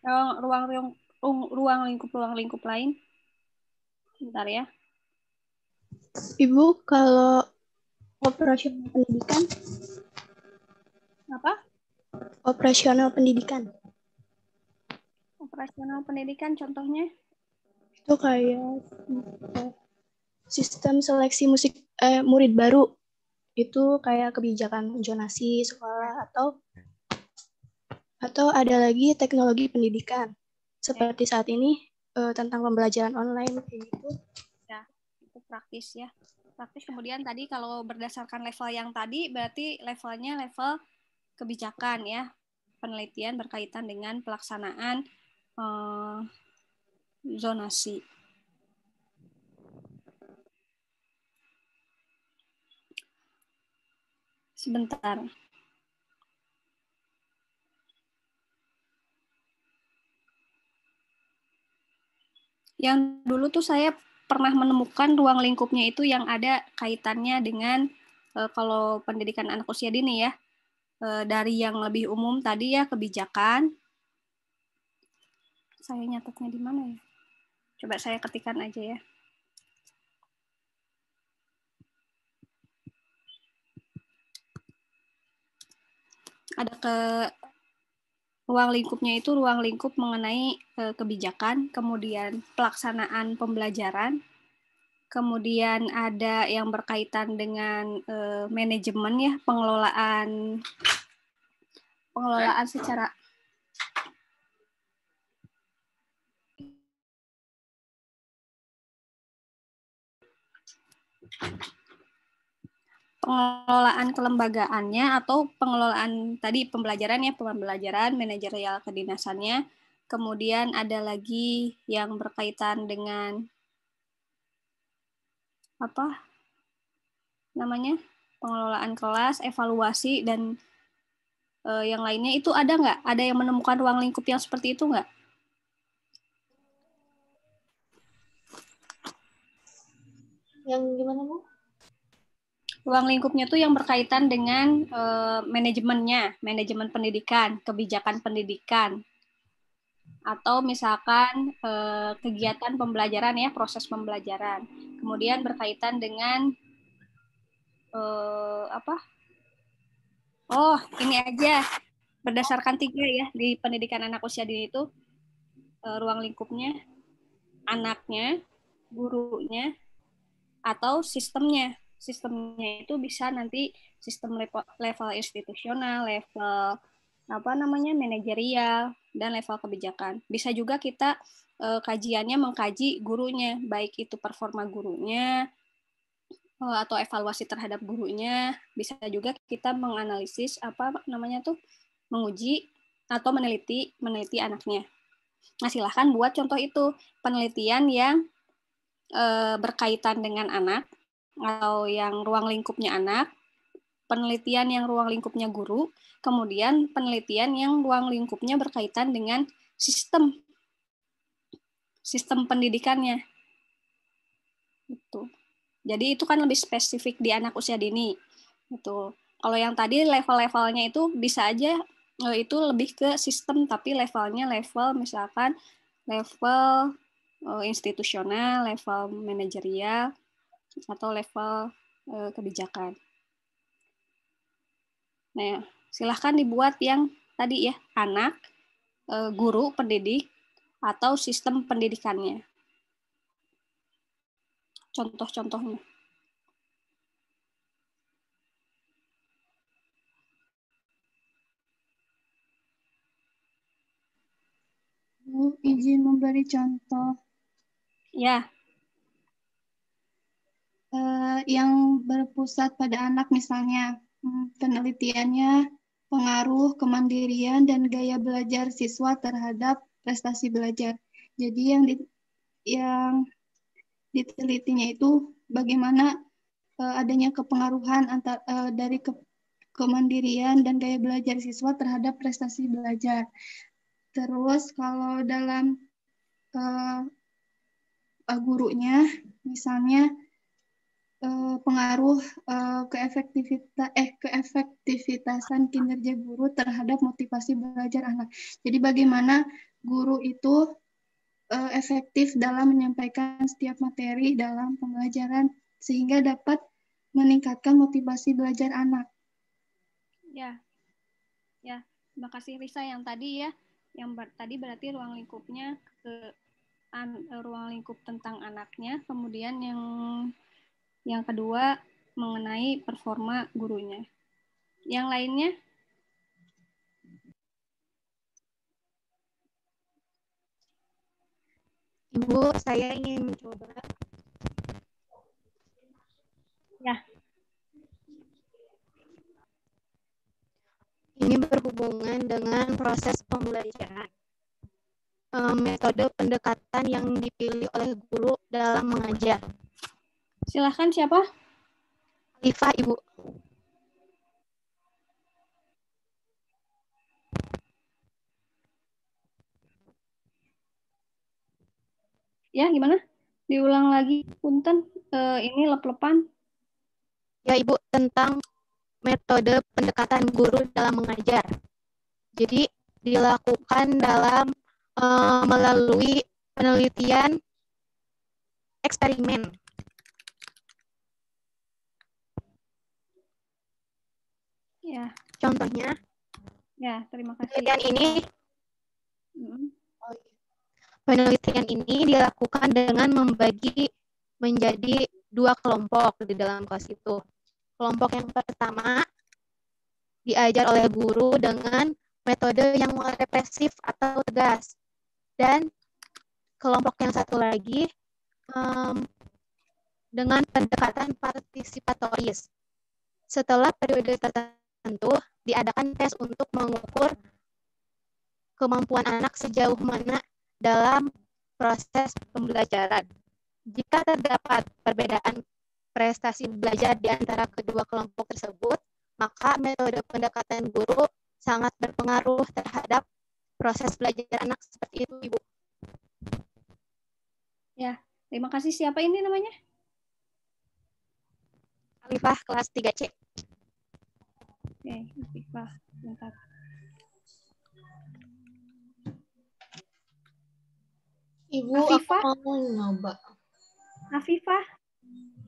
eh, ruang ruang ruang lingkup ruang lingkup lain. Bentar ya. Ibu kalau operasional pendidikan apa? Operasional pendidikan operasional pendidikan contohnya? Itu kayak hmm, sistem seleksi musik eh, murid baru. Itu kayak kebijakan jonasi sekolah atau atau ada lagi teknologi pendidikan. Seperti saat ini eh, tentang pembelajaran online kayak gitu. Ya, itu praktis ya. Praktis kemudian tadi kalau berdasarkan level yang tadi berarti levelnya level kebijakan ya penelitian berkaitan dengan pelaksanaan Eh, zonasi. Sebentar. Yang dulu tuh saya pernah menemukan ruang lingkupnya itu yang ada kaitannya dengan e, kalau pendidikan anak usia dini ya e, dari yang lebih umum tadi ya kebijakan saya nyatetnya di mana ya? Coba saya ketikkan aja ya. Ada ke ruang lingkupnya itu ruang lingkup mengenai e, kebijakan, kemudian pelaksanaan pembelajaran, kemudian ada yang berkaitan dengan e, manajemen ya, pengelolaan pengelolaan secara pengelolaan kelembagaannya atau pengelolaan tadi pembelajaran ya pembelajaran manajerial kedinasannya kemudian ada lagi yang berkaitan dengan apa namanya pengelolaan kelas evaluasi dan e, yang lainnya itu ada nggak ada yang menemukan ruang lingkup yang seperti itu nggak yang gimana Bu? Ruang lingkupnya tuh yang berkaitan dengan uh, manajemennya, manajemen pendidikan, kebijakan pendidikan, atau misalkan uh, kegiatan pembelajaran ya proses pembelajaran kemudian berkaitan dengan uh, apa oh ini aja berdasarkan tiga ya di pendidikan anak usia dini itu uh, ruang lingkupnya anaknya gurunya atau sistemnya. Sistemnya itu bisa nanti sistem level, level institusional, level apa namanya manajerial dan level kebijakan. Bisa juga kita e, kajiannya mengkaji gurunya, baik itu performa gurunya, eh, atau evaluasi terhadap gurunya bisa juga kita menganalisis apa namanya tuh menguji atau meneliti meneliti anaknya nah silahkan buat contoh itu penelitian yang e, berkaitan dengan anak atau yang ruang lingkupnya anak, penelitian yang ruang lingkupnya guru, kemudian penelitian yang ruang lingkupnya berkaitan dengan sistem sistem pendidikannya. Itu. Jadi itu kan lebih spesifik di anak usia dini. itu Kalau yang tadi level-levelnya itu bisa aja eh, itu lebih ke sistem tapi levelnya level misalkan level Eh, institusional, level manajerial, atau level eh, kebijakan. Nah, silahkan dibuat yang tadi ya, anak, eh, guru, pendidik, atau sistem pendidikannya. Contoh-contohnya. izin memberi contoh Ya. Uh, yang berpusat pada anak misalnya hmm, penelitiannya pengaruh kemandirian dan gaya belajar siswa terhadap prestasi belajar. Jadi yang di, yang ditelitinya itu bagaimana uh, adanya kepengaruhan antar uh, dari ke, kemandirian dan gaya belajar siswa terhadap prestasi belajar. Terus kalau dalam uh, uh, gurunya, misalnya uh, pengaruh uh, keefektivitas eh keefektivitasan eh, kinerja guru terhadap motivasi belajar anak. Jadi bagaimana guru itu uh, efektif dalam menyampaikan setiap materi dalam pembelajaran sehingga dapat meningkatkan motivasi belajar anak. Ya, ya. Terima kasih Risa yang tadi ya, yang ber tadi berarti ruang lingkupnya ke E, ruang lingkup tentang anaknya, kemudian yang yang kedua mengenai performa gurunya. Yang lainnya Ibu, saya ingin mencoba. Ya. Ini berhubungan dengan proses pembelajaran. Eh, metode pendekatan yang dipilih oleh guru dalam mengajar? Silahkan siapa? Liva, Ibu. Ya, gimana? Diulang lagi, punten. Uh, ini lep-lepan. Ya, Ibu, tentang metode pendekatan guru dalam mengajar. Jadi, dilakukan dalam Eh, melalui penelitian eksperimen. Ya. Contohnya. Ya, terima kasih. Penelitian ini oh iya. penelitian ini dilakukan dengan membagi menjadi dua kelompok di dalam kelas itu. Kelompok yang pertama diajar oleh guru dengan metode yang represif atau tegas dan kelompok yang satu lagi um, dengan pendekatan partisipatoris. Setelah periode tertentu, diadakan tes untuk mengukur kemampuan anak sejauh mana dalam proses pembelajaran. Jika terdapat perbedaan prestasi belajar di antara kedua kelompok tersebut, maka metode pendekatan guru sangat berpengaruh terhadap proses belajar anak seperti itu, Ibu. Ya, terima kasih. Siapa ini namanya? Alifah kelas 3C. Oke, Alifah. Bentar. Ibu, Afifah? aku Afifah?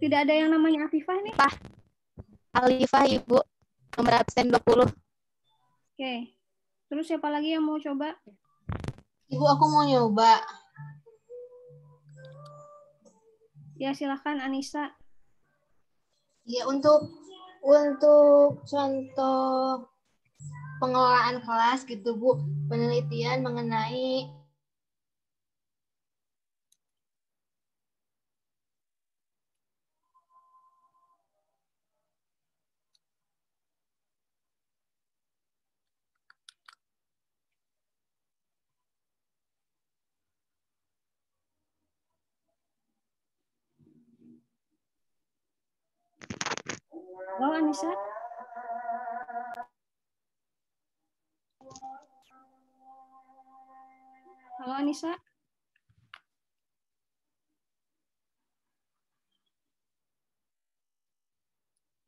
Tidak ada yang namanya Afifah nih? Afifah. Alifah, Ibu. Nomor absen 20. Oke. Terus siapa lagi yang mau coba? Ibu, aku mau nyoba. Ya, silahkan Anissa. Ya, untuk untuk contoh pengelolaan kelas gitu, Bu. Penelitian mengenai Halo Anissa. Halo Anissa.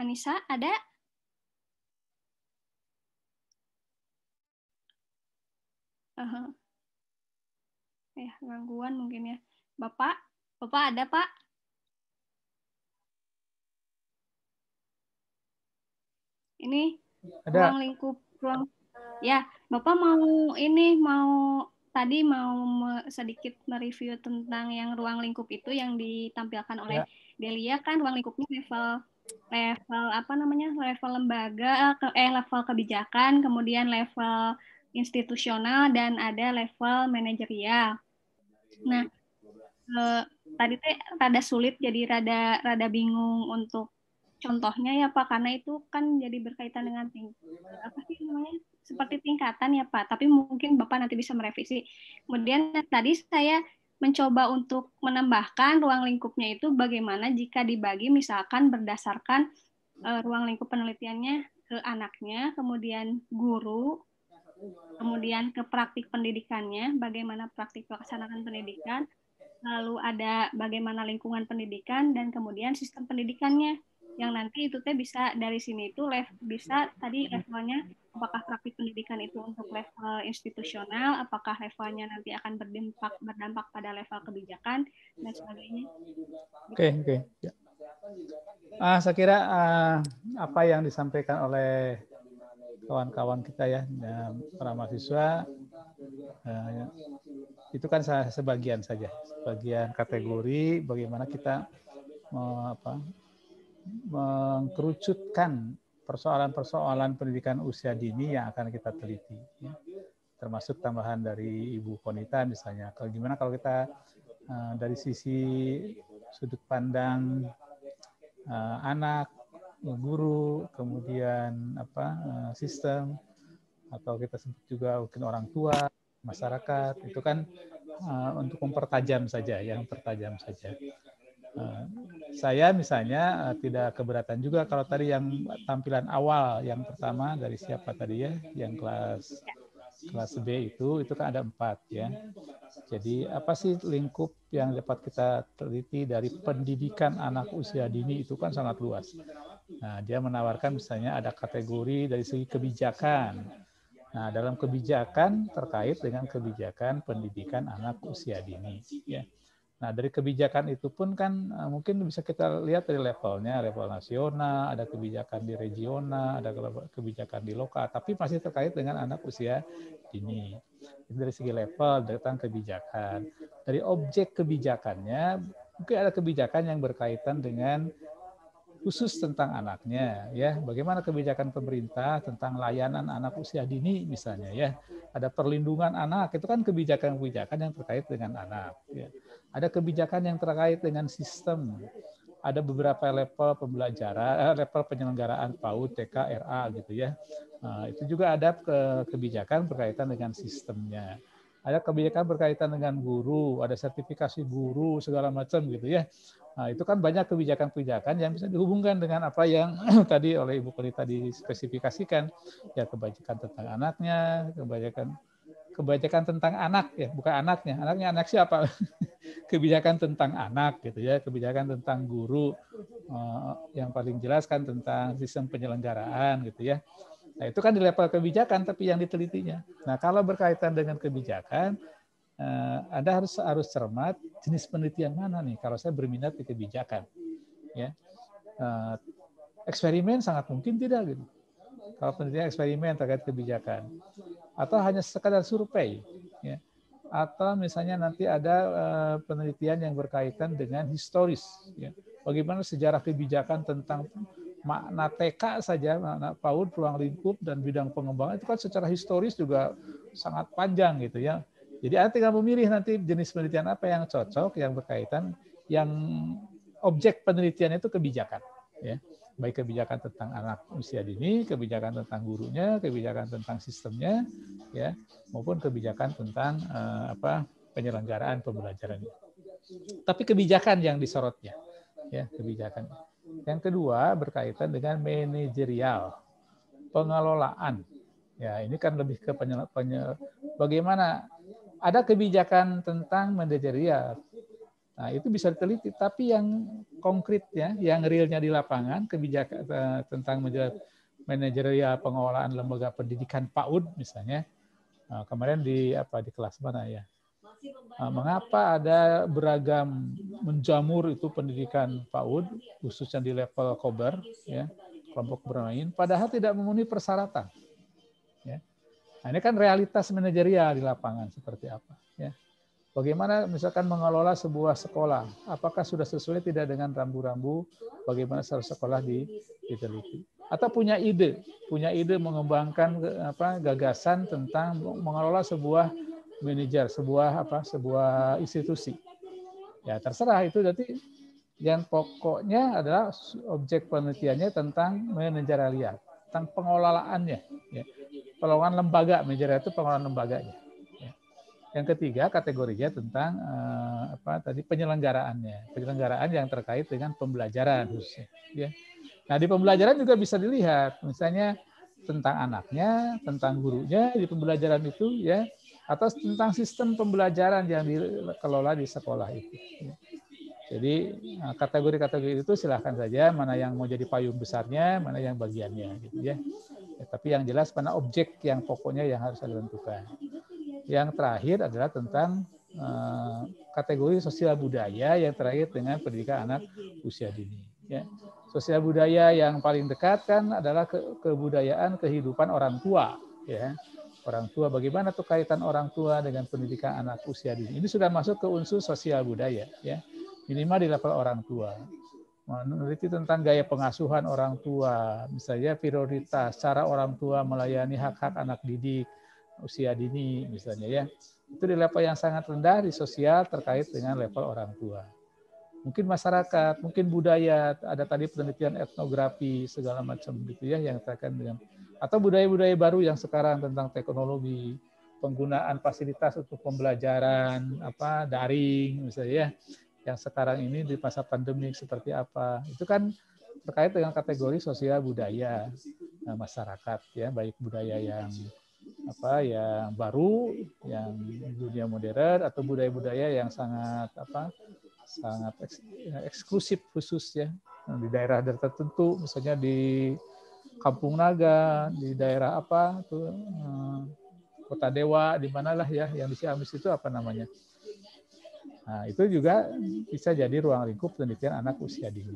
Anissa, ada? Uh -huh. Eh, gangguan mungkin ya. Bapak, Bapak ada, Pak? Ini Ada. ruang lingkup ruang ya, Bapak mau ini mau tadi mau sedikit mereview tentang yang ruang lingkup itu yang ditampilkan oleh ya. Delia kan ruang lingkupnya level level apa namanya level lembaga eh level kebijakan kemudian level institusional dan ada level manajerial. Nah eh, tadi teh rada sulit jadi rada rada bingung untuk contohnya ya Pak karena itu kan jadi berkaitan dengan ting apa sih namanya seperti tingkatan ya Pak tapi mungkin Bapak nanti bisa merevisi kemudian tadi saya mencoba untuk menambahkan ruang lingkupnya itu bagaimana jika dibagi misalkan berdasarkan uh, ruang lingkup penelitiannya ke anaknya kemudian guru kemudian ke praktik pendidikannya bagaimana praktik pelaksanaan pendidikan lalu ada bagaimana lingkungan pendidikan dan kemudian sistem pendidikannya yang nanti itu teh bisa dari sini itu level bisa tadi hmm. levelnya apakah praktik pendidikan itu untuk level institusional, apakah levelnya nanti akan berdampak berdampak pada level kebijakan dan sebagainya. Oke okay, oke. Okay. Ya. Ah, saya kira ah, apa yang disampaikan oleh kawan-kawan kita ya para mahasiswa ah, ya. itu kan sebagian saja, sebagian kategori bagaimana kita apa mengkerucutkan persoalan-persoalan pendidikan usia dini yang akan kita teliti. Ya. Termasuk tambahan dari Ibu Konita misalnya. Kalau gimana kalau kita eh, dari sisi sudut pandang eh, anak, guru, kemudian apa eh, sistem, atau kita sebut juga mungkin orang tua, masyarakat, itu kan untuk mempertajam saja, yang pertajam saja. Eh, saya misalnya eh, tidak keberatan juga kalau tadi yang tampilan awal yang pertama dari siapa tadi ya yang kelas kelas B itu itu kan ada empat ya. Jadi apa sih lingkup yang dapat kita teliti dari pendidikan anak usia dini itu kan sangat luas. Nah dia menawarkan misalnya ada kategori dari segi kebijakan. Nah dalam kebijakan terkait dengan kebijakan pendidikan anak usia dini ya. Nah, dari kebijakan itu pun kan eh, mungkin bisa kita lihat dari levelnya, level nasional, ada kebijakan di regional, ada kebijakan di lokal, tapi masih terkait dengan anak usia dini. Jadi dari segi level, datang kebijakan. Dari objek kebijakannya, mungkin ada kebijakan yang berkaitan dengan khusus tentang anaknya ya bagaimana kebijakan pemerintah tentang layanan anak usia dini misalnya ya ada perlindungan anak itu kan kebijakan-kebijakan yang terkait dengan anak ya ada kebijakan yang terkait dengan sistem. Ada beberapa level pembelajaran, eh, level penyelenggaraan PAUD, TK, RA gitu ya. Nah, itu juga ada ke kebijakan berkaitan dengan sistemnya. Ada kebijakan berkaitan dengan guru, ada sertifikasi guru, segala macam gitu ya. Nah, itu kan banyak kebijakan-kebijakan yang bisa dihubungkan dengan apa yang tadi oleh Ibu Kelita dispesifikasikan. Ya, kebijakan tentang anaknya, kebijakan kebijakan tentang anak ya bukan anaknya anaknya anak siapa kebijakan tentang anak gitu ya kebijakan tentang guru eh, yang paling jelas kan tentang sistem penyelenggaraan gitu ya nah itu kan di level kebijakan tapi yang ditelitinya nah kalau berkaitan dengan kebijakan eh, anda harus harus cermat jenis penelitian mana nih kalau saya berminat di kebijakan ya eh, eksperimen sangat mungkin tidak gitu penelitian eksperimen terkait kebijakan atau hanya sekadar survei ya atau misalnya nanti ada eh, penelitian yang berkaitan dengan historis ya bagaimana sejarah kebijakan tentang makna TK saja makna PAUD peluang lingkup dan bidang pengembangan itu kan secara historis juga sangat panjang gitu ya jadi Anda tinggal memilih nanti jenis penelitian apa yang cocok yang berkaitan yang objek penelitian itu kebijakan ya baik kebijakan tentang anak usia dini, kebijakan tentang gurunya, kebijakan tentang sistemnya, ya maupun kebijakan tentang uh, apa penyelenggaraan pembelajaran. Tapi kebijakan yang disorotnya, ya kebijakan. Yang kedua berkaitan dengan manajerial, pengelolaan. Ya ini kan lebih ke penyelenggaraan. penyel bagaimana ada kebijakan tentang manajerial, Nah, itu bisa diteliti, tapi yang konkretnya, yang realnya di lapangan, kebijakan eh, tentang manajerial pengelolaan lembaga pendidikan PAUD misalnya, Uh, kemarin di apa di kelas mana ya? Uh, mengapa ada beragam menjamur itu pendidikan PAUD khususnya di level kober ya kelompok bermain padahal tidak memenuhi persyaratan ya nah, ini kan realitas manajerial di lapangan seperti apa Bagaimana misalkan mengelola sebuah sekolah? Apakah sudah sesuai tidak dengan rambu-rambu bagaimana seharusnya sekolah di, diteliti? Atau punya ide, punya ide mengembangkan apa gagasan tentang mengelola sebuah manajer, sebuah apa, sebuah institusi. Ya terserah itu jadi yang pokoknya adalah objek penelitiannya tentang manajer tentang pengelolaannya. Ya. Pengelolaan lembaga, manajer itu pengelolaan lembaganya. Yang ketiga kategorinya tentang uh, apa tadi penyelenggaraannya, penyelenggaraan yang terkait dengan pembelajaran khususnya. Ya. Nah di pembelajaran juga bisa dilihat, misalnya tentang anaknya, tentang gurunya di pembelajaran itu ya, atau tentang sistem pembelajaran yang dikelola di sekolah itu. Ya. Jadi eh, kategori-kategori itu silahkan saja mana yang mau jadi payung besarnya, mana yang bagiannya, gitu ya. ya tapi yang jelas mana objek yang pokoknya yang harus ditentukan. Yang terakhir adalah tentang eh, kategori sosial budaya yang terakhir dengan pendidikan anak usia dini. Ya. Sosial budaya yang paling dekat kan adalah ke kebudayaan kehidupan orang tua. Ya. Orang tua bagaimana tuh kaitan orang tua dengan pendidikan anak usia dini? Ini sudah masuk ke unsur sosial budaya. Ya. Minimal di level orang tua meneliti tentang gaya pengasuhan orang tua, misalnya prioritas, cara orang tua melayani hak-hak anak didik, usia dini misalnya ya. Itu di level yang sangat rendah di sosial terkait dengan level orang tua. Mungkin masyarakat, mungkin budaya, ada tadi penelitian etnografi segala macam gitu ya yang terkait dengan atau budaya-budaya baru yang sekarang tentang teknologi, penggunaan fasilitas untuk pembelajaran apa daring misalnya ya yang sekarang ini di masa pandemi seperti apa itu kan terkait dengan kategori sosial budaya nah, masyarakat ya baik budaya yang apa yang baru yang dunia modern atau budaya-budaya yang sangat apa sangat eksklusif khusus ya nah, di daerah tertentu misalnya di kampung naga di daerah apa tuh eh, kota dewa di manalah ya yang di Ciamis itu apa namanya nah itu juga bisa jadi ruang lingkup penelitian anak usia dini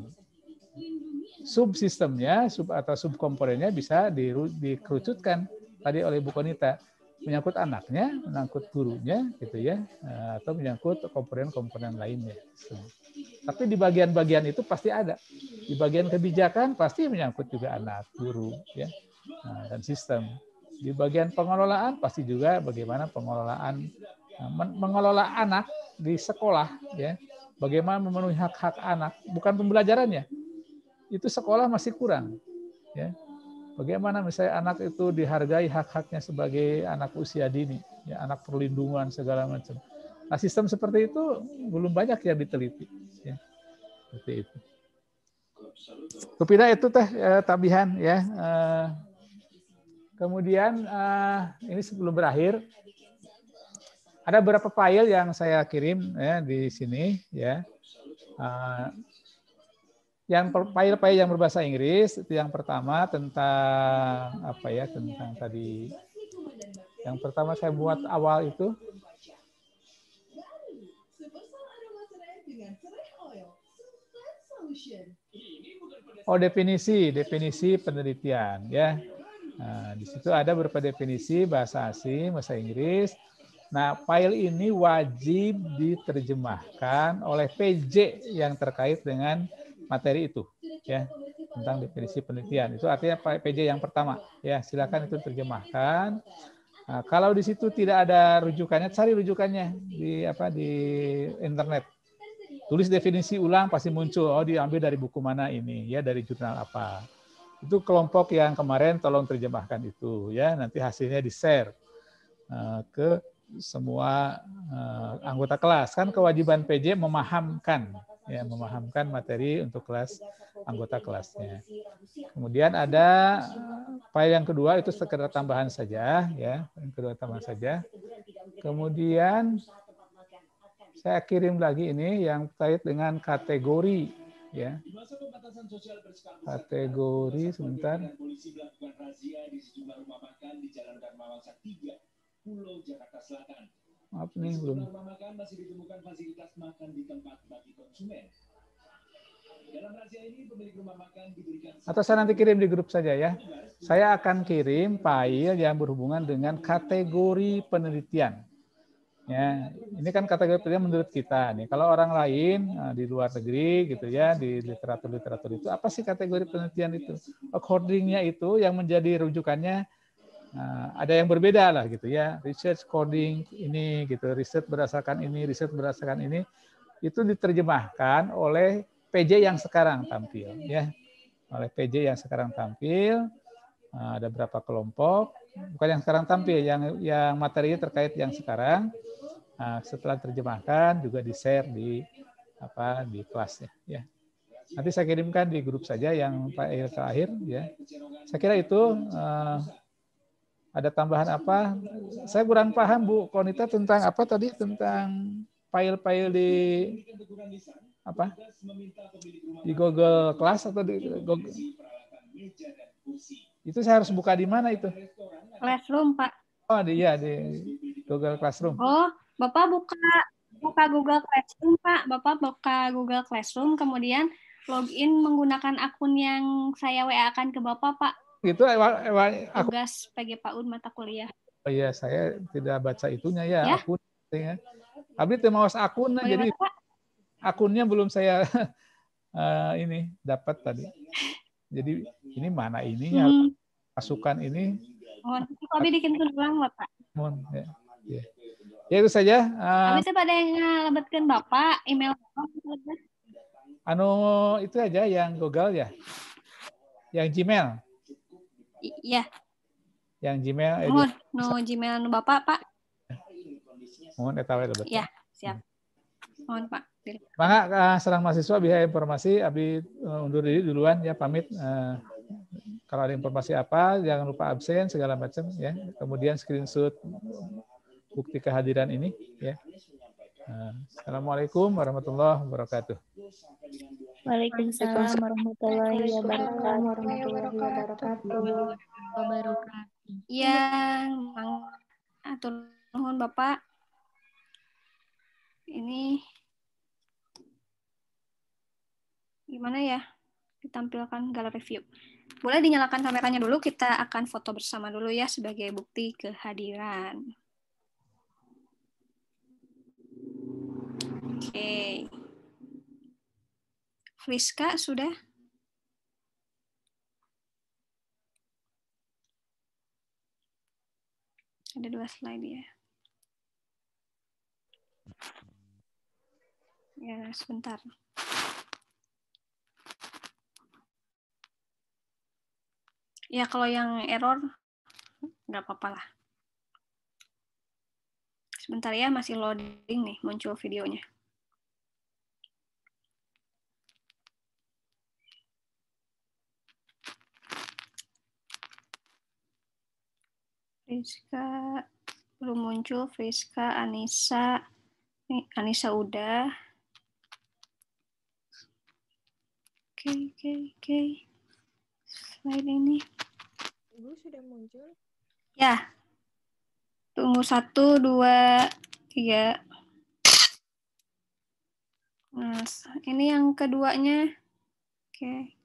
subsistemnya sub atau subkomponennya bisa di, dikerucutkan tadi oleh Bu Konita menyangkut anaknya, menyangkut gurunya, gitu ya, eh, atau menyangkut komponen-komponen lainnya. Tapi di bagian-bagian itu pasti ada. Di bagian kebijakan pasti menyangkut juga anak, guru, ya, eh, dan sistem. Di bagian pengelolaan pasti juga bagaimana pengelolaan eh, mengelola anak di sekolah, ya, bagaimana memenuhi hak-hak anak, bukan pembelajarannya. Itu sekolah masih kurang, ya Bagaimana misalnya anak itu dihargai hak-haknya sebagai anak usia dini, ya anak perlindungan segala macam. Nah sistem seperti itu belum banyak yang diteliti. Ya. Seperti itu. Kepindah itu teh ya, ya, eh, tabihan ya. kemudian eh, ini sebelum berakhir ada beberapa file yang saya kirim ya di sini ya. Eh, yang hmm. file-file yang berbahasa Inggris itu yang pertama tentang apa ya tentang tadi yang pertama saya buat awal itu Oh definisi definisi penelitian ya nah, di situ ada beberapa definisi bahasa asing bahasa Inggris Nah, file ini wajib diterjemahkan oleh PJ yang terkait dengan materi itu ya tentang definisi penelitian. Itu artinya PJ yang pertama. Ya, silakan itu terjemahkan. Nah, kalau di situ tidak ada rujukannya, cari rujukannya di apa di internet. Tulis definisi ulang pasti muncul. Oh, diambil dari buku mana ini? Ya, dari jurnal apa? Itu kelompok yang kemarin tolong terjemahkan itu ya. Nanti hasilnya di-share uh, ke semua uh, anggota kelas. Kan kewajiban PJ memahamkan ya, memahamkan materi untuk kelas anggota kelasnya. Kemudian ada file yang kedua itu sekedar tambahan saja ya, yang kedua tambahan saja. Kemudian saya kirim lagi ini yang terkait dengan kategori ya. Kategori sebentar. Pulau Jakarta Selatan. Maaf nih belum. Makan masih ditemukan fasilitas makan di tempat bagi konsumen. Dalam razia ini pemilik rumah makan diberikan Atau saya nanti kirim di grup saja ya. Saya akan kirim file yang berhubungan dengan kategori penelitian. Ya, ini kan kategori penelitian menurut kita nih. Kalau orang lain eh, di luar negeri gitu ya, di literatur-literatur itu apa sih kategori penelitian itu? Accordingnya itu yang menjadi rujukannya Nah, ada yang berbeda lah gitu ya. Research coding ini gitu, riset berdasarkan ini, riset berdasarkan ini itu diterjemahkan oleh PJ yang sekarang tampil ya. Oleh PJ yang sekarang tampil nah, ada berapa kelompok? Bukan yang sekarang tampil, yang yang materinya terkait yang sekarang. Nah, setelah terjemahkan juga di-share di apa di kelasnya ya. Nanti saya kirimkan di grup saja yang terakhir terakhir ya. Saya kira itu uh, ada tambahan apa? Saya kurang paham Bu Konita tentang apa tadi tentang file-file di apa? Di Google Class atau di Google? Itu saya harus buka di mana itu? Classroom Pak. Oh di ya di Google Classroom. Oh Bapak buka buka Google Classroom Pak. Bapak buka Google Classroom kemudian login menggunakan akun yang saya WA akan ke Bapak Pak itu ewa, ewa, aku, tugas PG PAUN mata kuliah. Oh iya, saya tidak baca itunya ya, ya? akun ya. Abdi teu maos akunnya jadi mata, akunnya belum saya uh, ini dapat tadi. Jadi ini mana ininya hmm. masukan ini. Oh, Abi bikin tulang, lah, Pak. Mohon ya. ya. Ya itu saja. Uh, eh. Abi pada yang ngelebetkan Bapak email Anu itu aja yang Google ya. Yang Gmail. Iya. Yang Gmail. Eh, Mohon, no Gmail no Bapak, Pak. Mohon ya, eh, Bapak. Iya, siap. Mohon, Pak. Maka uh, eh, serang mahasiswa biaya informasi, Abi uh, undur diri duluan ya pamit. Uh, kalau ada informasi apa, jangan lupa absen segala macam ya. Kemudian screenshot bukti kehadiran ini ya. Assalamualaikum warahmatullahi wabarakatuh. Waalaikumsalam warahmatullahi wabarakatuh. Iya, mang atur nuhun Bapak. Ini gimana ya? Ditampilkan galeri view. Boleh dinyalakan kameranya dulu, kita akan foto bersama dulu ya sebagai bukti kehadiran. Oke. Okay. Friska sudah? Ada dua slide ya. Ya, sebentar. Ya, kalau yang error, nggak apa-apa lah. Sebentar ya, masih loading nih muncul videonya. Friska belum muncul. Friska, Anissa, ini Anissa udah. Oke, oke, oke. Slide ini. Ibu sudah muncul? Ya. Tunggu satu, dua, tiga. Nah, ini yang keduanya. Oke. Okay.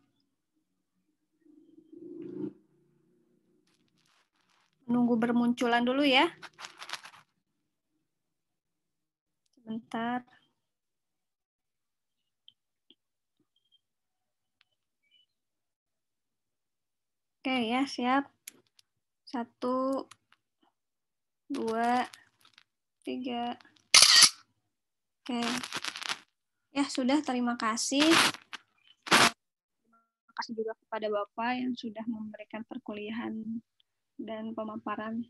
menunggu bermunculan dulu ya. Sebentar. Oke ya, siap. Satu, dua, tiga. Oke. Ya, sudah. Terima kasih. Terima kasih juga kepada Bapak yang sudah memberikan perkuliahan dan pemaparan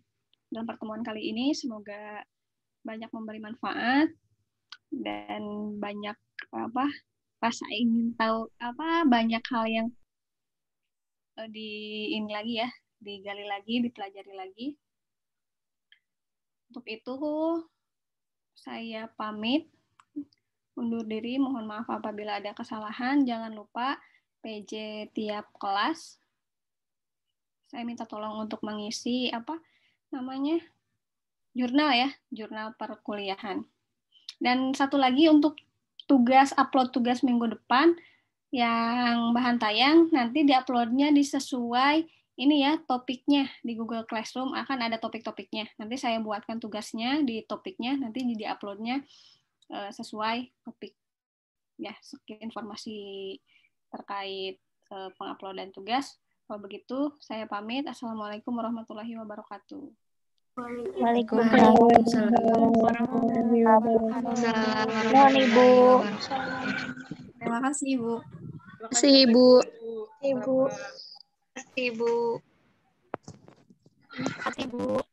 dalam pertemuan kali ini. Semoga banyak memberi manfaat dan banyak apa rasa ingin tahu apa banyak hal yang eh, di ini lagi ya digali lagi dipelajari lagi untuk itu saya pamit undur diri mohon maaf apabila ada kesalahan jangan lupa PJ tiap kelas saya minta tolong untuk mengisi apa namanya jurnal ya, jurnal perkuliahan. Dan satu lagi untuk tugas upload tugas minggu depan yang bahan tayang nanti diuploadnya disesuai ini ya topiknya di Google Classroom akan ada topik-topiknya. Nanti saya buatkan tugasnya di topiknya, nanti jadi uploadnya eh, sesuai topik. Ya, informasi terkait eh, penguploadan tugas. Kalau begitu, saya pamit. Assalamualaikum warahmatullahi wabarakatuh. Waalaikumsalam warahmatullahi wabarakatuh. Ibu. Terima kasih, Ibu. Terima kasih, Ibu. Ibu. Ibu. Terima kasih, Ibu. Terima kasih, Ibu.